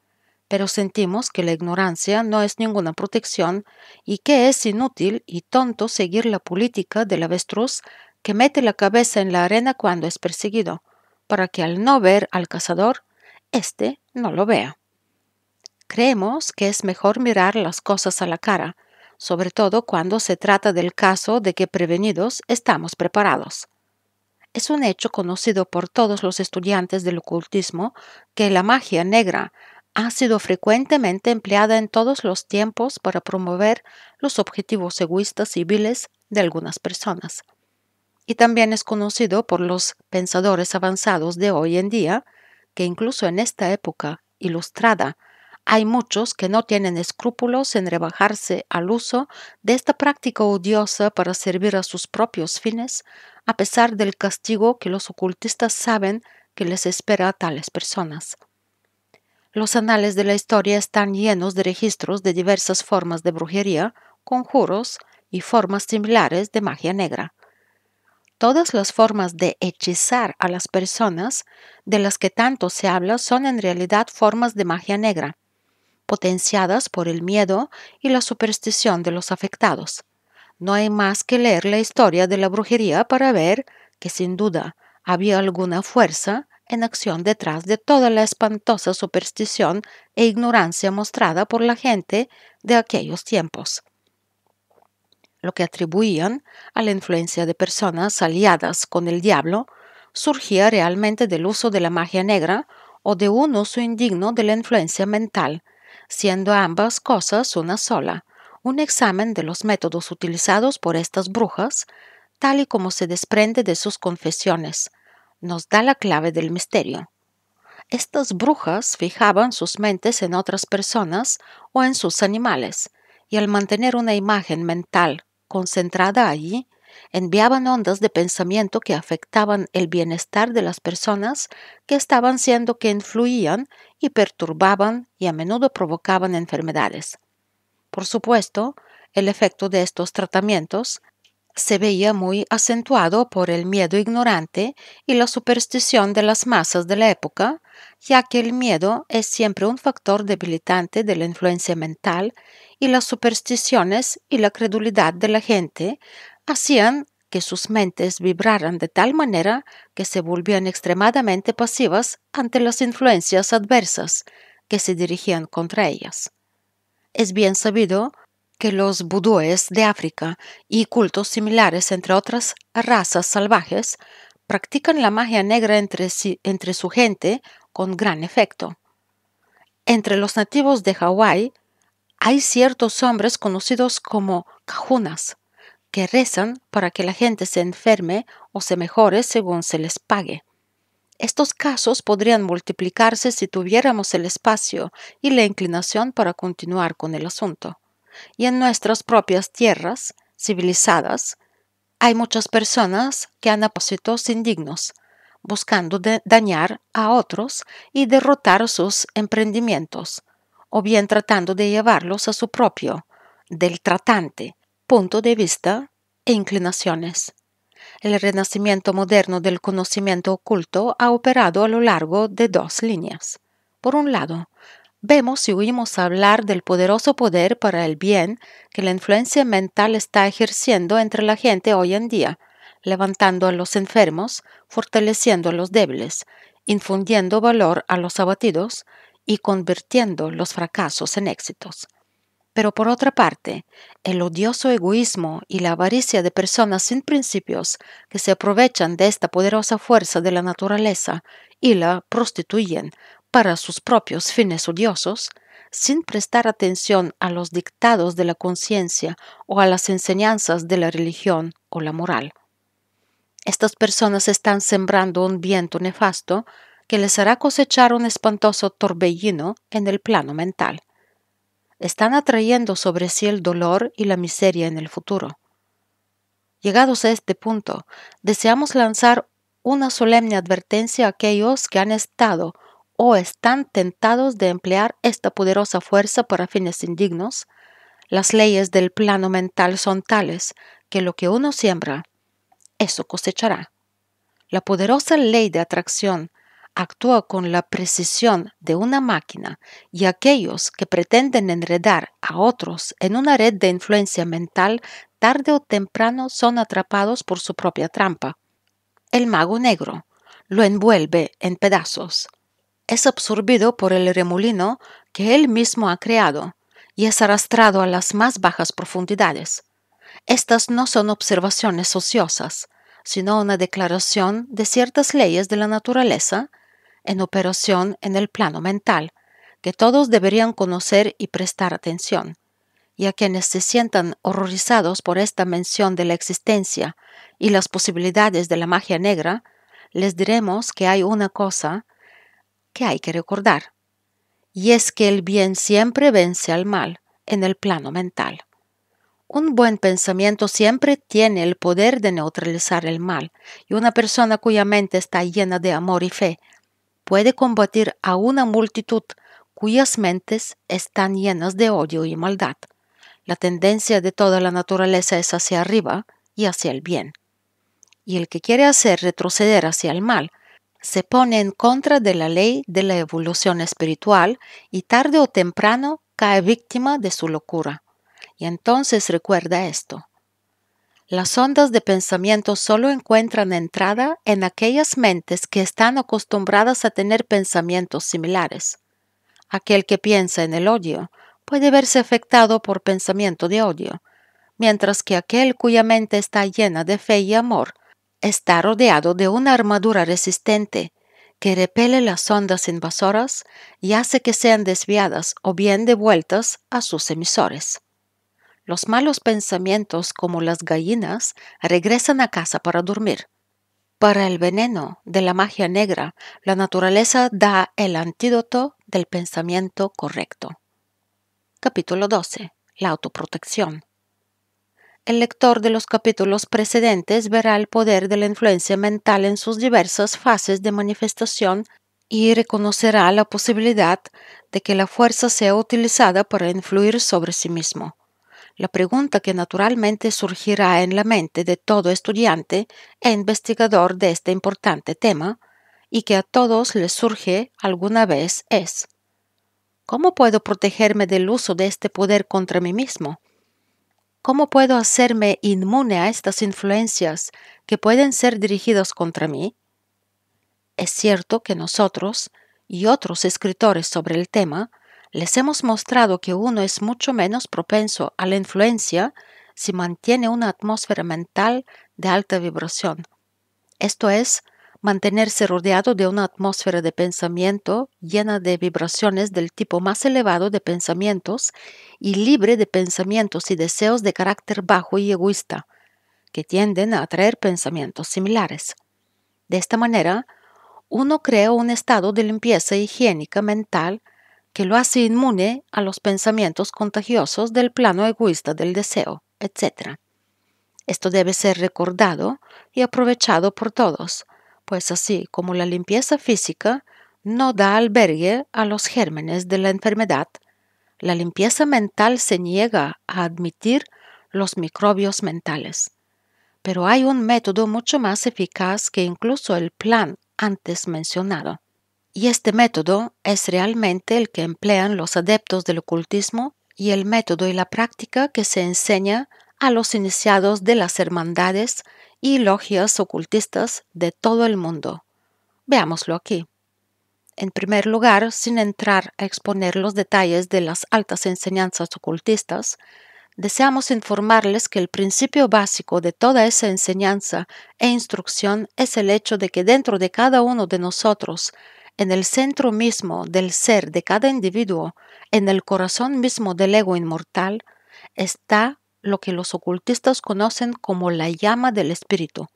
Speaker 1: pero sentimos que la ignorancia no es ninguna protección y que es inútil y tonto seguir la política del avestruz que mete la cabeza en la arena cuando es perseguido para que al no ver al cazador, éste no lo vea. Creemos que es mejor mirar las cosas a la cara, sobre todo cuando se trata del caso de que prevenidos estamos preparados. Es un hecho conocido por todos los estudiantes del ocultismo que la magia negra ha sido frecuentemente empleada en todos los tiempos para promover los objetivos egoístas y viles de algunas personas y también es conocido por los pensadores avanzados de hoy en día, que incluso en esta época ilustrada hay muchos que no tienen escrúpulos en rebajarse al uso de esta práctica odiosa para servir a sus propios fines, a pesar del castigo que los ocultistas saben que les espera a tales personas. Los anales de la historia están llenos de registros de diversas formas de brujería, conjuros y formas similares de magia negra. Todas las formas de hechizar a las personas de las que tanto se habla son en realidad formas de magia negra, potenciadas por el miedo y la superstición de los afectados. No hay más que leer la historia de la brujería para ver que sin duda había alguna fuerza en acción detrás de toda la espantosa superstición e ignorancia mostrada por la gente de aquellos tiempos lo que atribuían a la influencia de personas aliadas con el diablo, surgía realmente del uso de la magia negra o de un uso indigno de la influencia mental, siendo ambas cosas una sola, un examen de los métodos utilizados por estas brujas, tal y como se desprende de sus confesiones, nos da la clave del misterio. Estas brujas fijaban sus mentes en otras personas o en sus animales, y al mantener una imagen mental concentrada allí, enviaban ondas de pensamiento que afectaban el bienestar de las personas que estaban siendo que influían y perturbaban y a menudo provocaban enfermedades. Por supuesto, el efecto de estos tratamientos se veía muy acentuado por el miedo ignorante y la superstición de las masas de la época, ya que el miedo es siempre un factor debilitante de la influencia mental y las supersticiones y la credulidad de la gente hacían que sus mentes vibraran de tal manera que se volvían extremadamente pasivas ante las influencias adversas que se dirigían contra ellas. Es bien sabido que los budúes de África y cultos similares entre otras razas salvajes practican la magia negra entre, entre su gente con gran efecto. Entre los nativos de Hawái hay ciertos hombres conocidos como cajunas, que rezan para que la gente se enferme o se mejore según se les pague. Estos casos podrían multiplicarse si tuviéramos el espacio y la inclinación para continuar con el asunto y en nuestras propias tierras civilizadas hay muchas personas que han apósitos indignos, buscando dañar a otros y derrotar sus emprendimientos, o bien tratando de llevarlos a su propio, del tratante, punto de vista e inclinaciones. El renacimiento moderno del conocimiento oculto ha operado a lo largo de dos líneas. Por un lado, vemos y oímos hablar del poderoso poder para el bien que la influencia mental está ejerciendo entre la gente hoy en día, levantando a los enfermos, fortaleciendo a los débiles, infundiendo valor a los abatidos y convirtiendo los fracasos en éxitos. Pero por otra parte, el odioso egoísmo y la avaricia de personas sin principios que se aprovechan de esta poderosa fuerza de la naturaleza y la prostituyen para sus propios fines odiosos, sin prestar atención a los dictados de la conciencia o a las enseñanzas de la religión o la moral. Estas personas están sembrando un viento nefasto que les hará cosechar un espantoso torbellino en el plano mental. Están atrayendo sobre sí el dolor y la miseria en el futuro. Llegados a este punto, deseamos lanzar una solemne advertencia a aquellos que han estado o están tentados de emplear esta poderosa fuerza para fines indignos, las leyes del plano mental son tales que lo que uno siembra, eso cosechará. La poderosa ley de atracción actúa con la precisión de una máquina y aquellos que pretenden enredar a otros en una red de influencia mental tarde o temprano son atrapados por su propia trampa. El mago negro lo envuelve en pedazos es absorbido por el remolino que él mismo ha creado y es arrastrado a las más bajas profundidades. Estas no son observaciones ociosas, sino una declaración de ciertas leyes de la naturaleza en operación en el plano mental, que todos deberían conocer y prestar atención, y a quienes se sientan horrorizados por esta mención de la existencia y las posibilidades de la magia negra, les diremos que hay una cosa que hay que recordar, y es que el bien siempre vence al mal en el plano mental. Un buen pensamiento siempre tiene el poder de neutralizar el mal, y una persona cuya mente está llena de amor y fe puede combatir a una multitud cuyas mentes están llenas de odio y maldad. La tendencia de toda la naturaleza es hacia arriba y hacia el bien. Y el que quiere hacer retroceder hacia el mal se pone en contra de la ley de la evolución espiritual y tarde o temprano cae víctima de su locura. Y entonces recuerda esto. Las ondas de pensamiento solo encuentran entrada en aquellas mentes que están acostumbradas a tener pensamientos similares. Aquel que piensa en el odio puede verse afectado por pensamiento de odio, mientras que aquel cuya mente está llena de fe y amor está rodeado de una armadura resistente que repele las ondas invasoras y hace que sean desviadas o bien devueltas a sus emisores. Los malos pensamientos como las gallinas regresan a casa para dormir. Para el veneno de la magia negra, la naturaleza da el antídoto del pensamiento correcto. Capítulo 12. La autoprotección. El lector de los capítulos precedentes verá el poder de la influencia mental en sus diversas fases de manifestación y reconocerá la posibilidad de que la fuerza sea utilizada para influir sobre sí mismo. La pregunta que naturalmente surgirá en la mente de todo estudiante e investigador de este importante tema, y que a todos les surge alguna vez es, ¿cómo puedo protegerme del uso de este poder contra mí mismo? ¿Cómo puedo hacerme inmune a estas influencias que pueden ser dirigidas contra mí? Es cierto que nosotros y otros escritores sobre el tema les hemos mostrado que uno es mucho menos propenso a la influencia si mantiene una atmósfera mental de alta vibración, esto es, mantenerse rodeado de una atmósfera de pensamiento llena de vibraciones del tipo más elevado de pensamientos y libre de pensamientos y deseos de carácter bajo y egoísta, que tienden a atraer pensamientos similares. De esta manera, uno crea un estado de limpieza higiénica mental que lo hace inmune a los pensamientos contagiosos del plano egoísta del deseo, etc. Esto debe ser recordado y aprovechado por todos, pues así como la limpieza física no da albergue a los gérmenes de la enfermedad, la limpieza mental se niega a admitir los microbios mentales. Pero hay un método mucho más eficaz que incluso el plan antes mencionado. Y este método es realmente el que emplean los adeptos del ocultismo y el método y la práctica que se enseña a los iniciados de las hermandades y logias ocultistas de todo el mundo. Veámoslo aquí. En primer lugar, sin entrar a exponer los detalles de las altas enseñanzas ocultistas, deseamos informarles que el principio básico de toda esa enseñanza e instrucción es el hecho de que dentro de cada uno de nosotros, en el centro mismo del ser de cada individuo, en el corazón mismo del ego inmortal, está lo que los ocultistas conocen como la llama del espíritu.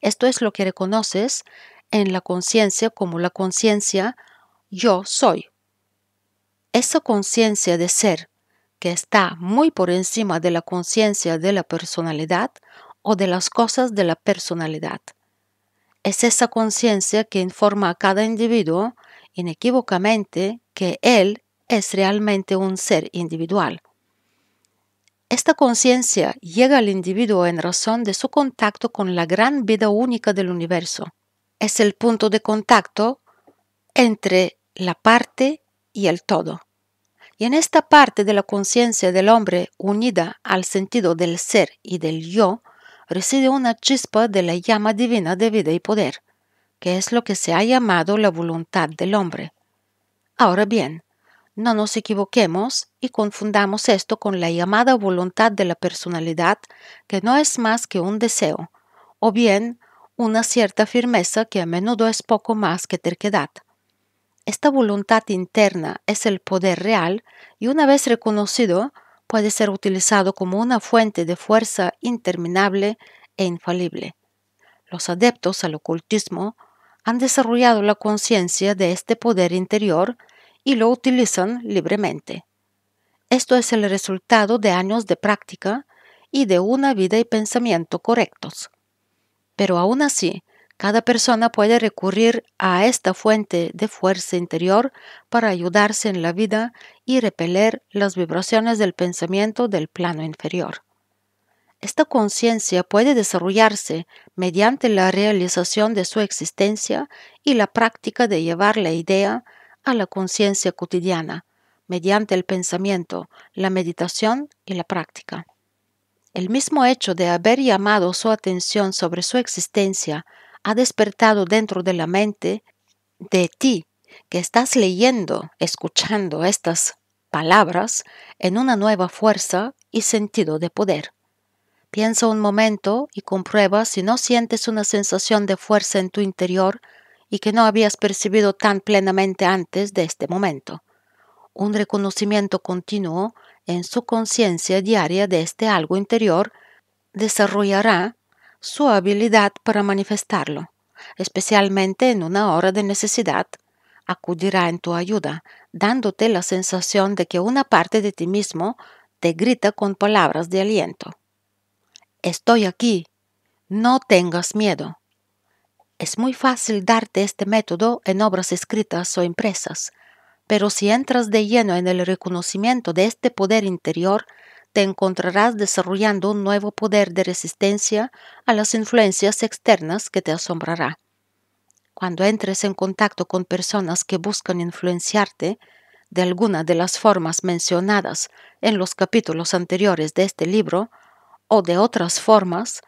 Speaker 1: Esto es lo que reconoces en la conciencia como la conciencia yo soy. Esa conciencia de ser, que está muy por encima de la conciencia de la personalidad o de las cosas de la personalidad. Es esa conciencia que informa a cada individuo inequívocamente que él es realmente un ser individual esta conciencia llega al individuo en razón de su contacto con la gran vida única del universo. Es el punto de contacto entre la parte y el todo. Y en esta parte de la conciencia del hombre unida al sentido del ser y del yo, reside una chispa de la llama divina de vida y poder, que es lo que se ha llamado la voluntad del hombre. Ahora bien, no nos equivoquemos y confundamos esto con la llamada voluntad de la personalidad, que no es más que un deseo, o bien una cierta firmeza que a menudo es poco más que terquedad. Esta voluntad interna es el poder real y una vez reconocido puede ser utilizado como una fuente de fuerza interminable e infalible. Los adeptos al ocultismo han desarrollado la conciencia de este poder interior y lo utilizan libremente. Esto es el resultado de años de práctica y de una vida y pensamiento correctos. Pero aún así, cada persona puede recurrir a esta fuente de fuerza interior para ayudarse en la vida y repeler las vibraciones del pensamiento del plano inferior. Esta conciencia puede desarrollarse mediante la realización de su existencia y la práctica de llevar la idea a la conciencia cotidiana mediante el pensamiento, la meditación y la práctica. El mismo hecho de haber llamado su atención sobre su existencia ha despertado dentro de la mente de ti que estás leyendo, escuchando estas palabras en una nueva fuerza y sentido de poder. Piensa un momento y comprueba si no sientes una sensación de fuerza en tu interior y que no habías percibido tan plenamente antes de este momento. Un reconocimiento continuo en su conciencia diaria de este algo interior desarrollará su habilidad para manifestarlo, especialmente en una hora de necesidad. Acudirá en tu ayuda, dándote la sensación de que una parte de ti mismo te grita con palabras de aliento. Estoy aquí. No tengas miedo. Es muy fácil darte este método en obras escritas o impresas, pero si entras de lleno en el reconocimiento de este poder interior, te encontrarás desarrollando un nuevo poder de resistencia a las influencias externas que te asombrará. Cuando entres en contacto con personas que buscan influenciarte de alguna de las formas mencionadas en los capítulos anteriores de este libro o de otras formas,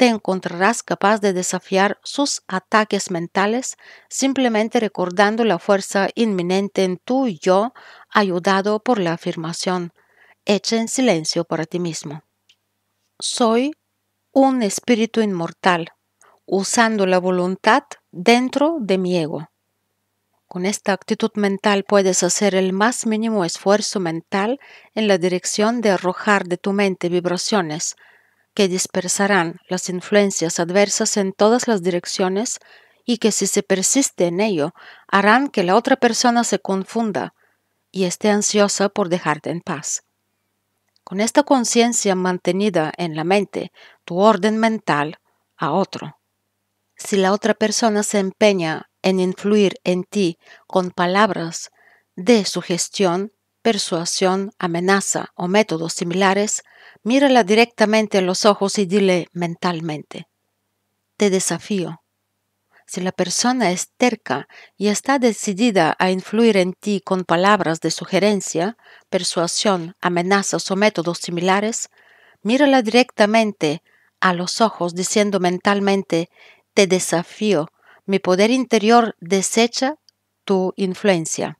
Speaker 1: te encontrarás capaz de desafiar sus ataques mentales simplemente recordando la fuerza inminente en y yo ayudado por la afirmación hecha en silencio para ti mismo. Soy un espíritu inmortal usando la voluntad dentro de mi ego. Con esta actitud mental puedes hacer el más mínimo esfuerzo mental en la dirección de arrojar de tu mente vibraciones que dispersarán las influencias adversas en todas las direcciones y que si se persiste en ello harán que la otra persona se confunda y esté ansiosa por dejarte en paz. Con esta conciencia mantenida en la mente, tu orden mental a otro. Si la otra persona se empeña en influir en ti con palabras de sugestión, persuasión, amenaza o métodos similares, Mírala directamente a los ojos y dile mentalmente, te desafío. Si la persona es terca y está decidida a influir en ti con palabras de sugerencia, persuasión, amenazas o métodos similares, mírala directamente a los ojos diciendo mentalmente, te desafío, mi poder interior desecha tu influencia.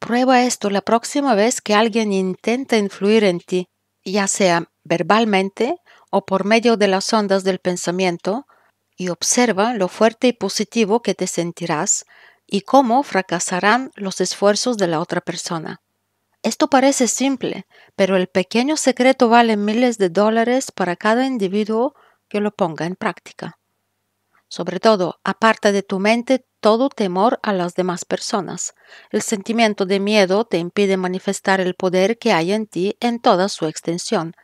Speaker 1: Prueba esto la próxima vez que alguien intenta influir en ti ya sea verbalmente o por medio de las ondas del pensamiento, y observa lo fuerte y positivo que te sentirás y cómo fracasarán los esfuerzos de la otra persona. Esto parece simple, pero el pequeño secreto vale miles de dólares para cada individuo que lo ponga en práctica. Sobre todo, aparta de tu mente todo temor a las demás personas. El sentimiento de miedo te impide manifestar el poder que hay en ti en toda su extensión.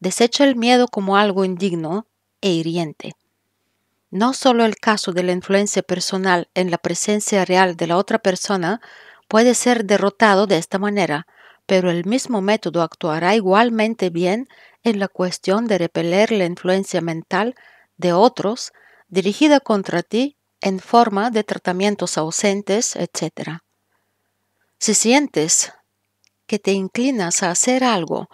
Speaker 1: Desecha el miedo como algo indigno e hiriente. No solo el caso de la influencia personal en la presencia real de la otra persona puede ser derrotado de esta manera, pero el mismo método actuará igualmente bien en la cuestión de repeler la influencia mental de otros dirigida contra ti en forma de tratamientos ausentes, etc. Si sientes que te inclinas a hacer algo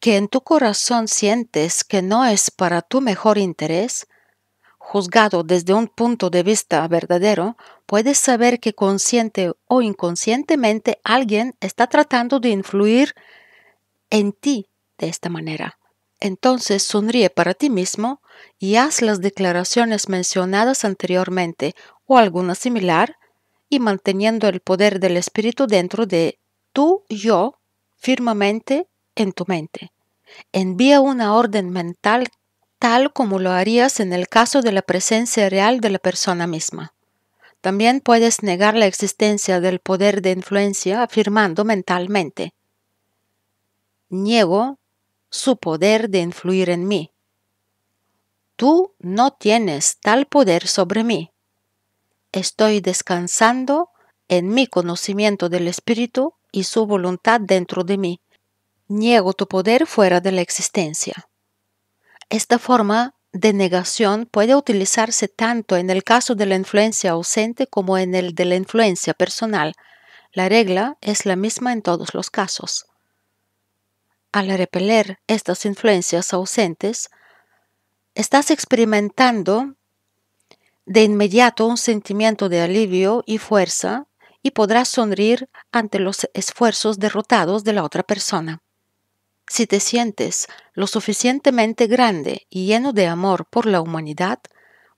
Speaker 1: que en tu corazón sientes que no es para tu mejor interés, juzgado desde un punto de vista verdadero, puedes saber que consciente o inconscientemente alguien está tratando de influir en ti de esta manera. Entonces sonríe para ti mismo y haz las declaraciones mencionadas anteriormente o alguna similar y manteniendo el poder del espíritu dentro de tú yo firmemente en tu mente. Envía una orden mental tal como lo harías en el caso de la presencia real de la persona misma. También puedes negar la existencia del poder de influencia afirmando mentalmente. Niego su poder de influir en mí. Tú no tienes tal poder sobre mí. Estoy descansando en mi conocimiento del Espíritu y su voluntad dentro de mí. Niego tu poder fuera de la existencia. Esta forma de negación puede utilizarse tanto en el caso de la influencia ausente como en el de la influencia personal. La regla es la misma en todos los casos. Al repeler estas influencias ausentes, estás experimentando de inmediato un sentimiento de alivio y fuerza y podrás sonreír ante los esfuerzos derrotados de la otra persona. Si te sientes lo suficientemente grande y lleno de amor por la humanidad,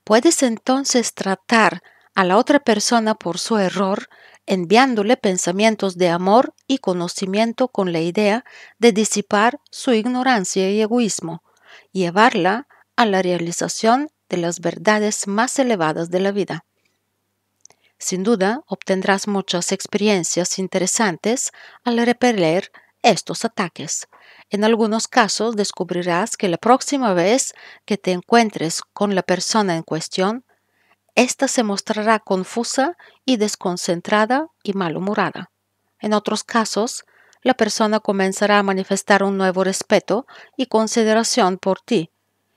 Speaker 1: puedes entonces tratar a la otra persona por su error enviándole pensamientos de amor y conocimiento con la idea de disipar su ignorancia y egoísmo, llevarla a la realización de las verdades más elevadas de la vida. Sin duda, obtendrás muchas experiencias interesantes al repeler estos ataques. En algunos casos descubrirás que la próxima vez que te encuentres con la persona en cuestión, esta se mostrará confusa y desconcentrada y malhumorada. En otros casos, la persona comenzará a manifestar un nuevo respeto y consideración por ti,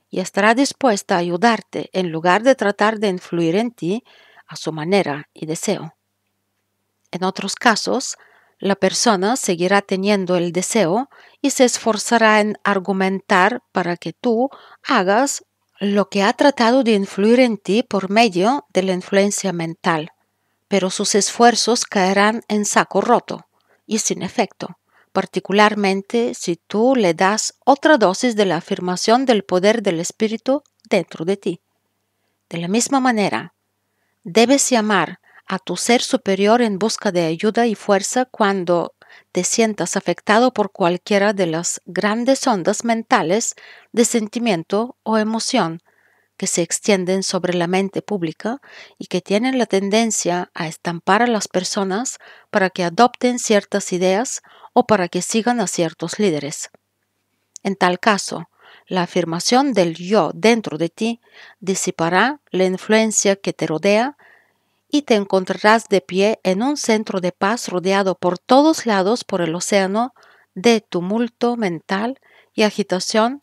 Speaker 1: y estará dispuesta a ayudarte en lugar de tratar de influir en ti a su manera y deseo. En otros casos, la persona seguirá teniendo el deseo y se esforzará en argumentar para que tú hagas lo que ha tratado de influir en ti por medio de la influencia mental, pero sus esfuerzos caerán en saco roto y sin efecto, particularmente si tú le das otra dosis de la afirmación del poder del espíritu dentro de ti. De la misma manera, debes llamar a tu ser superior en busca de ayuda y fuerza cuando te sientas afectado por cualquiera de las grandes ondas mentales de sentimiento o emoción que se extienden sobre la mente pública y que tienen la tendencia a estampar a las personas para que adopten ciertas ideas o para que sigan a ciertos líderes. En tal caso, la afirmación del yo dentro de ti disipará la influencia que te rodea y te encontrarás de pie en un centro de paz rodeado por todos lados por el océano de tumulto mental y agitación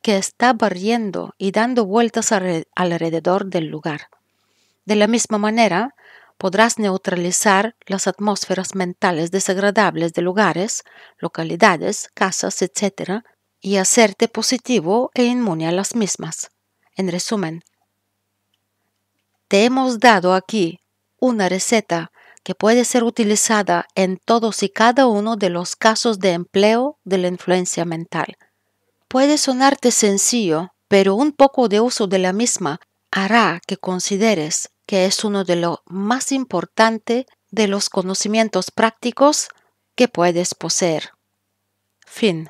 Speaker 1: que está barriendo y dando vueltas alrededor del lugar. De la misma manera, podrás neutralizar las atmósferas mentales desagradables de lugares, localidades, casas, etcétera y hacerte positivo e inmune a las mismas. En resumen, te hemos dado aquí una receta que puede ser utilizada en todos y cada uno de los casos de empleo de la influencia mental. Puede sonarte sencillo, pero un poco de uso de la misma hará que consideres que es uno de los más importantes de los conocimientos prácticos que puedes poseer. Fin.